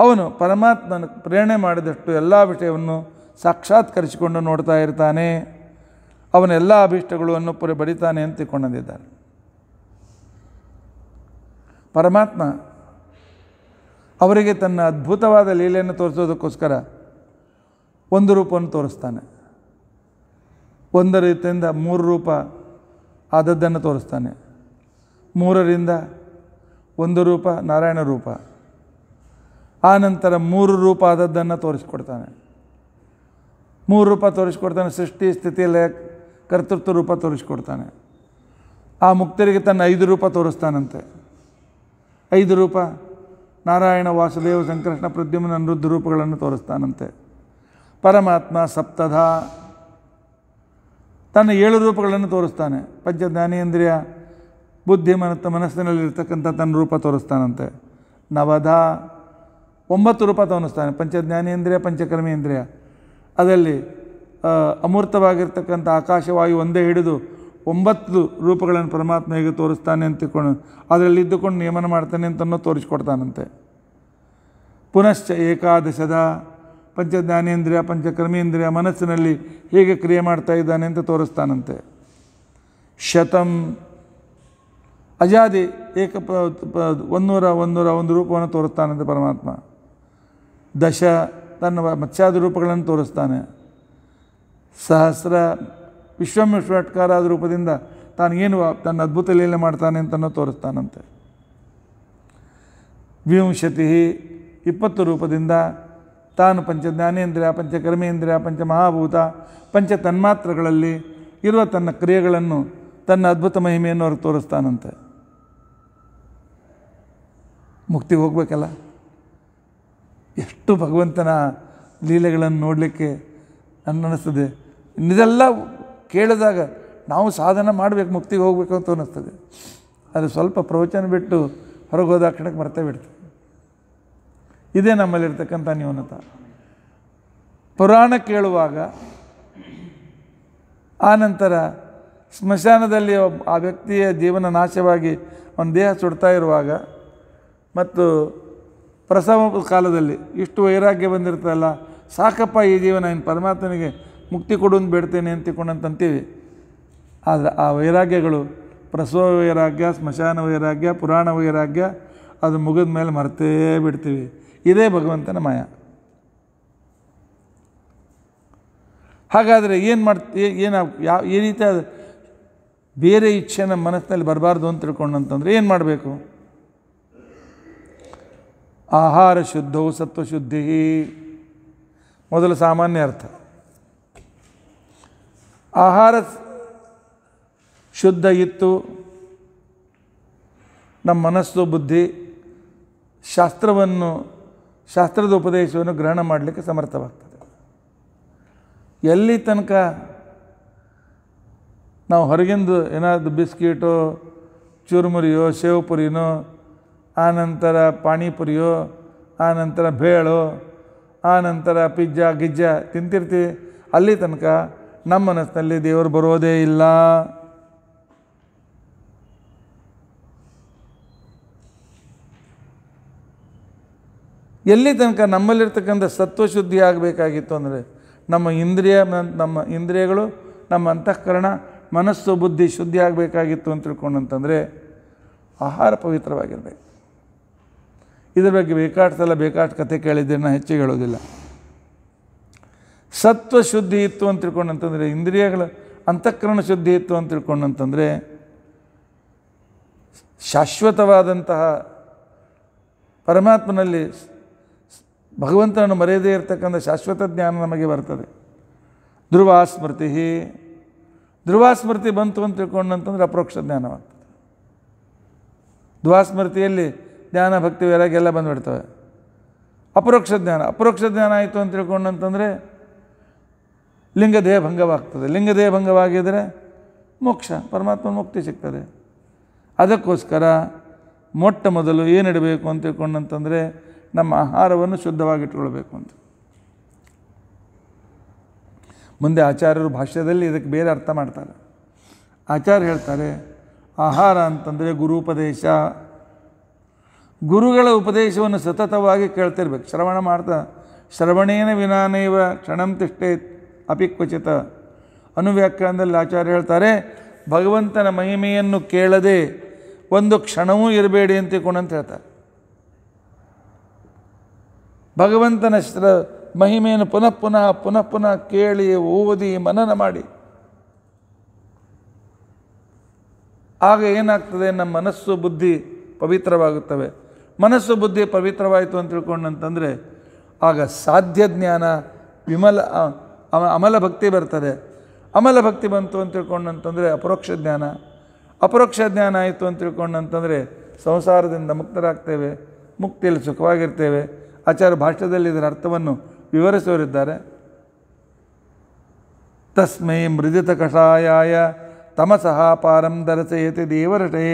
ಅವನು ಪರಮಾತ್ಮನ ಪ್ರೇರಣೆ ಮಾಡಿದಷ್ಟು ಎಲ್ಲ ವಿಷಯವನ್ನು ಸಾಕ್ಷಾತ್ಕರಿಸಿಕೊಂಡು ನೋಡ್ತಾ ಇರ್ತಾನೆ ಅವನ ಎಲ್ಲ ಅಭೀಷ್ಟಗಳನ್ನು ಪುರಿ ಬರೀತಾನೆ ಅಂತ ತಿಳ್ಕೊಂಡಿದ್ದಾರೆ ಪರಮಾತ್ಮ ಅವರಿಗೆ ತನ್ನ ಅದ್ಭುತವಾದ ಲೀಲೆಯನ್ನು ತೋರಿಸೋದಕ್ಕೋಸ್ಕರ ಒಂದು ರೂಪವನ್ನು ತೋರಿಸ್ತಾನೆ ಒಂದು ರೀತಿಯಿಂದ ಮೂರು ರೂಪ ಆದದ್ದನ್ನು ತೋರಿಸ್ತಾನೆ ಮೂರರಿಂದ ಒಂದು ರೂಪ ನಾರಾಯಣ ರೂಪ ಆನಂತರ ಮೂರು ರೂಪ ಆದದ್ದನ್ನು ತೋರಿಸ್ಕೊಡ್ತಾನೆ ಮೂರು ರೂಪ ತೋರಿಸ್ಕೊಡ್ತಾನೆ ಸೃಷ್ಟಿ ಸ್ಥಿತಿ ಲಯ ಕರ್ತೃತ್ವ ರೂಪ ತೋರಿಸ್ಕೊಡ್ತಾನೆ ಆ ಮುಕ್ತರಿಗೆ ತನ್ನ ಐದು ರೂಪ ತೋರಿಸ್ತಾನಂತೆ ಐದು ರೂಪ ನಾರಾಯಣ ವಾಸುದೇವ ಸಂಕೃಷ್ಣ ಪ್ರದ್ಯುಮ್ನ ಅನಿರುದ್ಧ ರೂಪಗಳನ್ನು ತೋರಿಸ್ತಾನಂತೆ ಪರಮಾತ್ಮ ಸಪ್ತಧ ತನ್ನ ಏಳು ರೂಪಗಳನ್ನು ತೋರಿಸ್ತಾನೆ ಪಂಚ ಜ್ಞಾನೇಂದ್ರಿಯ ಬುದ್ಧಿಮನ ಮನಸ್ಸಿನಲ್ಲಿರ್ತಕ್ಕಂಥ ತನ್ನ ರೂಪ ತೋರಿಸ್ತಾನಂತೆ ನವಧ ಒಂಬತ್ತು ರೂಪ ತೋರಿಸ್ತಾನೆ ಪಂಚಜ್ಞಾನೇಂದ್ರಿಯ ಪಂಚಕರ್ಮೇಂದ್ರಿಯ ಅದರಲ್ಲಿ ಅಮೂರ್ತವಾಗಿರ್ತಕ್ಕಂಥ ಆಕಾಶವಾಯು ಒಂದೇ ಹಿಡಿದು ಒಂಬತ್ತು ರೂಪಗಳನ್ನು ಪರಮಾತ್ಮ ಹೇಗೆ ತೋರಿಸ್ತಾನೆ ಅಂತ ಅದರಲ್ಲಿ ಇದ್ದುಕೊಂಡು ನಿಯಮನ ಮಾಡ್ತಾನೆ ಅಂತನೋ ತೋರಿಸ್ಕೊಡ್ತಾನಂತೆ ಪುನಶ್ಚ ಏಕಾದಶದ ಪಂಚಜ್ಞಾನೇಂದ್ರಿಯ ಪಂಚಕರ್ಮೇಂದ್ರಿಯ ಮನಸ್ಸಿನಲ್ಲಿ ಹೇಗೆ ಕ್ರಿಯೆ ಮಾಡ್ತಾ ಇದ್ದಾನೆ ಅಂತ ತೋರಿಸ್ತಾನಂತೆ ಶತಂ ಅಜಾದಿ ಏಕ ಪ ಒನ್ನೂರ ಒಂದೂರ ಒಂದು ರೂಪವನ್ನು ತೋರಿಸ್ತಾನಂತೆ ಪರಮಾತ್ಮ ದಶ ತನ್ನ ಮತ್ಸ್ಯಾದ ರೂಪಗಳನ್ನು ತೋರಿಸ್ತಾನೆ ಸಹಸ್ರ ವಿಶ್ವಮಿಶ್ವಟ್ಕಾರಾದ ರೂಪದಿಂದ ತಾನೇನು ತನ್ನ ಅದ್ಭುತ ಲೀಲೆ ಮಾಡ್ತಾನೆ ಅಂತನೋ ತೋರಿಸ್ತಾನಂತೆ ವಿಂಶತಿ ಇಪ್ಪತ್ತು ರೂಪದಿಂದ ತಾನು ಪಂಚ ಪಂಚಕರ್ಮೇಂದ್ರಿಯ ಪಂಚ ಪಂಚ ಮಹಾಭೂತ ಪಂಚ ತನ್ಮಾತ್ರಗಳಲ್ಲಿ ಇರುವ ತನ್ನ ಕ್ರಿಯೆಗಳನ್ನು ತನ್ನ ಅದ್ಭುತ ಮಹಿಮೆಯನ್ನು ಅವ್ರಿಗೆ ತೋರಿಸ್ತಾನಂತೆ ಮುಕ್ತಿಗೆ ಹೋಗ್ಬೇಕಲ್ಲ ಎಷ್ಟು ಭಗವಂತನ ಲೀಲೆಗಳನ್ನು ನೋಡಲಿಕ್ಕೆ ನನ್ನ ಅನ್ನಿಸ್ತದೆ ಇದೆಲ್ಲ ಕೇಳಿದಾಗ ನಾವು ಸಾಧನೆ ಮಾಡಬೇಕು ಮುಕ್ತಿಗೆ ಹೋಗಬೇಕು ಅಂತ ಅನ್ನಿಸ್ತದೆ ಅದು ಸ್ವಲ್ಪ ಪ್ರವಚನ ಬಿಟ್ಟು ಹೊರಗೆ ಹೋದ ಕ್ಷಣಕ್ಕೆ ಬರ್ತಾ ಬಿಡ್ತದೆ ಇದೇ ನಮ್ಮಲ್ಲಿರ್ತಕ್ಕಂಥ ನ್ಯೂನತ ಪುರಾಣ ಕೇಳುವಾಗ ಆ ನಂತರ ಸ್ಮಶಾನದಲ್ಲಿ ಆ ವ್ಯಕ್ತಿಯ ಜೀವನ ನಾಶವಾಗಿ ಅವನ ದೇಹ ಸುಡ್ತಾ ಇರುವಾಗ ಮತ್ತು ಪ್ರಸವ ಕಾಲದಲ್ಲಿ ಇಷ್ಟು ವೈರಾಗ್ಯ ಬಂದಿರ್ತಲ್ಲ ಸಾಕಪ್ಪ ಈ ಜೀವನ ಏನು ಪರಮಾತ್ಮನಿಗೆ ಮುಕ್ತಿ ಅಂತ ಬಿಡ್ತೇನೆ ಅಂತಿಕೊಂಡಂತೀವಿ ಆದರೆ ಆ ವೈರಾಗ್ಯಗಳು ಪ್ರಸವ ವೈರಾಗ್ಯ ಸ್ಮಶಾನ ವೈರಾಗ್ಯ ಪುರಾಣ ವೈರಾಗ್ಯ ಅದು ಮುಗಿದ ಮೇಲೆ ಮರ್ತೇ ಬಿಡ್ತೀವಿ ಇದೇ ಭಗವಂತನ ಮಾಯ ಹಾಗಾದರೆ ಏನು ಮಾಡ್ತೀ ಏನು ಯಾವ ಈ ರೀತಿಯಾದ ಬೇರೆ ಇಚ್ಛೆ ನಮ್ಮ ಮನಸ್ಸಿನಲ್ಲಿ ಬರಬಾರ್ದು ಅಂತ ತಿಳ್ಕೊಂಡಂತಂದರೆ ಏನು ಮಾಡಬೇಕು ಆಹಾರ ಶುದ್ಧವು ಸತ್ವಶುದ್ಧಿ ಮೊದಲು ಸಾಮಾನ್ಯ ಅರ್ಥ ಆಹಾರ ಶುದ್ಧ ಇತ್ತು ನಮ್ಮ ಮನಸ್ಸು ಬುದ್ಧಿ ಶಾಸ್ತ್ರವನ್ನು ಶಾಸ್ತ್ರದ ಉಪದೇಶವನ್ನು ಗ್ರಹಣ ಮಾಡಲಿಕ್ಕೆ ಸಮರ್ಥವಾಗ್ತದೆ ಎಲ್ಲಿ ತನಕ ನಾವು ಹೊರಗಿಂದು ಏನಾದರೂ ಬಿಸ್ಕಿಟೋ ಚುರುಮುರಿಯೋ ಪುರಿನೋ ಆನಂತರ ಪಾನಿಪುರಿಯೋ ಆನಂತರ ಬೇಳು ಆನಂತರ ಪಿಜ್ಜಾ ಗಿಜ್ಜಾ ತಿಂತಿರ್ತೀವಿ ಅಲ್ಲಿ ತನಕ ನಮ್ಮ ಮನಸ್ಸಿನಲ್ಲಿ ದೇವರು ಬರೋದೇ ಇಲ್ಲ ಎಲ್ಲಿ ತನಕ ನಮ್ಮಲ್ಲಿರ್ತಕ್ಕಂಥ ಸತ್ವಶುದ್ಧಿ ಆಗಬೇಕಾಗಿತ್ತು ಅಂದರೆ ನಮ್ಮ ಇಂದ್ರಿಯ ನಮ್ಮ ಇಂದ್ರಿಯಗಳು ನಮ್ಮ ಅಂತಃಕರಣ ಮನಸ್ಸು ಬುದ್ಧಿ ಶುದ್ಧಿ ಆಗಬೇಕಾಗಿತ್ತು ಅಂತ ತಿಳ್ಕೊಂಡಂತಂದರೆ ಆಹಾರ ಪವಿತ್ರವಾಗಿರಬೇಕು ಇದರ ಬಗ್ಗೆ ಬೇಕಾಟ್ ಬೇಕಾಟ ಕತೆ ಕೇಳಿದ್ದೇನೆ ಹೆಚ್ಚಿಗೆ ಹೇಳೋದಿಲ್ಲ ಸತ್ವ ಶುದ್ಧಿ ಇತ್ತು ಅಂತ ತಿಳ್ಕೊಂಡಂತಂದರೆ ಇಂದ್ರಿಯಗಳ ಅಂತಃಕರಣ ಶುದ್ಧಿ ಇತ್ತು ಅಂತ ತಿಳ್ಕೊಂಡು ಅಂತಂದರೆ ಶಾಶ್ವತವಾದಂತಹ ಪರಮಾತ್ಮನಲ್ಲಿ ಭಗವಂತನನ್ನು ಮರೆಯದೇ ಇರತಕ್ಕಂಥ ಶಾಶ್ವತ ಜ್ಞಾನ ನಮಗೆ ಬರ್ತದೆ ಧ್ರುವ ಸ್ಮೃತಿ ಸ್ಮೃತಿ ಬಂತು ಅಂತ ತಿಳ್ಕೊಂಡು ಅಂತಂದರೆ ಅಪ್ರೋಕ್ಷ ಜ್ಞಾನವಾಗ್ತದೆ ಧ್ರುವಾಸ್ಮೃತಿಯಲ್ಲಿ ಜ್ಞಾನ ಭಕ್ತಿ ಎಲ್ಲ ಬಂದುಬಿಡ್ತವೆ ಅಪರೋಕ್ಷ ಜ್ಞಾನ ಅಪರೋಕ್ಷ ಜ್ಞಾನ ಆಯಿತು ಅಂತ ತಿಳ್ಕೊಂಡು ಅಂತಂದರೆ ಲಿಂಗದೇಹ ಭಂಗವಾಗ್ತದೆ ಲಿಂಗದೇಹ ಭಂಗವಾಗಿದರೆ ಮೋಕ್ಷ ಪರಮಾತ್ಮ ಮುಕ್ತಿ ಸಿಗ್ತದೆ ಅದಕ್ಕೋಸ್ಕರ ಮೊಟ್ಟ ಮೊದಲು ಏನಿಡಬೇಕು ಅಂತ ಅಂತಂದರೆ ನಮ್ಮ ಆಹಾರವನ್ನು ಶುದ್ಧವಾಗಿಟ್ಕೊಳ್ಬೇಕು ಅಂತ ಮುಂದೆ ಆಚಾರ್ಯರು ಭಾಷ್ಯದಲ್ಲಿ ಇದಕ್ಕೆ ಬೇರೆ ಅರ್ಥ ಮಾಡ್ತಾರೆ ಆಚಾರ್ಯ ಹೇಳ್ತಾರೆ ಆಹಾರ ಅಂತಂದರೆ ಗುರುಪದೇಶ ಗುರುಗಳ ಉಪದೇಶವನ್ನು ಸತತವಾಗಿ ಕೇಳ್ತಿರ್ಬೇಕು ಶ್ರವಣ ಮಾಡ್ತಾ ಶ್ರವಣೇನ ವಿನಾನೇವ ಕ್ಷಣಂ ತಿಷ್ಟೇ ಅಪಿ ಕ್ವಚಿತ ಅನುವ್ಯಾಖ್ಯಾನದಲ್ಲಿ ಆಚಾರ್ಯ ಹೇಳ್ತಾರೆ ಭಗವಂತನ ಮಹಿಮೆಯನ್ನು ಕೇಳದೆ ಒಂದು ಕ್ಷಣವೂ ಇರಬೇಡಿ ಅಂತ ಹೇಳ್ತಾರೆ ಭಗವಂತನ ಶ್ರ ಮಹಿಮೆಯನ್ನು ಪುನಃ ಪುನಃ ಪುನಃ ಪುನಃ ಕೇಳಿ ಓದಿ ಮನನ ಮಾಡಿ ಆಗ ಏನಾಗ್ತದೆ ನಮ್ಮ ಮನಸ್ಸು ಬುದ್ಧಿ ಪವಿತ್ರವಾಗುತ್ತವೆ ಮನಸ್ಸು ಬುದ್ಧಿ ಪವಿತ್ರವಾಯಿತು ಅಂತ ಅಂತಂದರೆ ಆಗ ಸಾಧ್ಯ ಜ್ಞಾನ ವಿಮಲ ಅಮಲ ಭಕ್ತಿ ಬರ್ತದೆ ಅಮಲ ಭಕ್ತಿ ಬಂತು ಅಂತ ತಿಳ್ಕೊಂಡಂತಂದರೆ ಅಪರೋಕ್ಷ ಜ್ಞಾನ ಅಪರೋಕ್ಷ ಜ್ಞಾನ ಆಯಿತು ಅಂತ ಅಂತಂದರೆ ಸಂಸಾರದಿಂದ ಮುಕ್ತರಾಗ್ತೇವೆ ಮುಕ್ತಿಯಲ್ಲಿ ಸುಖವಾಗಿರ್ತೇವೆ ಆಚಾರ ಭಾಷ್ಯದಲ್ಲಿ ಇದರ ಅರ್ಥವನ್ನು ವಿವರಿಸೋರಿದ್ದಾರೆ ತಸ್ಮೈ ಮೃದಿತ ಕಷಾಯ ತಮಸಹ ಪಾರಂ ದರಸಯತಿ ದೇವರಟೇ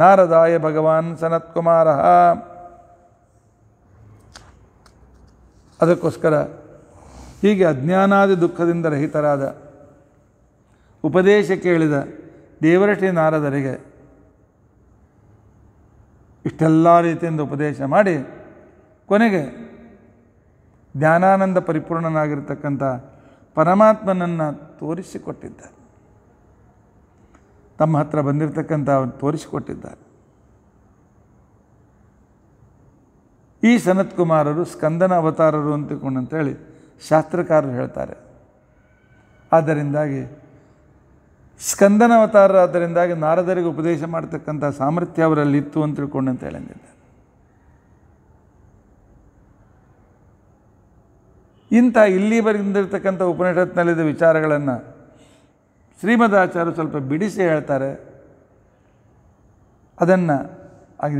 ನಾರದಾಯ ಭಗವಾನ್ ಸನತ್ಕುಮಾರ ಅದಕ್ಕೋಸ್ಕರ ಹೀಗೆ ಅಜ್ಞಾನಾದಿ ದುಃಖದಿಂದ ರಹಿತರಾದ ಉಪದೇಶ ಕೇಳಿದ ದೇವರಟಿ ನಾರದರಿಗೆ ಇಷ್ಟೆಲ್ಲ ರೀತಿಯಿಂದ ಉಪದೇಶ ಮಾಡಿ ಕೊನೆಗೆ ಜ್ಞಾನಾನಂದ ಪರಿಪೂರ್ಣನಾಗಿರ್ತಕ್ಕಂಥ ಪರಮಾತ್ಮನನ್ನು ತೋರಿಸಿಕೊಟ್ಟಿದ್ದಾರೆ ತಮ್ಮ ಹತ್ರ ಬಂದಿರತಕ್ಕಂಥ ತೋರಿಸಿಕೊಟ್ಟಿದ್ದಾರೆ ಈ ಕುಮಾರರು ಸ್ಕಂದನ ಅವತಾರರು ಅಂತಿಕೊಂಡು ಅಂತೇಳಿ ಶಾಸ್ತ್ರಕಾರರು ಹೇಳ್ತಾರೆ ಆದ್ದರಿಂದಾಗಿ ಸ್ಕಂದನ ಅವತಾರ ಆದ್ದರಿಂದಾಗಿ ನಾರದರಿಗೆ ಉಪದೇಶ ಮಾಡತಕ್ಕಂಥ ಸಾಮರ್ಥ್ಯ ಅವರಲ್ಲಿ ಇತ್ತು ಅಂತ ತಿಳ್ಕೊಂಡು ಅಂತ ಹೇಳಿದ್ದಾರೆ ಇಂಥ ಇಲ್ಲಿವರೆಗಿಂದಿರ್ತಕ್ಕಂಥ ಉಪನಿಷತ್ನಲ್ಲಿದ್ದ ವಿಚಾರಗಳನ್ನು ಶ್ರೀಮದಾಚಾರ್ಯ ಸ್ವಲ್ಪ ಬಿಡಿಸಿ ಹೇಳ್ತಾರೆ ಅದನ್ನು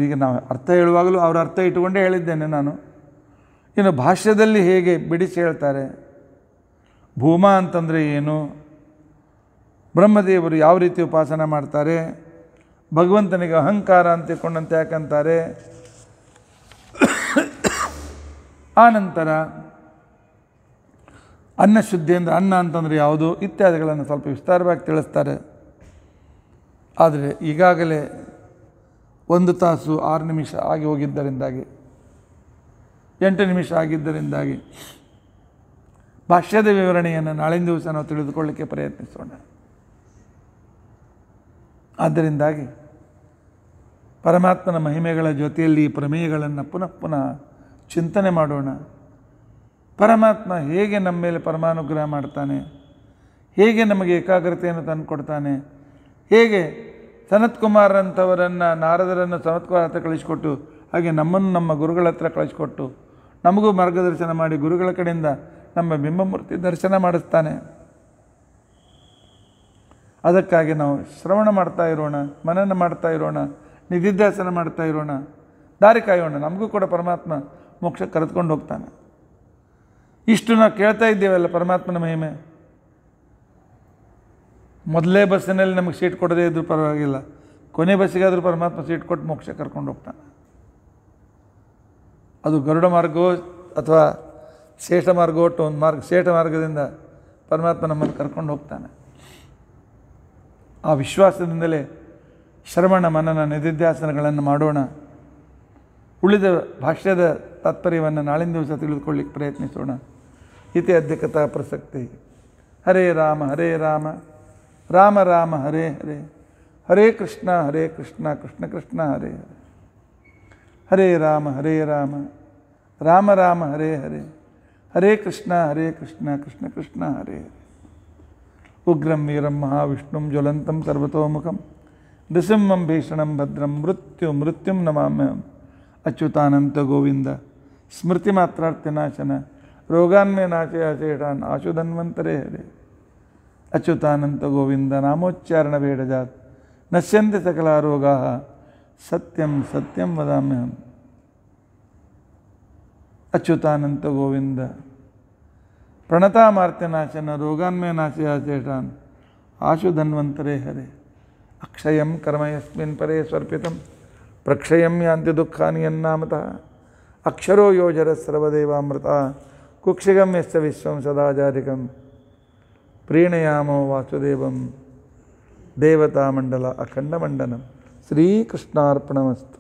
ಈಗ ನಾವು ಅರ್ಥ ಹೇಳುವಾಗಲೂ ಅವರ ಅರ್ಥ ಇಟ್ಟುಕೊಂಡೇ ಹೇಳಿದ್ದೇನೆ ನಾನು ಇನ್ನು ಭಾಷ್ಯದಲ್ಲಿ ಹೇಗೆ ಬಿಡಿಸಿ ಹೇಳ್ತಾರೆ ಭೂಮ ಅಂತಂದರೆ ಏನು ಬ್ರಹ್ಮದೇವರು ಯಾವ ರೀತಿ ಉಪಾಸನೆ ಮಾಡ್ತಾರೆ ಭಗವಂತನಿಗೆ ಅಹಂಕಾರ ಅಂತಿಕೊಂಡಂತೆ ಯಾಕಂತಾರೆ ಆನಂತರ ಅನ್ನ ಶುದ್ಧಿ ಅಂದರೆ ಅನ್ನ ಅಂತಂದರೆ ಯಾವುದು ಇತ್ಯಾದಿಗಳನ್ನು ಸ್ವಲ್ಪ ವಿಸ್ತಾರವಾಗಿ ತಿಳಿಸ್ತಾರೆ ಆದರೆ ಈಗಾಗಲೇ ಒಂದು ತಾಸು ಆರು ನಿಮಿಷ ಆಗಿ ಹೋಗಿದ್ದರಿಂದಾಗಿ ಎಂಟು ನಿಮಿಷ ಆಗಿದ್ದರಿಂದಾಗಿ ಭಾಷ್ಯದ ವಿವರಣೆಯನ್ನು ನಾಳೆ ದಿವಸ ನಾವು ತಿಳಿದುಕೊಳ್ಳಿಕ್ಕೆ ಪ್ರಯತ್ನಿಸೋಣ ಆದ್ದರಿಂದಾಗಿ ಪರಮಾತ್ಮನ ಮಹಿಮೆಗಳ ಜೊತೆಯಲ್ಲಿ ಈ ಪ್ರಮೇಯಗಳನ್ನು ಪುನಃ ಪುನಃ ಚಿಂತನೆ ಮಾಡೋಣ ಪರಮಾತ್ಮ ಹೇಗೆ ನಮ್ಮ ಮೇಲೆ ಪರಮಾನುಗ್ರಹ ಮಾಡ್ತಾನೆ ಹೇಗೆ ನಮಗೆ ಏಕಾಗ್ರತೆಯನ್ನು ತಂದುಕೊಡ್ತಾನೆ ಹೇಗೆ ಅಂಥವರನ್ನು ನಾರದರನ್ನು ಸನತ್ಕುಮಾರ ಹತ್ರ ಕಳಿಸಿಕೊಟ್ಟು ಹಾಗೆ ನಮ್ಮನ್ನು ನಮ್ಮ ಗುರುಗಳ ಹತ್ರ ಕಳಿಸಿಕೊಟ್ಟು ನಮಗೂ ಮಾರ್ಗದರ್ಶನ ಮಾಡಿ ಗುರುಗಳ ಕಡೆಯಿಂದ ನಮ್ಮ ಬಿಂಬಮೂರ್ತಿ ದರ್ಶನ ಮಾಡಿಸ್ತಾನೆ ಅದಕ್ಕಾಗಿ ನಾವು ಶ್ರವಣ ಮಾಡ್ತಾ ಇರೋಣ ಮನನ ಮಾಡ್ತಾ ಇರೋಣ ನಿಧಿಧ್ಯಾಸನ ಮಾಡ್ತಾ ಇರೋಣ ದಾರಿ ಕಾಯೋಣ ನಮಗೂ ಕೂಡ ಪರಮಾತ್ಮ ಮೋಕ್ಷ ಕರೆದುಕೊಂಡು ಹೋಗ್ತಾನೆ ಇಷ್ಟು ನಾವು ಕೇಳ್ತಾ ಇದ್ದೇವಲ್ಲ ಪರಮಾತ್ಮನ ಮಹಿಮೆ ಮೊದಲೇ ಬಸ್ಸಿನಲ್ಲಿ ನಮಗೆ ಸೀಟ್ ಕೊಡದೇ ಇದ್ರೂ ಪರವಾಗಿಲ್ಲ ಕೊನೆ ಬಸ್ಸಿಗಾದರೂ ಪರಮಾತ್ಮ ಸೀಟ್ ಕೊಟ್ಟು ಮೋಕ್ಷ ಕರ್ಕೊಂಡು ಹೋಗ್ತಾನೆ ಅದು ಗರುಡ ಮಾರ್ಗವೋ ಅಥವಾ ಶ್ರೇಷ್ಠ ಮಾರ್ಗ ಒಟ್ಟು ಒಂದು ಮಾರ್ಗ ಶ್ರೇಷ್ಠ ಮಾರ್ಗದಿಂದ ಪರಮಾತ್ಮ ನಮ್ಮನ್ನು ಕರ್ಕೊಂಡು ಹೋಗ್ತಾನೆ ಆ ವಿಶ್ವಾಸದಿಂದಲೇ ಶ್ರವಣ ಮನನ ನಿಧಿಧ್ಯಾಸನಗಳನ್ನು ಮಾಡೋಣ ಉಳಿದ ಭಾಷ್ಯದ ತಾತ್ಪರ್ಯವನ್ನು ನಾಳಿನ ದಿವಸ ತಿಳಿದುಕೊಳ್ಳಿಕ್ಕೆ ಪ್ರಯತ್ನಿಸೋಣ इति अध्यक्षता प्रसक्ति हरे राम हरे राम राम राम हरे हरे हरे कृष्णा हरे कृष्णा कृष्ण कृष्ण हरे हरे हरे राम हरे राम राम राम हरे हरे हरे कृष्णा हरे कृष्णा कृष्ण कृष्ण हरे हरे उग्रम वीरम महाविष्णु ज्वलत सर्वतोमुखम नृसिंह भीषण भद्रम मृत्यु मृत्युम नमा अच्युतानंद गोविंद स्मृतिमात्रार्थ्यनाशन रोगाने नाचे चेयटा आशुधन्वंतरे हरे अच्युतानंद गोविंद नामोच्चारण भेड़जा नश्य सकला रोगा सत्यम सत्यम वादा हम अच्युतानंद गोविंद प्रणता मार्त नाचन रोगान्मे नाचे चेटा आशुधन्वंतरे हरे अक्षय कर्म यस्े सर्पित प्रक्षय यांति दुखा यमता अक्षरो योजर सर्वदेवामृता కుక్షిగం ఎస్త విశ్వం సదాచారికం ప్రీణయామో వాసుదేవం దేవతామండల అఖండమండనం శ్రీకృష్ణార్పణమస్తు